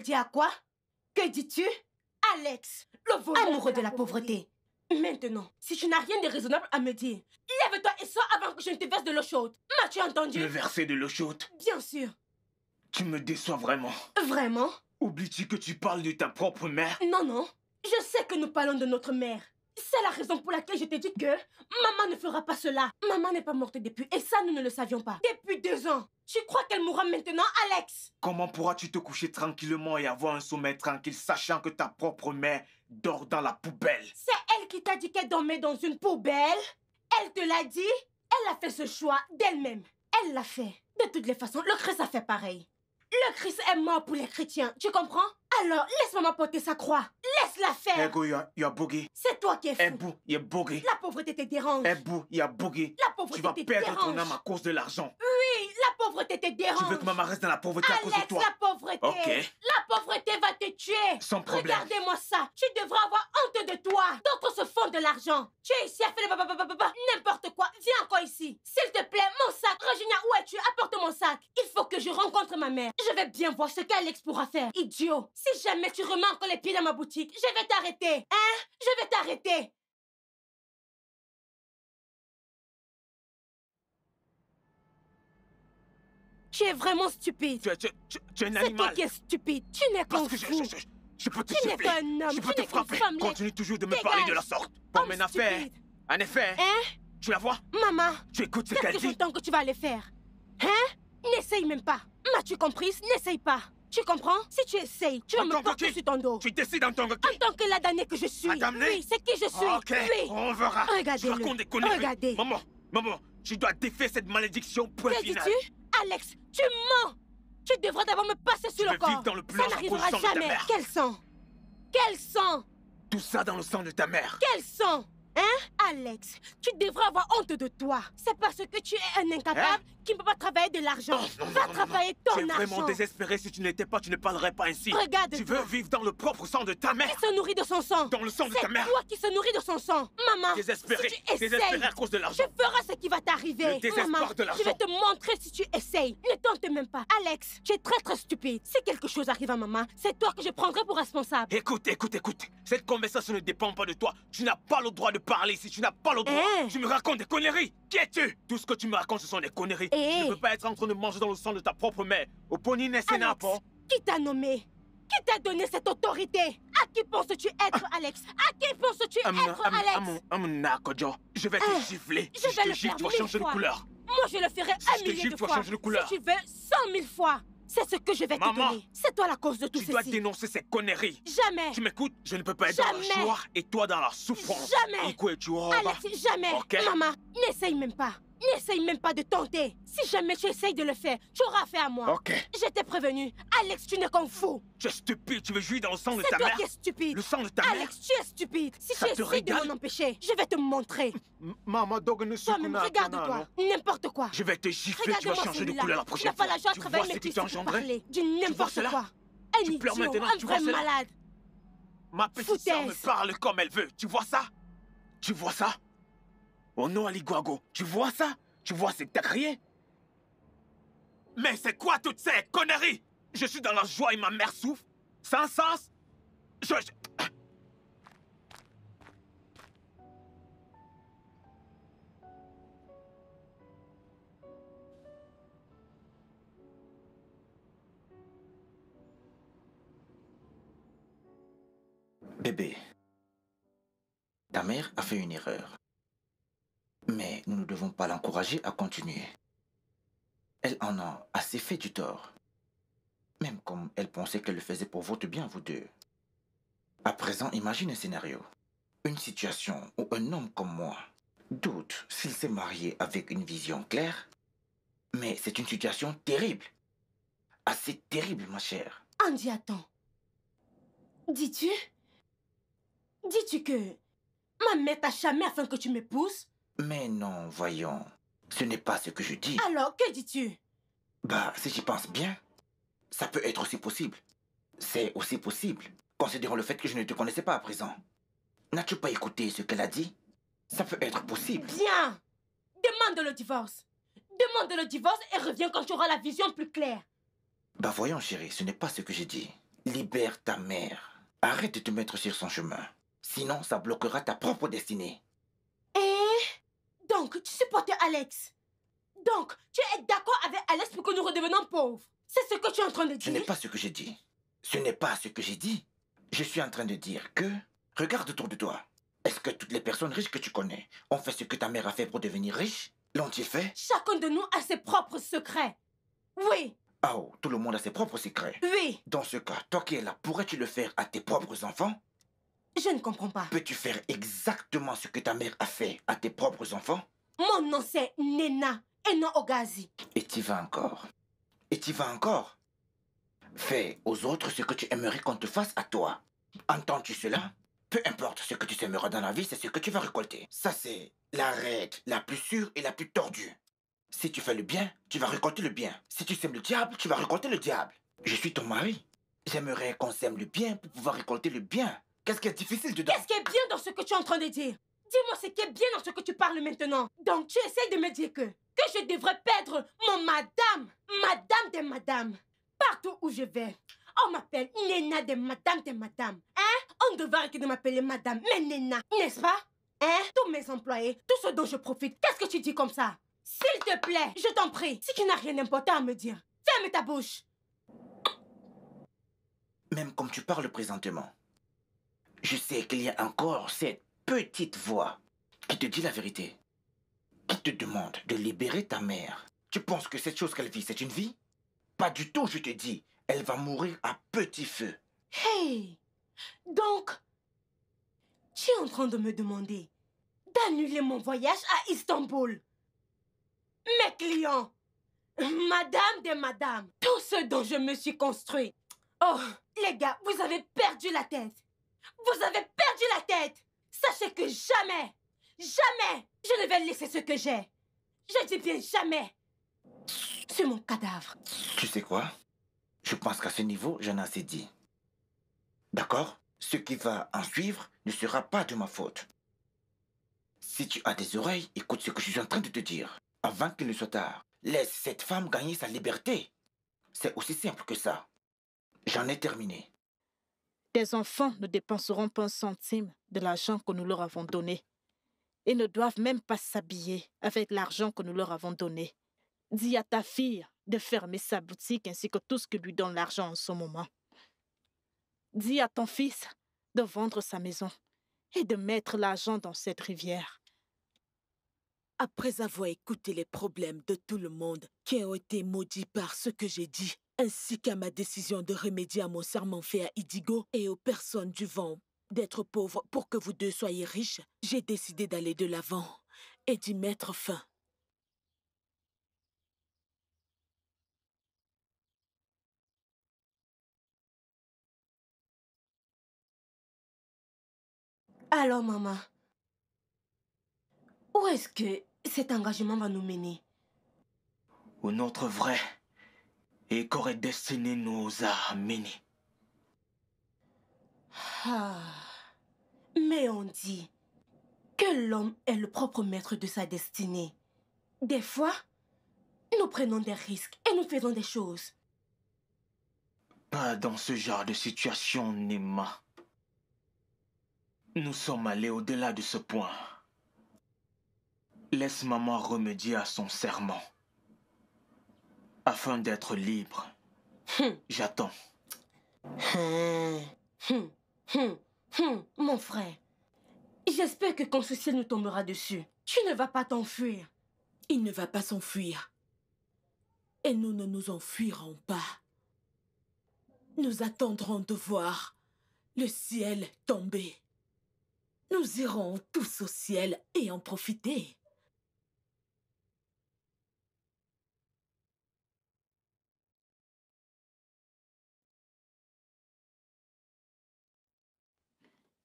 dis à quoi Que dis-tu Alex, le voleur Amoureux de la, pauvreté. Maintenant, si tu n'as rien de raisonnable à me dire, lève-toi et sors avant que je ne te verse de l'eau chaude. M'as-tu entendu Me verser de l'eau chaude Bien sûr. Tu me déçois vraiment. Vraiment Oublies-tu que tu parles de ta propre mère Non, non. Je sais que nous parlons de notre mère. C'est la raison pour laquelle je t'ai dit que maman ne fera pas cela. Maman n'est pas morte depuis et ça, nous ne le savions pas. Depuis deux ans. Tu crois qu'elle mourra maintenant, Alex Comment pourras-tu te coucher tranquillement et avoir un sommeil tranquille, sachant que ta propre mère dort dans la poubelle C'est elle qui t'a dit qu'elle dormait dans une poubelle Elle te l'a dit Elle a fait ce choix d'elle-même. Elle l'a fait. De toutes les façons, le Christ a fait pareil. Le Christ est mort pour les chrétiens, tu comprends Alors, laisse moi porter sa croix. Laisse-la faire. Ego, y a C'est toi qui es eh, fou. Ebou, y a La pauvreté te dérange. Ebou, eh, y La pauvreté te dérange. Tu vas perdre ton âme à cause de l'argent. Oui, pauvreté te dérange. Tu veux que maman reste dans la pauvreté Alex, à cause de toi la pauvreté. Ok. La pauvreté va te tuer. Sans problème. Regardez-moi ça. Tu devras avoir honte de toi. D'autres se font de l'argent. Tu es ici à faire n'importe quoi. Viens encore ici. S'il te plaît, mon sac. Regina, où es-tu Apporte mon sac. Il faut que je rencontre ma mère. Je vais bien voir ce qu'Alex pourra faire. Idiot. Si jamais tu encore les pieds dans ma boutique, je vais t'arrêter. Hein Je vais t'arrêter. Tu es vraiment stupide. Tu, es un animal. C'est toi qui es stupide. Tu n'es qu'un fou. Je, je, je, peux te tu n'es qu'un homme. Je peux te frapper. Continue toujours de me parler de la sorte. Comme une affaire. Un effet. Hein Tu la vois Maman. Tu écoutes ce qu'elle dit. C'est que tu vas aller faire. Hein N'essaye même pas. M'as-tu comprise N'essaye pas. Tu comprends Si tu essayes, tu vas me porter sur ton dos. Tu décides en tant que En tant que la damnée que je suis. La damnée Oui, c'est qui je suis. Ah, ok, on verra. Regardez-le. Regardez. Maman, maman, tu dois défaire cette malédiction, point final. que tu Alex, tu mens Tu devrais d'abord me passer sur le corps Ça n'arrivera jamais Quel sang Quel sang Tout ça dans le sang de ta mère Quel sang Hein, Alex Tu devrais avoir honte de toi. C'est parce que tu es un incapable hein? qui ne peut pas travailler de l'argent. Oh, va travailler ton argent. Je suis vraiment désespéré. Si tu n'étais pas, tu ne parlerais pas ainsi. Regarde. Tu veux vivre dans le propre sang de ta mère. Qui se nourrit de son sang. Dans le sang de ta mère. C'est toi qui se nourris de son sang. Maman. Désespéré. Si tu essayes, désespéré à cause de l'argent. Je ferai ce qui va t'arriver. Maman, Je vais te montrer si tu essayes. Ne tente même pas. Alex, tu es très très stupide. Si quelque chose arrive à maman, c'est toi que je prendrai pour responsable. Écoute, écoute, écoute. Cette conversation ne dépend pas de toi. Tu n'as pas le droit de parler si tu n'as pas le droit eh. Tu me racontes des conneries Qui es-tu Tout ce que tu me racontes, ce sont des conneries Je eh. ne peux pas être en train de manger dans le sang de ta propre mère Au n'importe... Alex Qui t'a nommé Qui t'a donné cette autorité À qui penses-tu être, ah. Alex À qui penses-tu être, Alex Je vais te eh, gifler Je vais le faire de fois Moi, je le ferai un million de fois Si tu veux, cent mille fois c'est ce que je vais te donner. C'est toi la cause de tout ceci. Tu dois dénoncer ces conneries. Jamais. Tu m'écoutes Je ne peux pas être dans la joie et toi dans la souffrance. Jamais. Alex, jamais. Ok Maman, n'essaye même pas. N'essaye même pas de tenter. Si jamais tu essayes de le faire, tu auras affaire à moi. Ok. Je t'ai prévenu. Alex, tu n'es qu'un fou. Tu es stupide. Tu veux jouer dans le sang de ta toi mère. C'est stupide. Le sang de ta mère. Alex, tu es stupide. Si tu essaies de m'en empêcher, je vais te montrer. (laughs) Maman, pas Toi-même, regarde-toi. N'importe quoi. Je vais te gifler. Tu vas changer de couleur la prochaine fois. Tu n'as pas la joie de travailler mes cuisses parler. Du n'importe quoi. Un idiot, un vrai malade. Ma petite sœur me parle comme elle veut. Tu vois ça Tu vois ça Oh non, Aliguago, tu vois ça Tu vois ces crié Mais c'est quoi toutes ces conneries Je suis dans la joie et ma mère souffre Sans sens je... Bébé, ta mère a fait une erreur. Mais nous ne devons pas l'encourager à continuer. Elle en a assez fait du tort. Même comme elle pensait qu'elle le faisait pour votre bien, vous deux. À présent, imagine un scénario. Une situation où un homme comme moi doute s'il s'est marié avec une vision claire. Mais c'est une situation terrible. Assez terrible, ma chère. Andy, attends. Dis-tu Dis-tu que ma mère t'a jamais afin que tu m'épouses mais non, voyons. Ce n'est pas ce que je dis. Alors, que dis-tu Bah, si j'y pense bien, ça peut être aussi possible. C'est aussi possible, considérant le fait que je ne te connaissais pas à présent. N'as-tu pas écouté ce qu'elle a dit Ça peut être possible. Bien Demande le divorce Demande le divorce et reviens quand tu auras la vision plus claire. Bah voyons chérie, ce n'est pas ce que je dis. Libère ta mère. Arrête de te mettre sur son chemin. Sinon, ça bloquera ta propre destinée. Donc, tu supportais Alex. Donc, tu es d'accord avec Alex pour que nous redevenons pauvres. C'est ce que tu es en train de dire. Ce n'est pas ce que j'ai dit. Ce n'est pas ce que j'ai dit. Je suis en train de dire que... Regarde autour de toi. Est-ce que toutes les personnes riches que tu connais ont fait ce que ta mère a fait pour devenir riche L'ont-ils fait Chacun de nous a ses propres secrets. Oui. Ah oh, tout le monde a ses propres secrets. Oui. Dans ce cas, toi qui es là, pourrais-tu le faire à tes propres enfants Je ne comprends pas. Peux-tu faire exactement ce que ta mère a fait à tes propres enfants mon nom c'est Nena et non Ogazi. Et tu vas encore. Et tu vas encore. Fais aux autres ce que tu aimerais qu'on te fasse à toi. Entends-tu cela Peu importe ce que tu aimeras dans la vie, c'est ce que tu vas récolter. Ça c'est la règle la plus sûre et la plus tordue. Si tu fais le bien, tu vas récolter le bien. Si tu sèmes le diable, tu vas récolter le diable. Je suis ton mari. J'aimerais qu'on sème le bien pour pouvoir récolter le bien. Qu'est-ce qui est difficile dedans Qu'est-ce qui est bien dans ce que tu es en train de dire Dis-moi ce qui est bien dans ce que tu parles maintenant. Donc tu essaies de me dire que, que je devrais perdre mon madame, madame des madames. Partout où je vais, on m'appelle Nena des madames des madames. Hein? On devrait arrêter de m'appeler madame, mais Nena, n'est-ce pas? Hein? Tous mes employés, tout ce dont je profite, qu'est-ce que tu dis comme ça? S'il te plaît, je t'en prie, si tu n'as rien d'important à me dire, ferme ta bouche. Même comme tu parles présentement, je sais qu'il y a encore cette petite voix qui te dit la vérité, qui te demande de libérer ta mère, tu penses que cette chose qu'elle vit, c'est une vie Pas du tout, je te dis. Elle va mourir à petit feu. Hey Donc, tu es en train de me demander d'annuler mon voyage à Istanbul. Mes clients, madame des madame, tout ce dont je me suis construit. Oh, les gars, vous avez perdu la tête. Vous avez perdu la tête. Sachez que jamais, jamais, je ne vais laisser ce que j'ai. Je dis bien jamais. C'est mon cadavre. Tu sais quoi Je pense qu'à ce niveau, j'en ai assez dit. D'accord Ce qui va en suivre ne sera pas de ma faute. Si tu as des oreilles, écoute ce que je suis en train de te dire. Avant qu'il ne soit tard, laisse cette femme gagner sa liberté. C'est aussi simple que ça. J'en ai terminé. Tes enfants ne dépenseront pas un centime de l'argent que nous leur avons donné. et ne doivent même pas s'habiller avec l'argent que nous leur avons donné. Dis à ta fille de fermer sa boutique ainsi que tout ce que lui donne l'argent en ce moment. Dis à ton fils de vendre sa maison et de mettre l'argent dans cette rivière. Après avoir écouté les problèmes de tout le monde qui ont été maudits par ce que j'ai dit, ainsi qu'à ma décision de remédier à mon serment fait à Idigo et aux personnes du vent. D'être pauvre pour que vous deux soyez riches, j'ai décidé d'aller de l'avant et d'y mettre fin. Alors, maman, où est-ce que cet engagement va nous mener Au notre vrai et qu'aurait destiné nos armées. Ah, mais on dit que l'homme est le propre maître de sa destinée. Des fois, nous prenons des risques et nous faisons des choses. Pas dans ce genre de situation, Nema. Nous sommes allés au-delà de ce point. Laisse maman remédier à son serment afin d'être libre. Hum. J'attends. Hein. Hum. Hum. Mon frère, j'espère que quand ce ciel nous tombera dessus, tu ne vas pas t'enfuir. Il ne va pas s'enfuir. Et nous ne nous enfuirons pas. Nous attendrons de voir le ciel tomber. Nous irons tous au ciel et en profiter.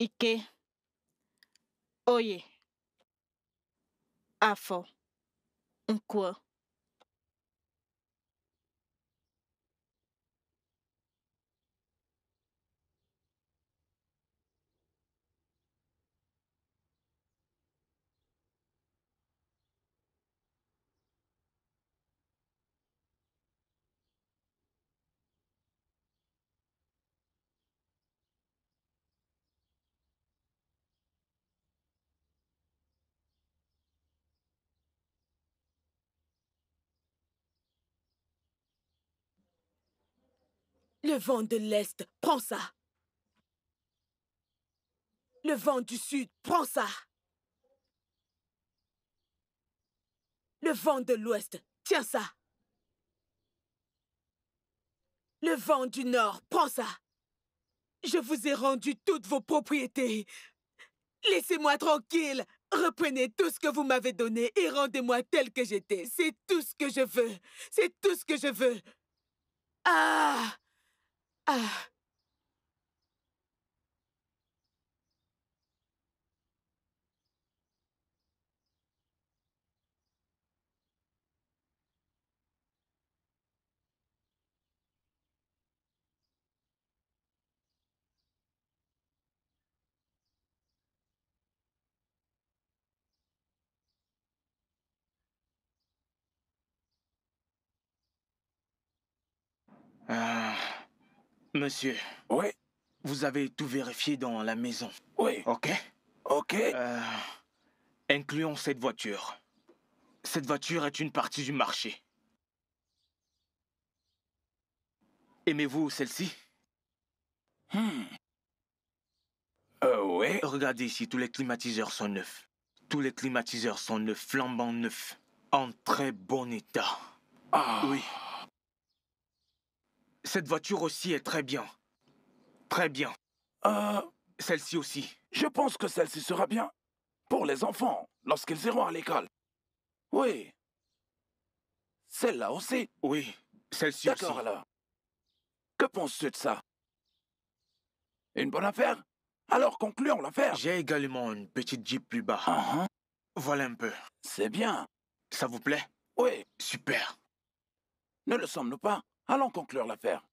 ike oye afọ nkwọ Le vent de l'Est, prends ça. Le vent du Sud, prends ça. Le vent de l'Ouest, tiens ça. Le vent du Nord, prends ça. Je vous ai rendu toutes vos propriétés. Laissez-moi tranquille. Reprenez tout ce que vous m'avez donné et rendez-moi tel que j'étais. C'est tout ce que je veux. C'est tout ce que je veux. Ah Ah. Ah. Monsieur. Oui. Vous avez tout vérifié dans la maison. Oui. Ok. Ok. Euh, incluons cette voiture. Cette voiture est une partie du marché. Aimez-vous celle-ci Hmm. Euh, ouais. Regardez ici, tous les climatiseurs sont neufs. Tous les climatiseurs sont neufs, flambant neufs. En très bon état. Ah. Oui. Cette voiture aussi est très bien. Très bien. Euh... Celle-ci aussi. Je pense que celle-ci sera bien. Pour les enfants, lorsqu'ils iront à l'école. Oui. Celle-là aussi Oui, celle-ci aussi. D'accord alors. Que penses-tu de ça Une bonne affaire Alors concluons l'affaire. J'ai également une petite Jeep plus bas. Ah, hein. Voilà un peu. C'est bien. Ça vous plaît Oui. Super. Ne le sommes-nous pas Allons conclure l'affaire.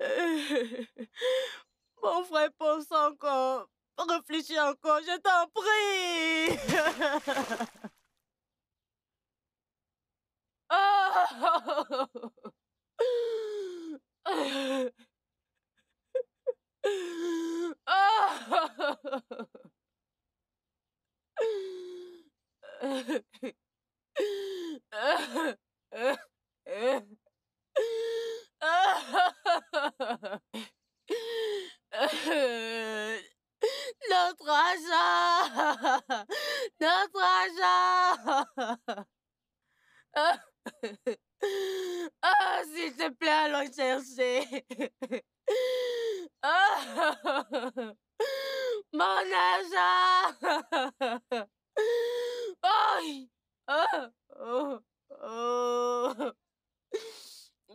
(laughs) Mon frère, pense encore. Réfléchis encore, je t'en prie. (laughs) Oh! (laughs) (laughs) Notre agent Notre agent Ah, (laughs) oh, s'il te plaît, allons chercher oh, (laughs) Mon agent oh, oh, oh. oh, oh.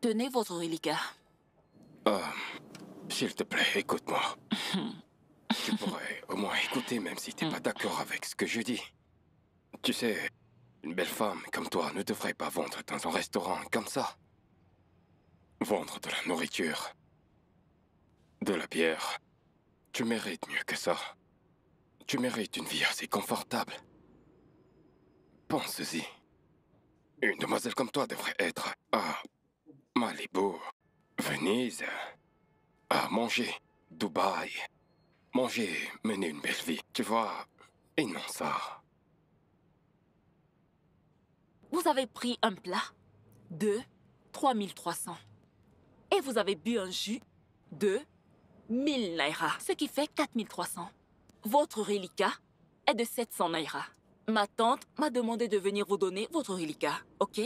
Tenez votre reliquat. Oh, ah, s'il te plaît, écoute-moi. (laughs) tu pourrais au moins écouter même si tu n'es pas d'accord avec ce que je dis. Tu sais, une belle femme comme toi ne devrait pas vendre dans un restaurant comme ça. Vendre de la nourriture, de la bière, tu mérites mieux que ça. Tu mérites une vie assez confortable. Pense-y. Une demoiselle comme toi devrait être à Malibu, Venise, à ah, manger, Dubaï. Manger, mener une belle vie, tu vois, et non ça. Vous avez pris un plat de 3300 et vous avez bu un jus de 1000 naira, ce qui fait 4300. Votre reliquat est de 700 naira. Ma tante m'a demandé de venir vous donner votre reliquat, ok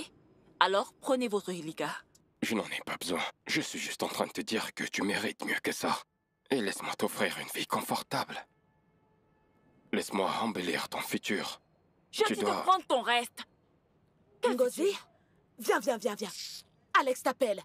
Alors prenez votre reliquat. Je n'en ai pas besoin. Je suis juste en train de te dire que tu mérites mieux que ça. Et laisse-moi t'offrir une vie confortable. Laisse-moi embellir ton futur. Je tu dois... te prendre ton reste. Ngozi, viens, viens, viens, viens. Alex t'appelle.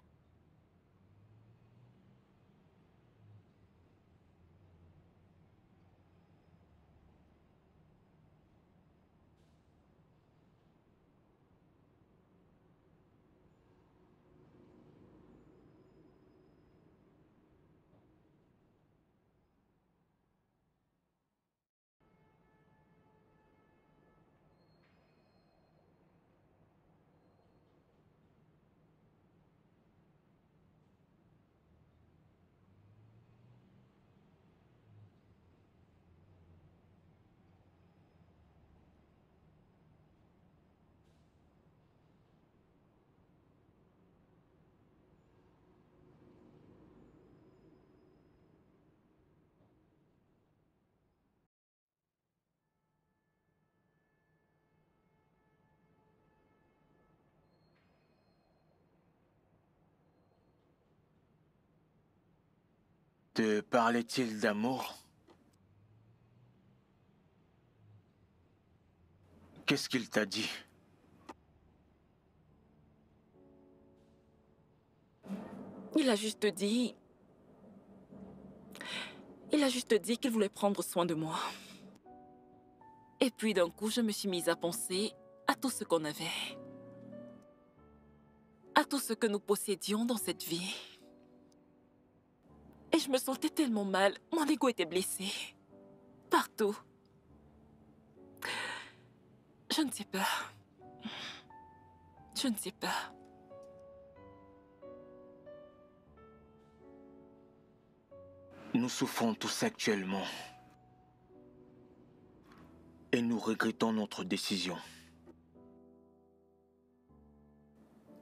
Te parlait-il d'amour Qu'est-ce qu'il t'a dit Il a juste dit... Il a juste dit qu'il voulait prendre soin de moi. Et puis d'un coup, je me suis mise à penser à tout ce qu'on avait. À tout ce que nous possédions dans cette vie. Et je me sentais tellement mal. Mon ego était blessé. Partout. Je ne sais pas. Je ne sais pas. Nous souffrons tous actuellement. Et nous regrettons notre décision.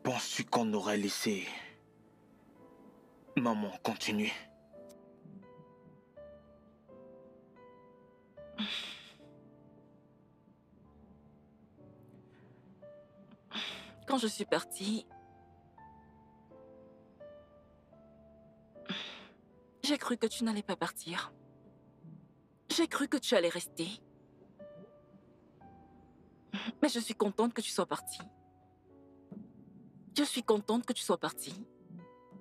Penses-tu qu'on aurait laissé maman continuer Quand je suis partie, j'ai cru que tu n'allais pas partir. J'ai cru que tu allais rester. Mais je suis contente que tu sois partie. Je suis contente que tu sois partie.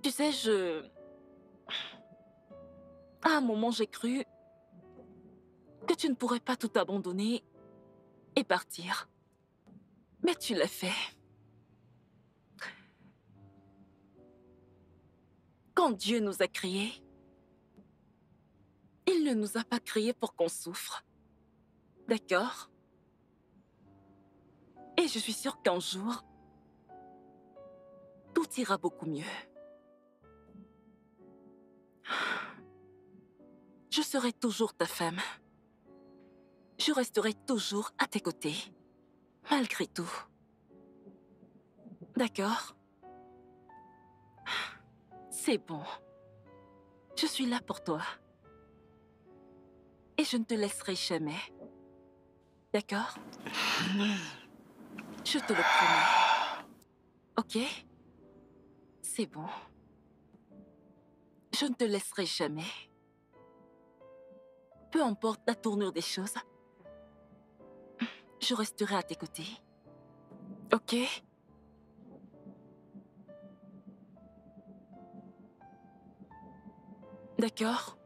Tu sais, je... À un moment, j'ai cru que tu ne pourrais pas tout abandonner et partir. Mais tu l'as fait. Quand Dieu nous a créés, il ne nous a pas créés pour qu'on souffre. D'accord Et je suis sûre qu'un jour, tout ira beaucoup mieux. Je serai toujours ta femme je resterai toujours à tes côtés. Malgré tout. D'accord C'est bon. Je suis là pour toi. Et je ne te laisserai jamais. D'accord Je te le promets. Ok C'est bon. Je ne te laisserai jamais. Peu importe la tournure des choses, je resterai à tes côtés. Ok D'accord.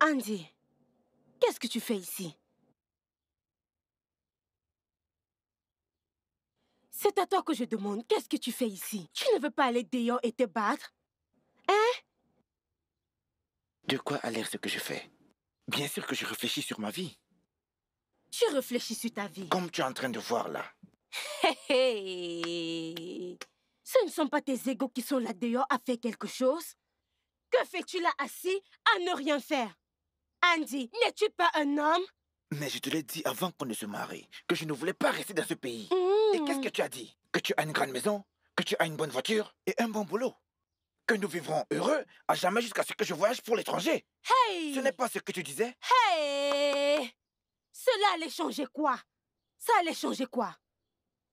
Andy, qu'est-ce que tu fais ici C'est à toi que je demande, qu'est-ce que tu fais ici Tu ne veux pas aller dehors et te battre Hein De quoi a l'air ce que je fais Bien sûr que je réfléchis sur ma vie. Tu réfléchis sur ta vie. Comme tu es en train de voir là. Ce ne sont pas tes égaux qui sont là dehors à faire quelque chose. Que fais-tu là assis à ne rien faire Andy, n'es-tu pas un homme Mais je te l'ai dit avant qu'on ne se marie, que je ne voulais pas rester dans ce pays. Et hmm. qu'est-ce que tu as dit Que tu as une grande maison, que tu as une bonne voiture et un bon boulot. Que nous vivrons heureux à jamais jusqu'à ce que je voyage pour l'étranger. Hey Ce n'est pas ce que tu disais Hey Cela allait changer quoi Ça allait changer quoi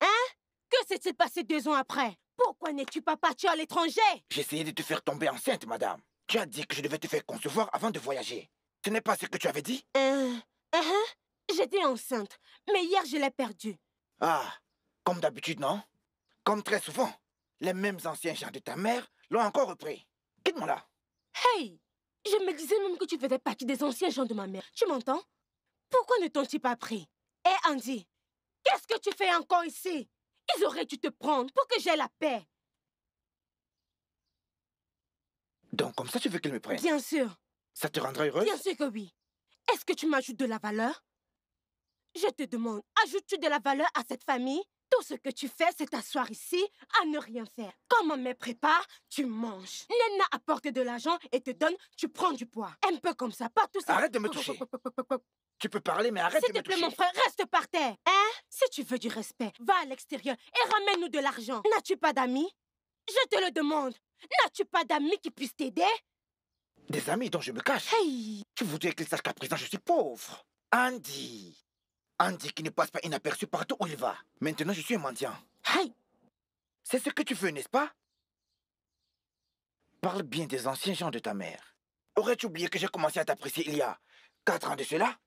Hein Que s'est-il passé deux ans après Pourquoi n'es-tu pas parti à l'étranger J'essayais de te faire tomber enceinte, madame. Tu as dit que je devais te faire concevoir avant de voyager. Ce n'est pas ce que tu avais dit euh, uh-huh. J'étais enceinte, mais hier je l'ai perdue. Ah, comme d'habitude, non Comme très souvent, les mêmes anciens gens de ta mère l'ont encore repris. Quitte-moi là. Hey Je me disais même que tu faisais partie des anciens gens de ma mère. Tu m'entends Pourquoi ne t'ont-ils pas pris Hé eh, Andy, qu'est-ce que tu fais encore ici Ils auraient dû te prendre pour que j'aie la paix. Donc comme ça tu veux qu'ils me prennent Bien sûr. Ça te rendra heureuse Bien sûr que oui. Est-ce que tu m'ajoutes de la valeur Je te demande, ajoutes-tu de la valeur à cette famille Tout ce que tu fais, c'est t'asseoir ici à ne rien faire. Comme on me prépare, tu manges. Nena apporte de l'argent et te donne, tu prends du poids. Un peu comme ça, pas tout ça. Arrête de me toucher. Tu peux parler, mais arrête de me toucher. S'il te plaît, mon frère, reste par terre. Hein Si tu veux du respect, va à l'extérieur et ramène-nous de l'argent. N'as-tu pas d'amis Je te le demande. N'as-tu pas d'amis qui puissent t'aider des amis dont je me cache. Hey. Tu voudrais qu'ils sachent qu'à présent je suis pauvre. Andy. Andy qui ne passe pas inaperçu partout où il va. Maintenant je suis un mendiant. Hey. C'est ce que tu veux, n'est-ce pas Parle bien des anciens gens de ta mère. Aurais-tu oublié que j'ai commencé à t'apprécier il y a quatre ans de cela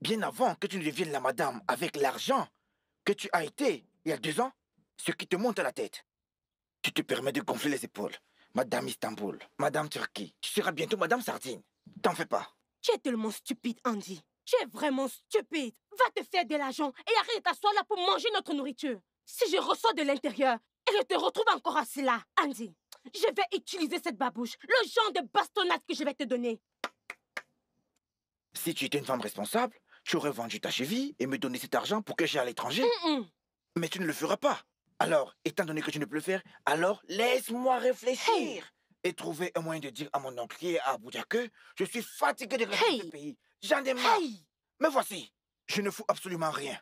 Bien avant que tu ne deviennes la madame avec l'argent que tu as été il y a deux ans, ce qui te monte à la tête. Tu te permets de gonfler les épaules. Madame Istanbul, Madame Turquie. Tu seras bientôt Madame Sardine. T'en fais pas. Tu es tellement stupide, Andy. Tu es vraiment stupide. Va te faire de l'argent et arrête à soi là pour manger notre nourriture. Si je ressors de l'intérieur et je te retrouve encore assis là, Andy, je vais utiliser cette babouche, le genre de bastonnade que je vais te donner. Si tu étais une femme responsable, tu aurais vendu ta cheville et me donné cet argent pour que j'aille à l'étranger. Mais tu ne le feras pas. Alors, étant donné que tu ne peux le faire, alors laisse-moi réfléchir et trouver un moyen de dire à mon oncle à Abuja que je suis fatigué de rester pays. J'en ai marre. Mais voici, je ne fous absolument rien.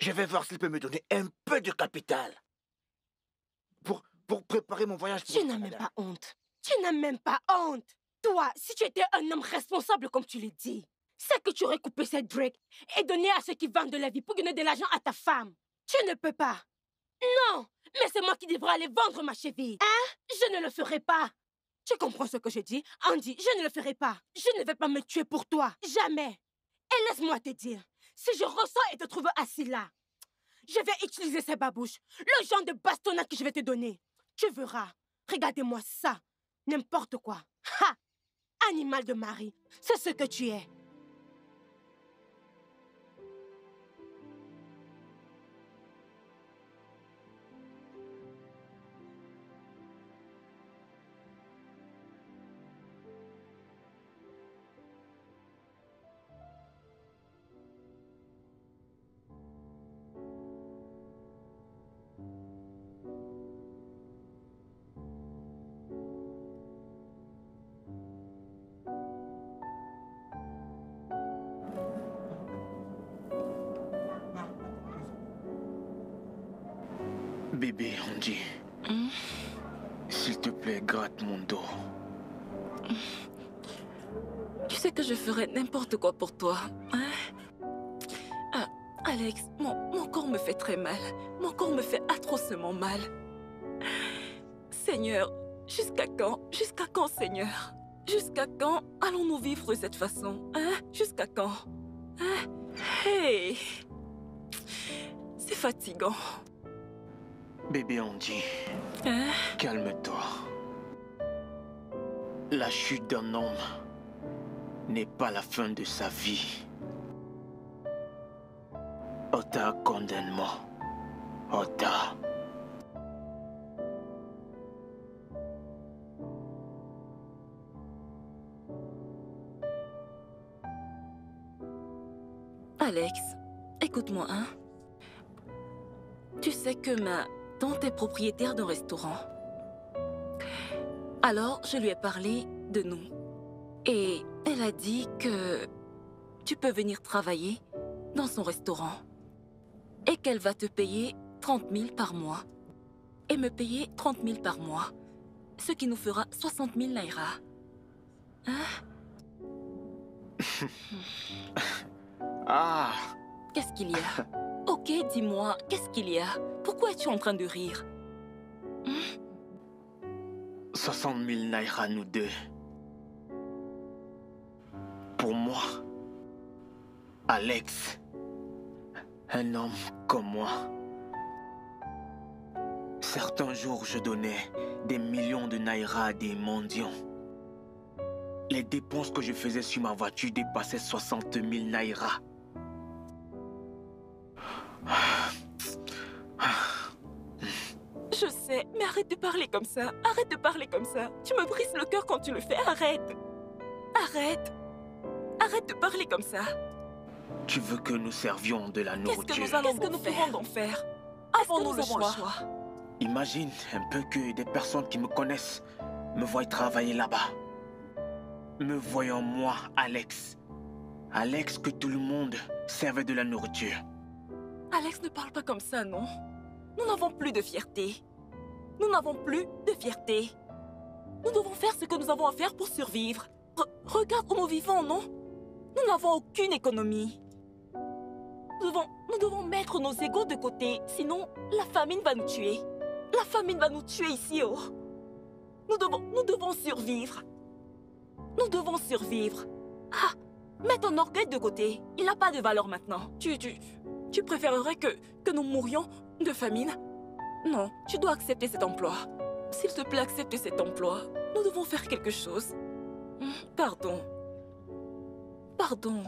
Je vais voir s'il peut me donner un peu de capital pour, pour préparer mon voyage. Tu n'as même pas honte. Tu n'as même pas honte. Toi, si tu étais un homme responsable comme tu le dis, c'est que tu aurais coupé cette break et donné à ceux qui vendent de la vie pour donner de l'argent à ta femme. Tu ne peux pas. Non Mais c'est moi qui devrais aller vendre ma cheville. Hein Je ne le ferai pas. Tu comprends ce que je dis Andy, je ne le ferai pas. Je ne vais pas me tuer pour toi. Jamais. Et laisse-moi te dire, si je ressens et te trouve assis là, je vais utiliser ces babouches, le genre de bastonnade que je vais te donner. Tu verras. Regardez-moi ça. N'importe quoi. Ha Animal de Marie c'est ce que tu es. pour toi. Hein? Ah, Alex, mon, corps me fait très mal. Mon corps me fait atrocement mal. Seigneur, jusqu'à quand Jusqu'à quand, Seigneur Jusqu'à quand allons-nous vivre de cette façon hein? Jusqu'à quand hein? Hey C'est fatigant. Bébé Andy, calme-toi. La chute d'un homme n'est pas la fin de sa vie. Ota condamne-moi. Ota. Alex, écoute-moi, hein. Tu sais que ma tante est propriétaire d'un restaurant. Alors, je lui ai parlé de nous. Et elle a dit que tu peux venir travailler dans son restaurant et qu'elle va te payer 30 000 par mois et me payer 30 000 par mois, ce qui nous fera 60 000 naira. Hein (laughs) Ah Qu'est-ce qu'il y a Ok, dis-moi, qu'est-ce qu'il y a Pourquoi es-tu en train de rire 60 hein? 000 naira, nous deux pour moi, Alex, un homme comme moi. Certains jours, je donnais des millions de naira à des mendiants. Les dépenses que je faisais sur ma voiture dépassaient 60 000 naira. Je sais, mais arrête de parler comme ça. Arrête de parler comme ça. Tu me brises le cœur quand tu le fais. Arrête. Arrête. Arrête de parler comme ça. Tu veux que nous servions de la nourriture Qu'est-ce que nous, allons que nous faire? pouvons faire Avons-nous le choix? Imagine un peu que des personnes qui me connaissent me voient travailler là-bas. Me voyant moi, Alex. Alex que tout le monde servait de la nourriture. Alex ne parle pas comme ça, non Nous n'avons plus de fierté. Nous n'avons plus de fierté. Nous devons faire ce que nous avons à faire pour survivre. regarde où nous vivons, non nous n'avons aucune économie. Nous devons, mettre nos égaux de côté, sinon la famine va nous tuer. La famine va nous tuer ici, oh Nous devons, nous devons survivre. Nous devons survivre. Ah Mets ton orgueil de côté. Il n'a pas de valeur maintenant. Tu, tu, tu préférerais que, que nous mourions de famine Non, tu dois accepter cet emploi. S'il te plaît, accepte cet emploi. Nous devons faire quelque chose. Hmm, pardon, Pardon,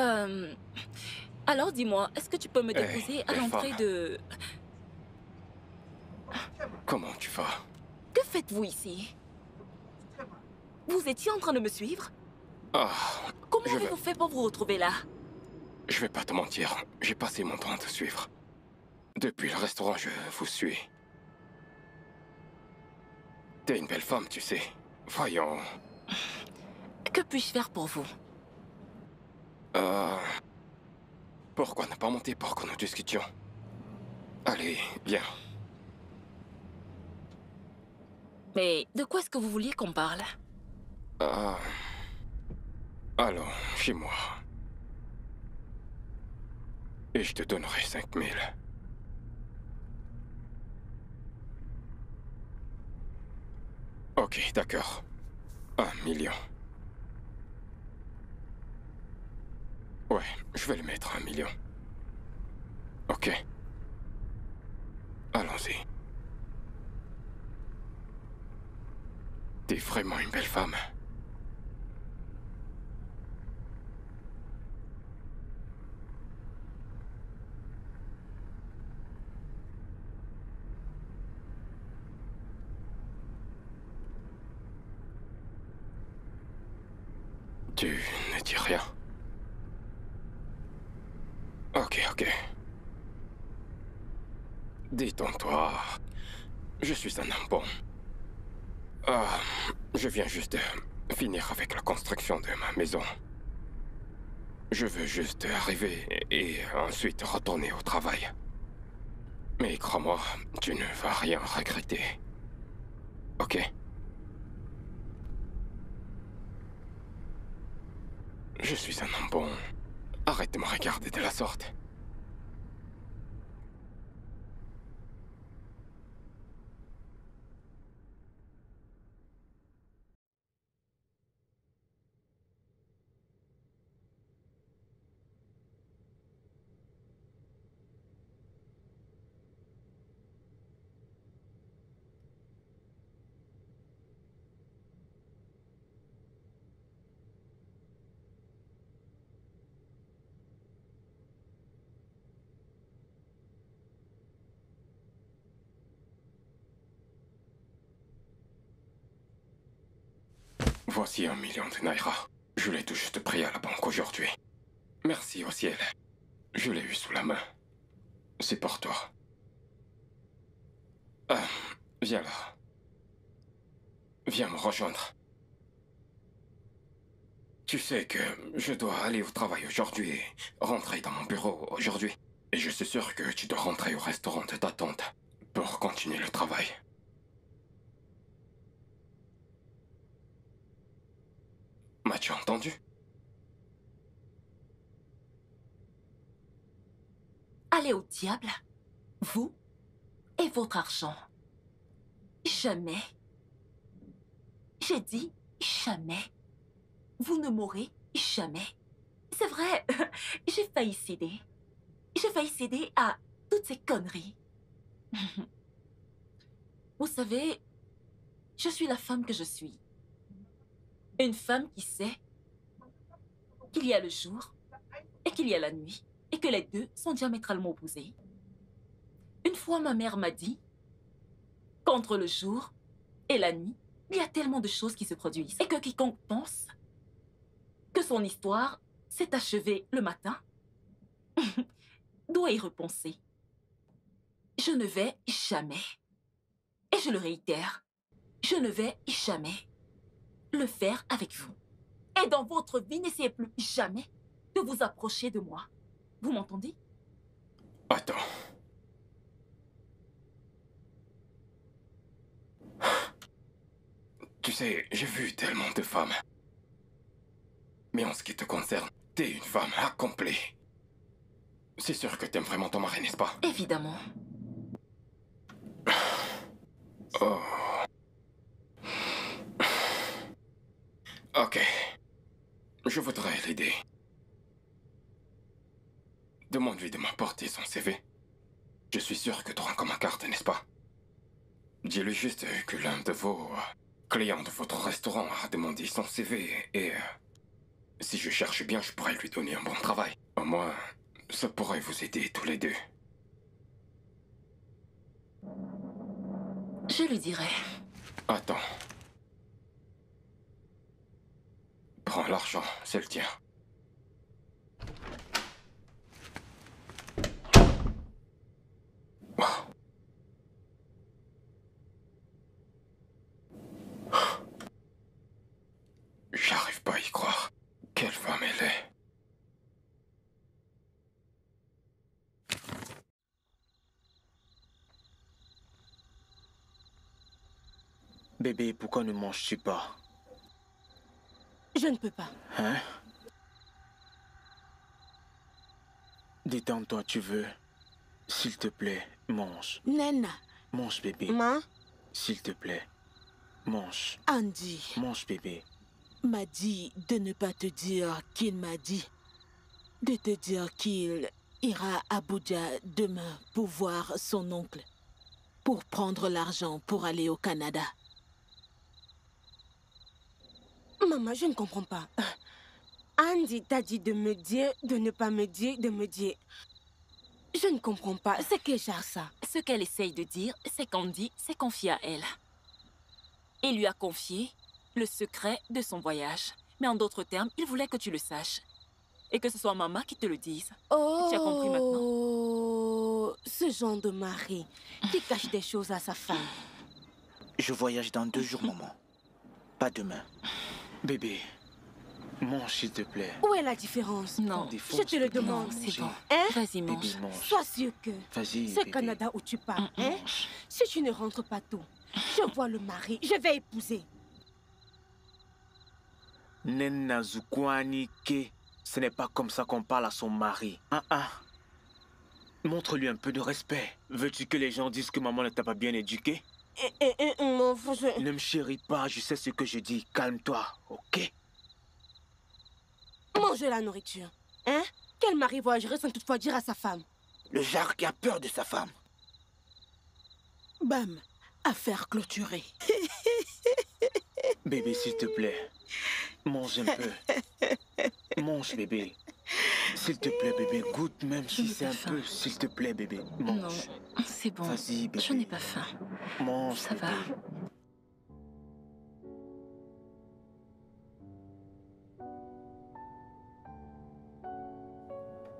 Euh, alors dis-moi, est-ce que tu peux me eh, déposer à eh, l'entrée de... Comment tu vas Que faites-vous ici Vous étiez en train de me suivre ah, Comment avez-vous fait pour vous retrouver là Je vais pas te mentir, j'ai passé mon temps à te suivre. Depuis le restaurant, je vous suis. es une belle femme, tu sais. Voyons. Que puis-je faire pour vous euh, pourquoi ne pas monter pour que nous discutions Allez, viens. Mais de quoi est-ce que vous vouliez qu'on parle euh, Allons, chez moi. Et je te donnerai 5000. Ok, d'accord. Un million. Ouais, je vais le mettre à un million. Ok. Allons-y. T'es vraiment une belle femme. ok, ok. Détends-toi. Je suis un homme bon. Euh, je viens juste finir avec la construction de ma maison. Je veux juste arriver et ensuite retourner au travail. Mais crois-moi, tu ne vas rien regretter. Ok Je suis un homme bon. Arrête de me regarder de la sorte. Merci un million de Naira. Je l'ai tout juste pris à la banque aujourd'hui. Merci au ciel. Je l'ai eu sous la main. C'est pour toi. Ah, viens là. Viens me rejoindre. Tu sais que je dois aller au travail aujourd'hui et rentrer dans mon bureau aujourd'hui. Et je suis sûr que tu dois rentrer au restaurant de ta tante pour continuer le travail. M'as-tu entendu Allez au diable, vous et votre argent. Jamais. J'ai dit jamais. Vous ne mourrez jamais. C'est vrai, (laughs) j'ai failli céder. J'ai failli céder à toutes ces conneries. (laughs) Vous savez, je suis la femme que je suis. Une femme qui sait qu'il y a le jour et qu'il y a la nuit et que les deux sont diamétralement opposés. Une fois, ma mère m'a dit qu'entre le jour et la nuit, il y a tellement de choses qui se produisent et que quiconque pense que son histoire s'est achevée le matin (laughs) doit y repenser. Je ne vais jamais, et je le réitère, je ne vais jamais le faire avec vous. Et dans votre vie, n'essayez plus jamais de vous approcher de moi. Vous m'entendez Attends. Tu sais, j'ai vu tellement de femmes. Mais en ce qui te concerne, t'es une femme accomplie. C'est sûr que t'aimes vraiment ton mari, n'est-ce pas Évidemment. Oh. Ok. Je voudrais l'aider. Demande-lui de m'apporter son CV. Je suis sûr que tu comme ma carte, n'est-ce pas Dis-lui juste que l'un de vos euh, clients de votre restaurant a demandé son CV et... Euh, si je cherche bien, je pourrais lui donner un bon travail. Au moins, ça pourrait vous aider tous les deux. Je lui dirai. Attends. Prends l'argent, c'est le tien. J'arrive pas à y croire. Quelle femme elle est. Bébé, pourquoi ne manges-tu pas je ne peux pas. Hein Détends-toi, tu veux. S'il te plaît, mange. Nena. Mange, bébé. S'il te plaît, mange. Andy. Mange, bébé. M'a dit de ne pas te dire qu'il m'a dit. De te dire qu'il ira à Abuja demain pour voir son oncle. Pour prendre l'argent pour aller au Canada. Maman, je ne comprends pas. Andy t'a dit de me dire, de ne pas me dire, de me dire. Je ne comprends pas. C'est que genre ça Ce qu'elle essaye de dire, c'est qu'Andy s'est confié à elle. Et lui a confié le secret de son voyage. Mais en d'autres termes, il voulait que tu le saches. Et que ce soit maman qui te le dise. Oh, tu compris Ce genre de mari qui cache des choses à sa femme. Je voyage dans deux jours, maman. Pas demain. Bébé, mange s'il te plaît. Où est la différence Non, je te le demande, c'est bon. Hein Vas-y, mange. Sois sûr que c'est Canada où tu parles. Hein, si tu ne rentres pas tôt, je vois le mari, je vais épouser. ce n'est pas comme ça qu'on parle à son mari. Ah ah. Montre-lui un peu de respect. Veux-tu que les gens disent que maman ne t'a pas bien éduquée eh, eh, eh, ne me chéris pas, je sais ce que je dis. Calme-toi, ok Mangez la nourriture, hein Quel mari voyagerait sans toutefois dire à sa femme Le genre qui a peur de sa femme. Bam, affaire clôturée. (laughs) Bébé, s'il te plaît. Mange un peu. Mange, bébé. S'il te plaît, bébé, goûte même si c'est un peu. S'il te plaît, bébé, mange. Non, c'est bon. Vas-y, bébé. Je n'ai pas faim. Mange, Ça va.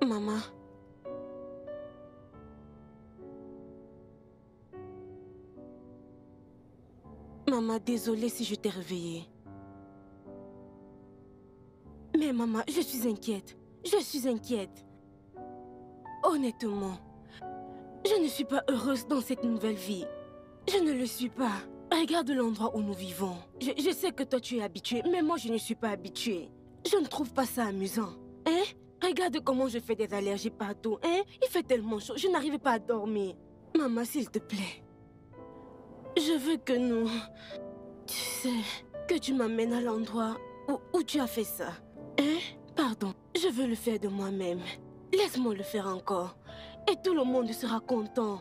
Maman. Maman, désolée si je t'ai réveillée. Mais maman, je suis inquiète. Je suis inquiète. Honnêtement, je ne suis pas heureuse dans cette nouvelle vie. Je ne le suis pas. Regarde l'endroit où nous vivons. Je, sais que toi tu es habituée, mais moi je ne suis pas habituée. Je ne trouve pas ça amusant. Hein Regarde comment je fais des allergies partout. Hein Il fait tellement chaud, je n'arrive pas à dormir. Maman, s'il te plaît, je veux que nous... Tu sais, que tu m'amènes à l'endroit où, tu as fait ça. Hein Pardon, je veux le faire de moi-même. Laisse-moi le faire encore. Et tout le monde sera content.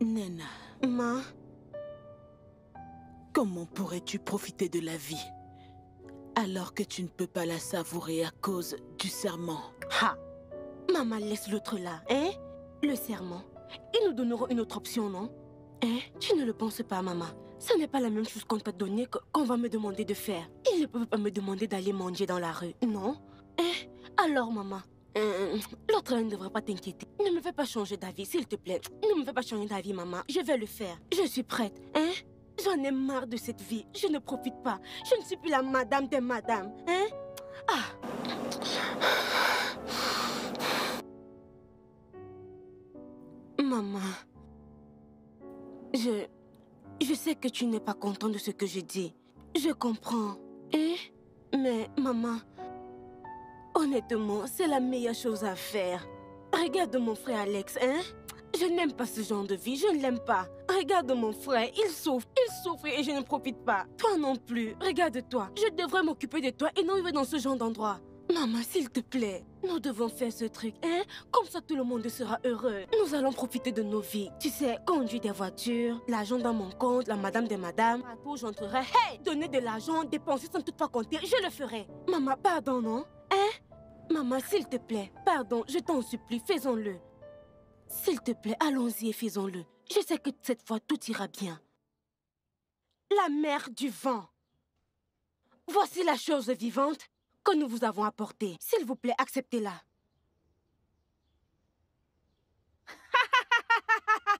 Nena. Ma Comment pourrais-tu profiter de la vie alors que tu ne peux pas la savourer à cause du serment Ha maman laisse l'autre là, hein Le serment. Ils nous donneront une autre option, non Hein Tu ne le penses pas, maman. Ce n'est pas la même chose qu'on t'a donné qu'on va me demander de faire. Ils ne peuvent pas me demander d'aller manger dans la rue, non Hein Alors, maman, euh, l'autre ne devrait pas t'inquiéter. Ne me fais pas changer d'avis, s'il te plaît. Ne me fais pas changer d'avis, maman. Je vais le faire. Je suis prête, hein J'en ai marre de cette vie. Je ne profite pas. Je ne suis plus la madame des madames, hein Ah maman. Je... Je sais que tu n'es pas content de ce que je dis. Je comprends. Et... Mais, maman... Honnêtement, c'est la meilleure chose à faire. Regarde mon frère Alex, hein Je n'aime pas ce genre de vie, je ne l'aime pas. Regarde mon frère, il souffre, il souffre et je ne profite pas. Toi non plus, regarde-toi. Je devrais m'occuper de toi et non vivre dans ce genre d'endroit. Maman, s'il te plaît, nous devons faire ce truc, hein Comme ça, tout le monde sera heureux. Nous allons profiter de nos vies. Tu sais, conduire des voitures, l'argent dans mon compte, la madame des madames. Tout j'entrerai. Hey Donner de l'argent, dépenser sans toutefois compter, je le ferai. Maman, pardon, non Hein Maman, s'il te plaît, pardon, je t'en supplie, faisons-le. S'il te plaît, allons-y et faisons-le. Je sais que cette fois, tout ira bien. La mer du vent. Voici la chose vivante que nous vous avons apporté. S'il vous plaît, acceptez-la. (laughs)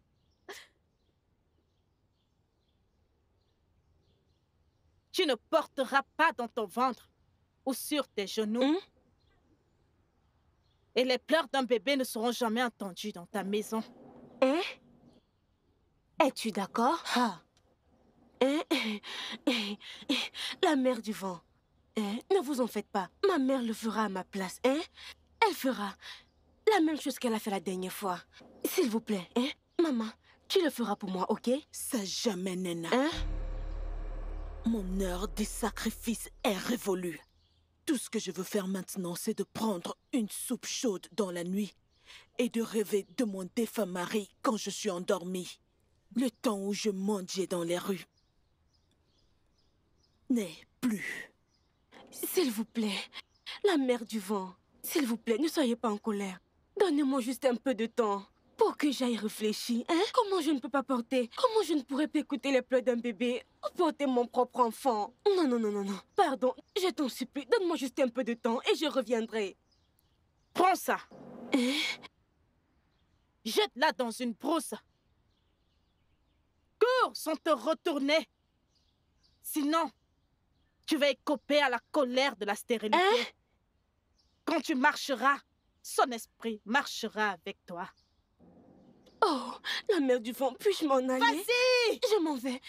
tu ne porteras pas dans ton ventre ou sur tes genoux. Hmm? Et les pleurs d'un bébé ne seront jamais entendus dans ta maison. Eh? Es-tu d'accord ah. Eh, eh, eh, la mère du vent. Hein? ne vous en faites pas. Ma mère le fera à ma place, hein Elle fera la même chose qu'elle a fait la dernière fois. S'il vous plaît, hein Maman, tu le feras pour moi, ok Ça jamais, Nena. Hein Mon heure des sacrifices est révolue. Tout ce que je veux faire maintenant, c'est de prendre une soupe chaude dans la nuit et de rêver de mon défunt mari quand je suis endormie. Le temps où je mendiais dans les rues n'est plus. S'il vous plaît, la mère du vent, s'il vous plaît, ne soyez pas en colère. Donnez-moi juste un peu de temps pour que j'aille réfléchir. Hein? Comment je ne peux pas porter Comment je ne pourrais pas écouter les pleurs d'un bébé ou porter mon propre enfant Non, non, non, non, non. Pardon, je t'en supplie, donne-moi juste un peu de temps et je reviendrai. Prends ça. Hein? Jette-la dans une brousse. Cours sans te retourner. Sinon, tu vas écoper à la colère de la stérilité. Hein? Quand tu marcheras, son esprit marchera avec toi. Oh, la mer du vent, puis-je m'en aller Vas-y Je m'en vais.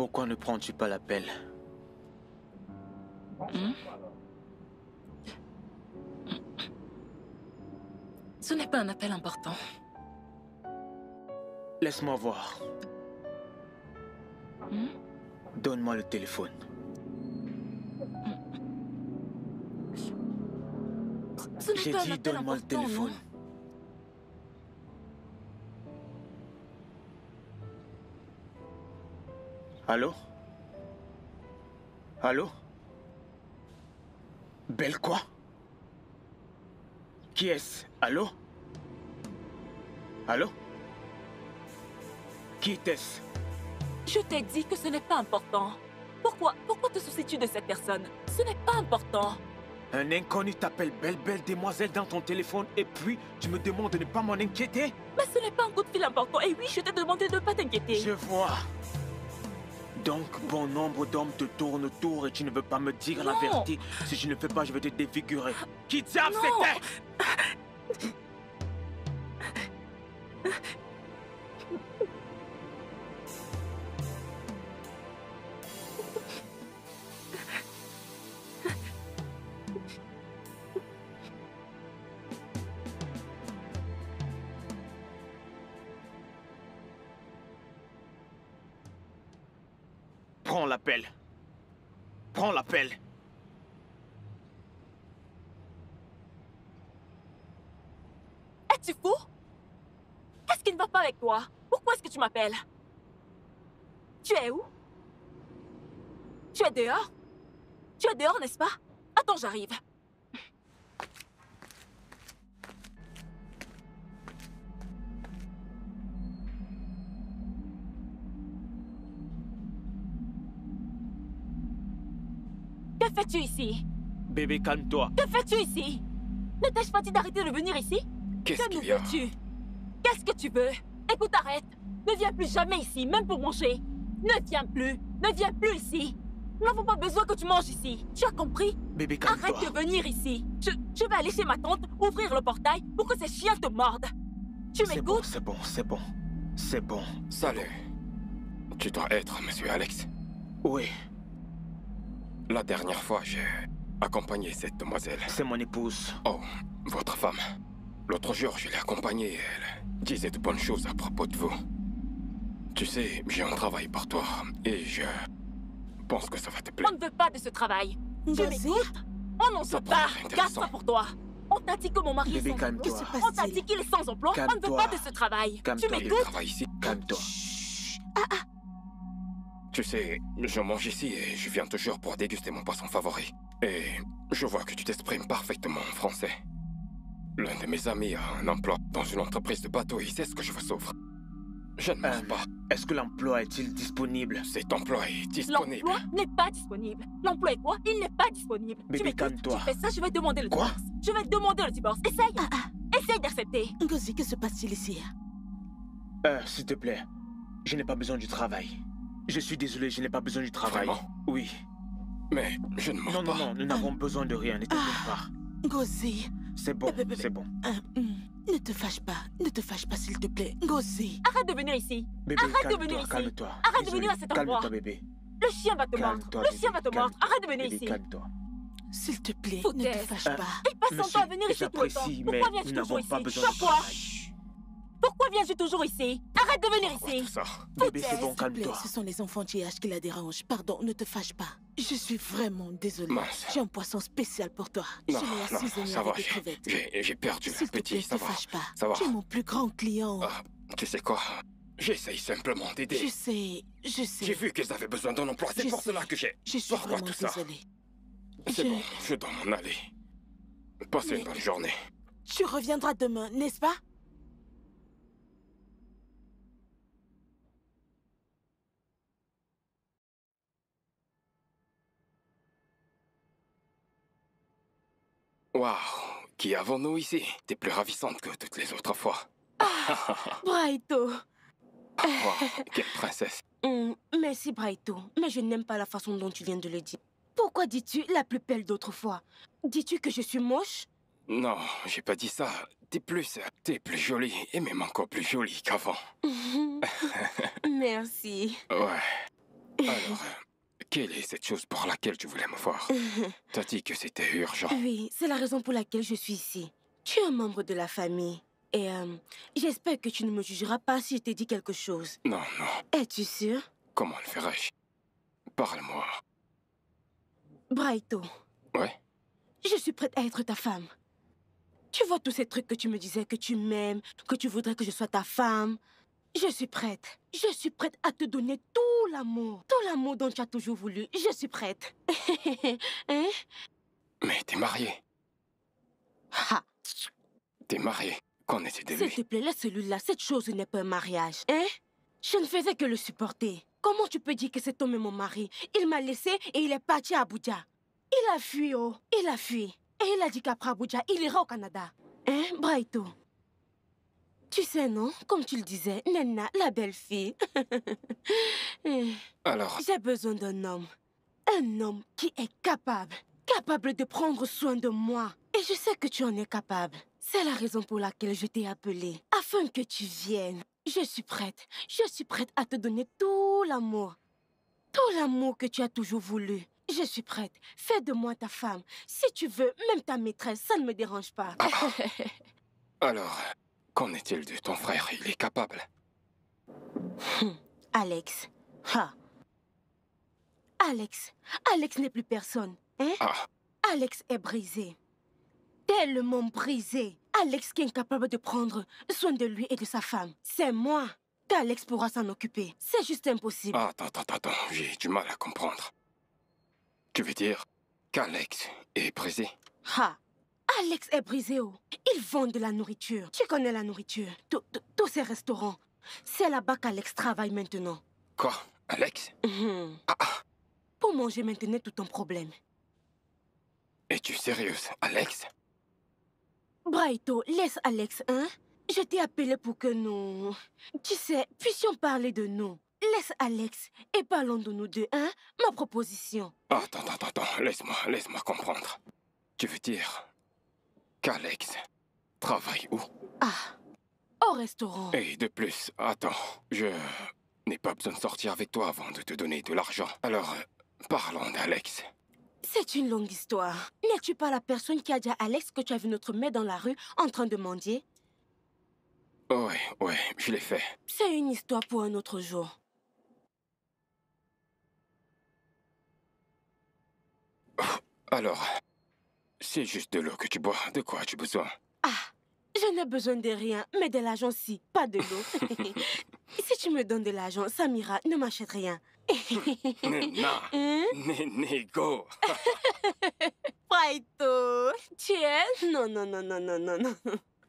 Pourquoi ne prends-tu pas l'appel hmm? Ce n'est pas un appel important. Laisse-moi voir. Hmm? Donne-moi le téléphone. J'ai dit donne-moi le téléphone. Allô Allô Belle quoi Qui est-ce Allô Allô Qui est-ce Je t'ai dit que ce n'est pas important. Pourquoi Pourquoi te soucies-tu de cette personne Ce n'est pas important. Un inconnu t'appelle belle belle demoiselle dans ton téléphone et puis tu me demandes de ne pas m'en inquiéter Mais ce n'est pas un coup de fil important et oui, je t'ai demandé de ne pas t'inquiéter. Je vois. Donc, bon nombre d'hommes te tournent autour et tu ne veux pas me dire la vérité. Si je ne fais pas, je vais te défigurer. Qui diable c'était m'appelles. Tu es où Tu es dehors Tu es dehors, n'est-ce pas Attends, j'arrive. Que fais-tu ici Bébé, calme-toi. Que fais-tu ici Ne t'ai-je pas dit d'arrêter de venir ici Qu'est-ce que tu Qu'est-ce que tu veux Écoute, arrête Ne viens plus jamais ici, même pour manger Ne viens plus Ne viens plus ici Nous n'avons pas besoin que tu manges ici Tu as compris Bébé, Arrête de venir ici je, vais aller chez ma tante, ouvrir le portail pour que ces chiens te mordent Tu m'écoutes C'est bon, c'est bon, c'est bon. Salut Tu dois être Monsieur Alex Oui. La dernière fois, j'ai accompagné cette demoiselle. C'est mon épouse. Oh, votre femme. L'autre jour, je l'ai accompagnée elle disait de bonnes choses à propos de vous. Tu sais, j'ai un travail pour toi et je pense que ça va te plaire. On ne veut pas de ce travail. Tu m'écoutes On n'en veut pas. Garde ça pour toi. On t'a dit que mon mari Bébé, est sans emploi. On t'a dit qu'il est sans emploi. On ne veut pas de ce travail. Tu m'écoutes Calme-toi. Ah, ah. Tu sais, je mange ici et je viens toujours pour déguster mon poisson favori. Et je vois que tu t'exprimes parfaitement en français. L'un de mes amis a un emploi dans une entreprise de bateaux et il ce que je vous offre. Je ne pense euh, pas. Est-ce que l'emploi est-il disponible Cet emploi est disponible. L'emploi n'est pas disponible. L'emploi est quoi Il n'est pas disponible. Bébé, calme-toi. Tu ça, je vais demander le quoi Je vais demander le divorce. Essaye. Ah, ah. Essaye d'accepter. Gozi, que se passe-t-il ici euh, s'il te plaît. Je n'ai pas besoin du travail. Je suis désolé, je n'ai pas besoin du travail. Vraiment oui. Mais je ne m'en non, pas. Non, non, non, nous n'avons besoin de rien. Ne ah. pas. Ngozi. C'est bon, (laughs) c'est bon. Ah, hmm. Ne te fâche pas, ne te fâche pas, s'il te plaît. Gozi. Arrête de venir ici. Arrête de venir ici. Calme-toi. Arrête de venir à cet endroit. Calme-toi, bébé. Le chien va te mordre. Le chien va te mordre. Arrête de venir ici. Calme-toi. S'il te plaît, ne te fâche pas. Il passe son temps à venir ici tout le temps. Pourquoi viens-tu toujours ici Pas pourquoi viens-tu toujours ici Arrête de venir ici ça Bébé, c'est bon, calme-toi. Ce sont les enfants GH qui la dérangent. Pardon, ne te fâche pas. Je suis vraiment désolée. J'ai un poisson spécial pour toi. Non, Je l'ai va, J'ai perdu le petit, ça va. Ne te fâche pas. Ça Tu es mon plus grand client. Ah, tu sais quoi J'essaye simplement d'aider. Je sais, je sais. J'ai vu qu'elles avaient besoin d'un emploi, c'est pour cela que j'ai... Je suis vraiment tout désolée. C'est bon, je dois m'en aller. Passez une bonne journée. Tu reviendras demain, n'est-ce pas Waouh, qui avons-nous ici T'es plus ravissante que toutes les autres fois. Ah, (laughs) Braito ah, Quelle princesse hmm, Merci Braito, mais je n'aime pas la façon dont tu viens de le dire. Pourquoi dis-tu la plus belle fois Dis-tu que je suis moche Non, j'ai pas dit ça. T'es plus, t'es plus jolie, et même encore plus jolie qu'avant. (laughs) merci. Ouais. Alors, quelle est cette chose pour laquelle tu voulais me voir (laughs) T'as dit que c'était urgent. Oui, c'est la raison pour laquelle je suis ici. Tu es un membre de la famille. Et euh, j'espère que tu ne me jugeras pas si je t'ai dit quelque chose. Non, non. Es-tu sûr Comment le ferais-je Parle-moi. Braito. Ouais Je suis prête à être ta femme. Tu vois tous ces trucs que tu me disais, que tu m'aimes, que tu voudrais que je sois ta femme. Je suis prête. Je suis prête à te donner tout l'amour. Tout l'amour dont tu as toujours voulu. Je suis prête. (laughs) Hein? Mais t'es mariée. Ha T'es mariée. Qu'en était-il S'il te plaît, laisse celui-là. Cette chose n'est pas un mariage. Hein? Je ne faisais que le supporter. Comment tu peux dire que cet homme est mon mari Il m'a laissé et il est parti à Abuja. Il a fui, oh. Il a fui. Et il a dit qu'après Abuja, il ira au Canada. Hein, Braito tu sais, non Comme tu le disais, Nana, la belle fille. (laughs) Alors J'ai besoin d'un homme. Un homme qui est capable. Capable de prendre soin de moi. Et je sais que tu en es capable. C'est la raison pour laquelle je t'ai appelé. Afin que tu viennes. Je suis prête. Je suis prête à te donner tout l'amour. Tout l'amour que tu as toujours voulu. Je suis prête. Fais de moi ta femme. Si tu veux, même ta maîtresse, ça ne me dérange pas. Ah. (laughs) Alors, Qu'en est-il de ton frère Il est capable. Hum, Alex. Ha. Alex. Alex n'est plus personne. Hein? Ah. Alex est brisé. Tellement brisé. Alex qui est incapable de prendre soin de lui et de sa femme. C'est moi qu'Alex pourra s'en occuper. C'est juste impossible. Ah, attends, attends, attends. J'ai du mal à comprendre. Tu veux dire qu'Alex est brisé Ha Alex et Briseo, oh. ils vendent de la nourriture. Tu connais la nourriture. Tous ces restaurants. C'est là-bas qu'Alex travaille maintenant. Quoi Alex mhm. ah, ah. Pour manger maintenant tout ton problème. Es-tu sérieuse, Alex Braito, laisse Alex, hein Je t'ai appelé pour que nous... Tu sais, puissions parler de nous. Laisse Alex et parlons de nous deux, hein Ma proposition. Attends, attends, attends. Laisse-moi, laisse-moi comprendre. Tu veux dire, qu'Alex travaille où Ah, au restaurant. Et de plus, attends, je n'ai pas besoin de sortir avec toi avant de te donner de l'argent. Alors, parlons d'Alex. C'est une longue histoire. N'es-tu pas la personne qui a dit à Alex que tu as vu notre mère dans la rue en train de mendier Ouais, ouais, je l'ai fait. C'est une histoire pour un autre jour. Oh, alors, c'est juste de l'eau que tu bois. De quoi as-tu besoin Ah, je n'ai besoin de rien, mais de l'argent si, pas de l'eau. (laughs) (laughs) si tu me donnes de l'argent, Samira ne m'achète rien. (laughs) Nena, hein? Négo. Paito, Non, non, non, non, non, non, non.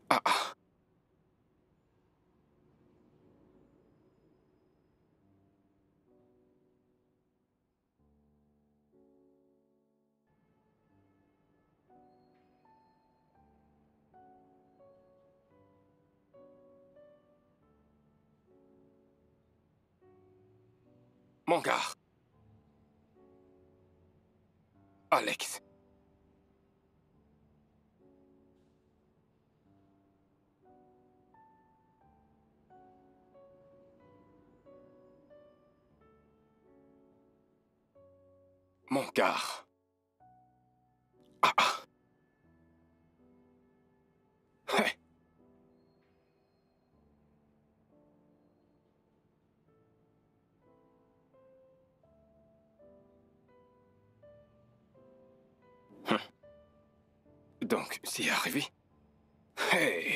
ah. ah. Mon gars Alex. Mon gars. C'est arrivé Hey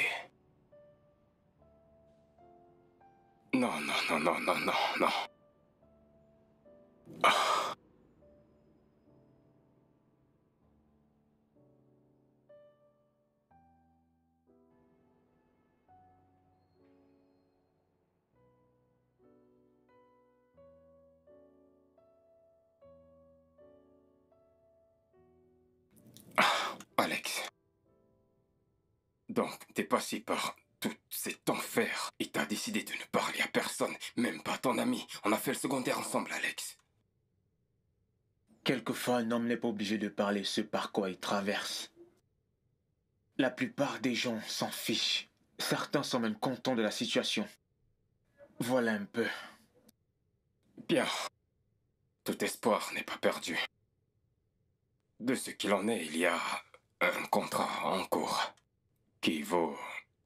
Non, non, non, non, non, non, non. T'es passé par tout cet enfer et t'as décidé de ne parler à personne, même pas ton ami. On a fait le secondaire ensemble, Alex. Quelquefois, un homme n'est pas obligé de parler ce par quoi il traverse. La plupart des gens s'en fichent. Certains sont même contents de la situation. Voilà un peu. Bien. Tout espoir n'est pas perdu. De ce qu'il en est, il y a un contrat en cours qui vaut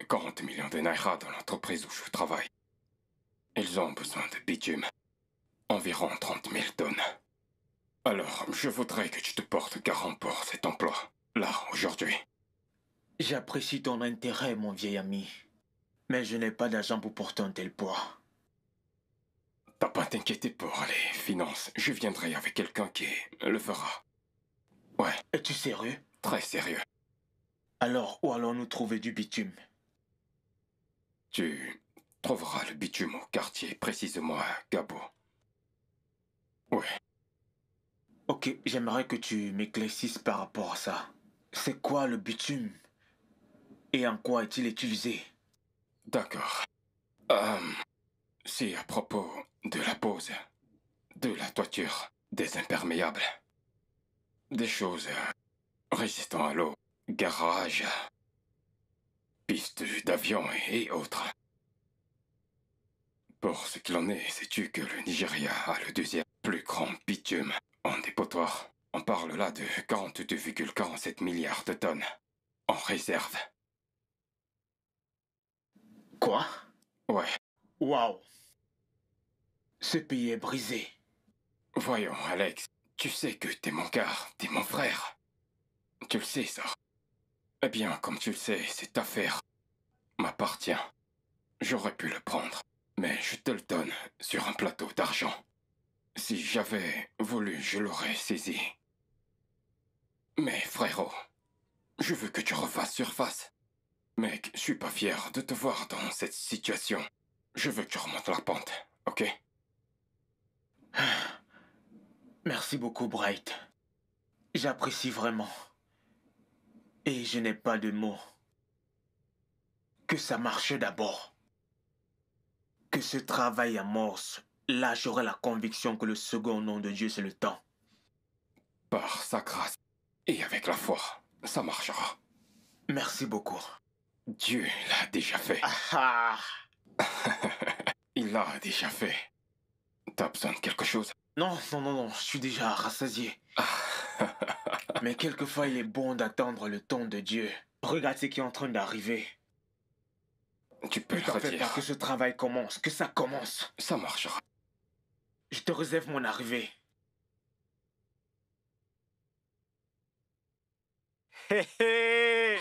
40 millions de naira dans l'entreprise où je travaille. Ils ont besoin de bitume, environ 30 000 tonnes. Alors, je voudrais que tu te portes garant pour cet emploi, là, aujourd'hui. J'apprécie ton intérêt, mon vieil ami, mais je n'ai pas d'argent pour porter un tel poids. T'as pas t'inquiéter pour les finances, je viendrai avec quelqu'un qui le fera. Ouais. Es-tu sérieux Très sérieux. Alors où allons-nous trouver du bitume Tu trouveras le bitume au quartier, précisément à Gabo. Oui. Ok, j'aimerais que tu m'éclaircisses par rapport à ça. C'est quoi le bitume Et en quoi est-il utilisé D'accord. C'est euh, à propos de la pose, de la toiture, des imperméables, des choses euh, résistantes à l'eau Garage, pistes d'avion et autres. Pour ce qu'il en est, sais-tu que le Nigeria a le deuxième plus grand bitume en dépotoir On parle là de 42,47 milliards de tonnes en réserve. Quoi Ouais. Waouh Ce pays est brisé. Voyons, Alex, tu sais que t'es mon gars, t'es mon frère. Tu le sais, ça. Eh bien, comme tu le sais, cette affaire m'appartient. J'aurais pu le prendre, mais je te le donne sur un plateau d'argent. Si j'avais voulu, je l'aurais saisi. Mais frérot, je veux que tu refasses surface. Mec, je suis pas fier de te voir dans cette situation. Je veux que tu remontes la pente, ok ah, Merci beaucoup, Bright. J'apprécie vraiment. Et je n'ai pas de mots. Que ça marche d'abord. Que ce travail amorce. Là, j'aurai la conviction que le second nom de Dieu, c'est le temps. Par sa grâce et avec la foi, ça marchera. Merci beaucoup. Dieu l'a déjà fait. Ah, ah. (laughs) Il l'a déjà fait. T'as besoin de quelque chose Non, non, non, non, je suis déjà rassasié. Ah. (laughs) Mais quelquefois, il est bon d'attendre le temps de Dieu. Regarde ce qui est en train d'arriver. Tu peux le faire que ce travail commence, que ça commence. Ça marchera. Je te réserve mon arrivée. Hé hé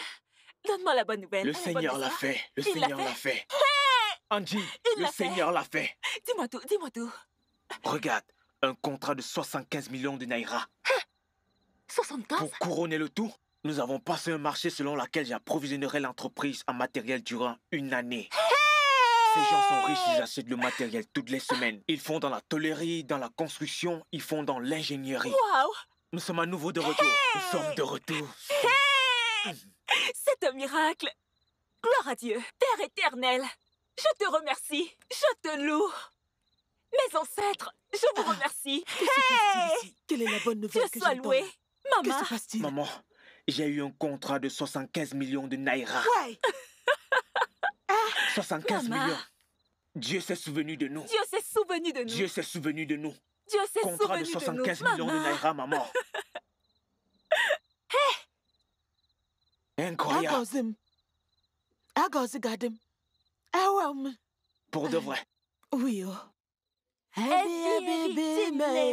Donne-moi la bonne nouvelle. Le ah, Seigneur l'a fait. Le Seigneur l'a fait. Angie, le Seigneur l'a fait. Dis-moi tout, dis-moi tout. Regarde, un contrat de 75 millions de Naira. Hein? 75. Pour couronner le tout, nous avons passé un marché selon lequel j'approvisionnerai l'entreprise en matériel durant une année. Ces gens sont riches, ils achètent le matériel toutes les semaines. Ils font dans la tôlerie, dans la construction, ils font dans l'ingénierie. Wow Nous sommes à nouveau de retour. nous sommes de retour. C'est un miracle. Gloire à Dieu, Père éternel. Je te remercie. Je te loue. Mes ancêtres, je vous ah, remercie. Quelle est la bonne nouvelle je que sois Maman j'ai eu un contrat de 75 millions de Naira. Ouais 75 (laughs) ah, millions Dieu s'est souvenu de nous. Dieu s'est souvenu de nous. Dieu s'est souvenu de nous. Dieu de Contrat de 75 millions de Naira, maman. Hé (laughs) Incroyable. Pour de vrai. Oui, oh. Hey, baby,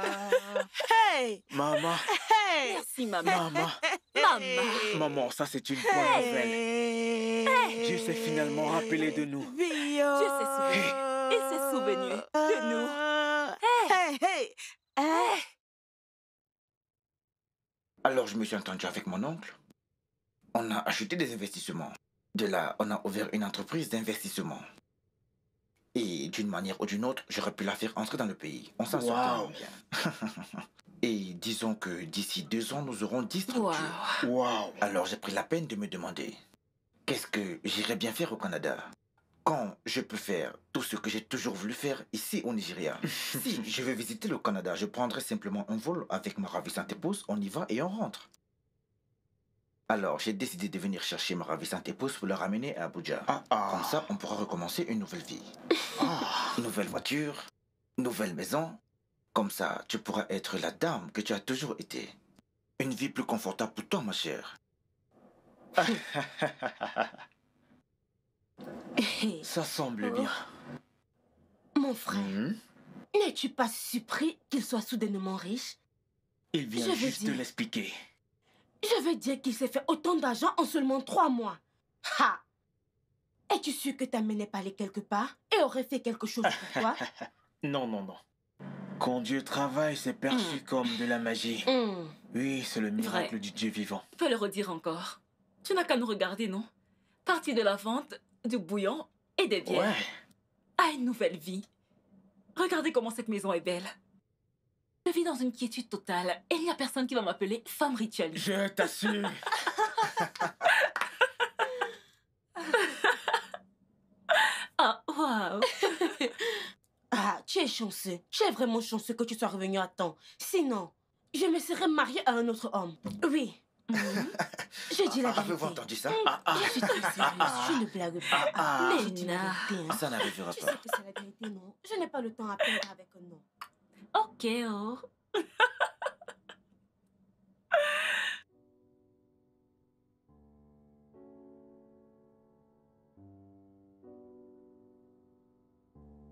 Hey Maman hey Merci, maman. Maman. Maman. ça, c'est une bonne nouvelle. Dieu s'est finalement rappelé de nous. Dieu s'est souvenu. Il s'est souvenu de nous. Hey Hey Alors, je me suis entendu avec mon oncle. On a acheté des investissements. De là, on a ouvert une entreprise d'investissement. Et d'une manière ou d'une autre, j'aurais pu la faire entrer dans le pays. On s'en sort bien. (laughs) Et disons que d'ici deux ans, nous aurons dix structures. Alors j'ai pris la peine de me demander, qu'est-ce que j'irais bien faire au Canada quand je peux faire tout ce que j'ai toujours voulu faire ici au Nigeria. (laughs) si je veux visiter le Canada, je prendrai simplement un vol avec ma ravissante épouse, on y va et on rentre. Alors, j'ai décidé de venir chercher ma ravissante épouse pour la ramener à Abuja. Ah, ah. Comme ça, on pourra recommencer une nouvelle vie. Ah. (laughs) Nouvelle voiture, nouvelle maison. Comme ça, tu pourras être la dame que tu as toujours été. Une vie plus confortable pour toi, ma chère. (laughs) ça semble bien. Oh. Mon frère, hmm? n'es-tu pas surpris qu'il soit soudainement riche Il vient juste de l'expliquer. Je veux dire qu'il s'est fait autant d'argent en seulement trois mois. Ha Es-tu sûr que ta mère n'est pas allée quelque part et aurait fait quelque chose pour (laughs) toi Non, non, non. Quand Dieu travaille, c'est perçu hmm. comme de la magie. Hmm. Oui, c'est le miracle du Dieu vivant. Tu peux le redire encore. Tu n'as qu'à nous regarder, non Partie de la vente, du bouillon et des bières. Ouais. À une nouvelle vie. Regardez comment cette maison est belle. Je vis dans une quiétude totale et il n'y a personne qui va m'appeler femme rituelle. Je t'assure. (laughs) ah, waouh. (laughs) ah, tu es chanceux. Tu es vraiment chanceux que tu sois revenu à temps. Sinon, je me serais mariée à un autre homme. Oui. (laughs) Mm. J'ai dit la ah, ah, vérité. Avez-vous entendu ça mm. ah, ah, Je suis très sérieuse, je ne blague pas. Mais je dis la vérité. Ça n'arrivera pas. Tu sais que c'est la vérité, non Je n'ai pas le temps à perdre avec un nom. OK. Oh.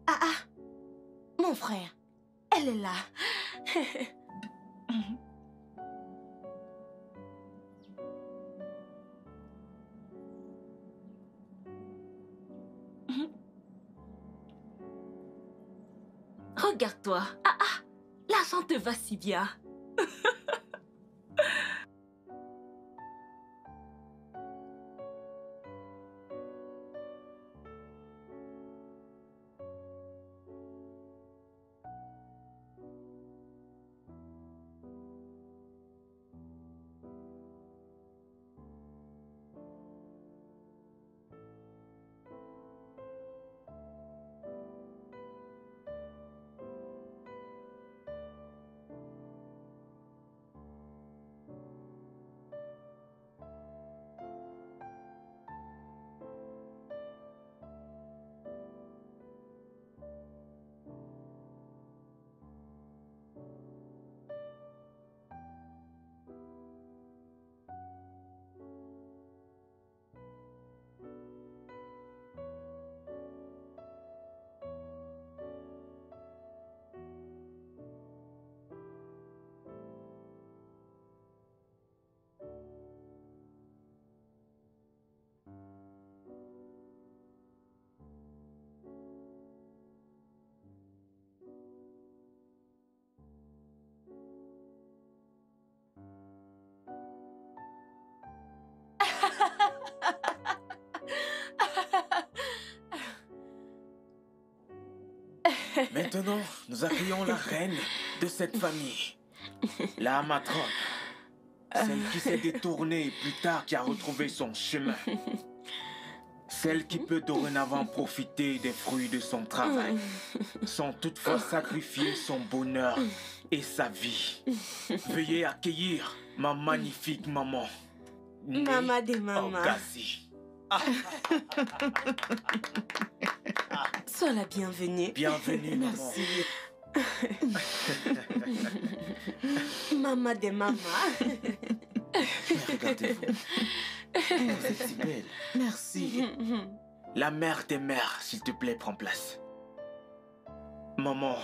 ah ah. Mon frère. Elle est là. (laughs) Regarde-toi. Ah ah, l'argent te va si bien. (laughs) Maintenant, nous accueillons la reine de cette famille, la matrone. Celle qui s'est détournée et plus tard qui a retrouvé son chemin. Celle qui peut dorénavant profiter des fruits de son travail, sans toutefois sacrifier son bonheur et sa vie. Veuillez accueillir ma magnifique maman. Maman des mamans. (laughs) Sois la bienvenue. Bienvenue, Merci. maman des mamans. Regardez-vous. si belle. Merci. La mère des mères, s'il te plaît, prends place. Maman.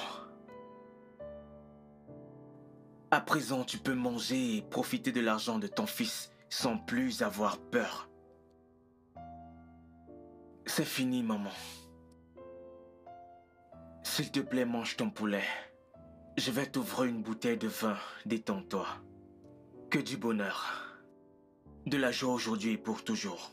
À présent, tu peux manger et profiter de l'argent de ton fils sans plus avoir peur. C'est fini, maman. S'il te plaît, mange ton poulet. Je vais t'ouvrir une bouteille de vin. Détends-toi. Que du bonheur. De la joie aujourd'hui et pour toujours.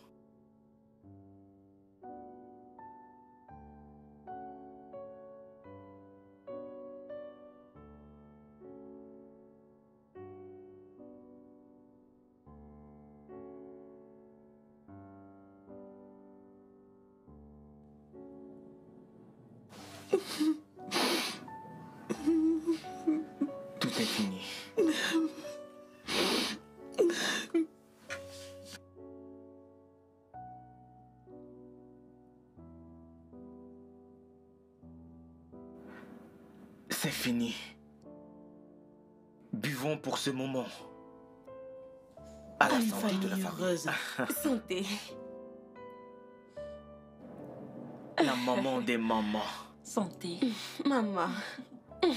ce moment. À la santé de la famille. (laughs) santé. La maman des mamans. Santé. Maman. (laughs)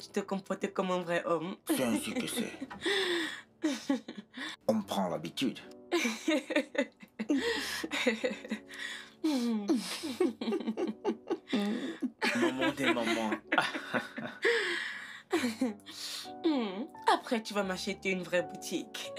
tu te comportais comme un vrai homme. (laughs) C'est ainsi que c'est. On prend l'habitude. maman des mamans. Après, tu vas m'acheter une vraie boutique.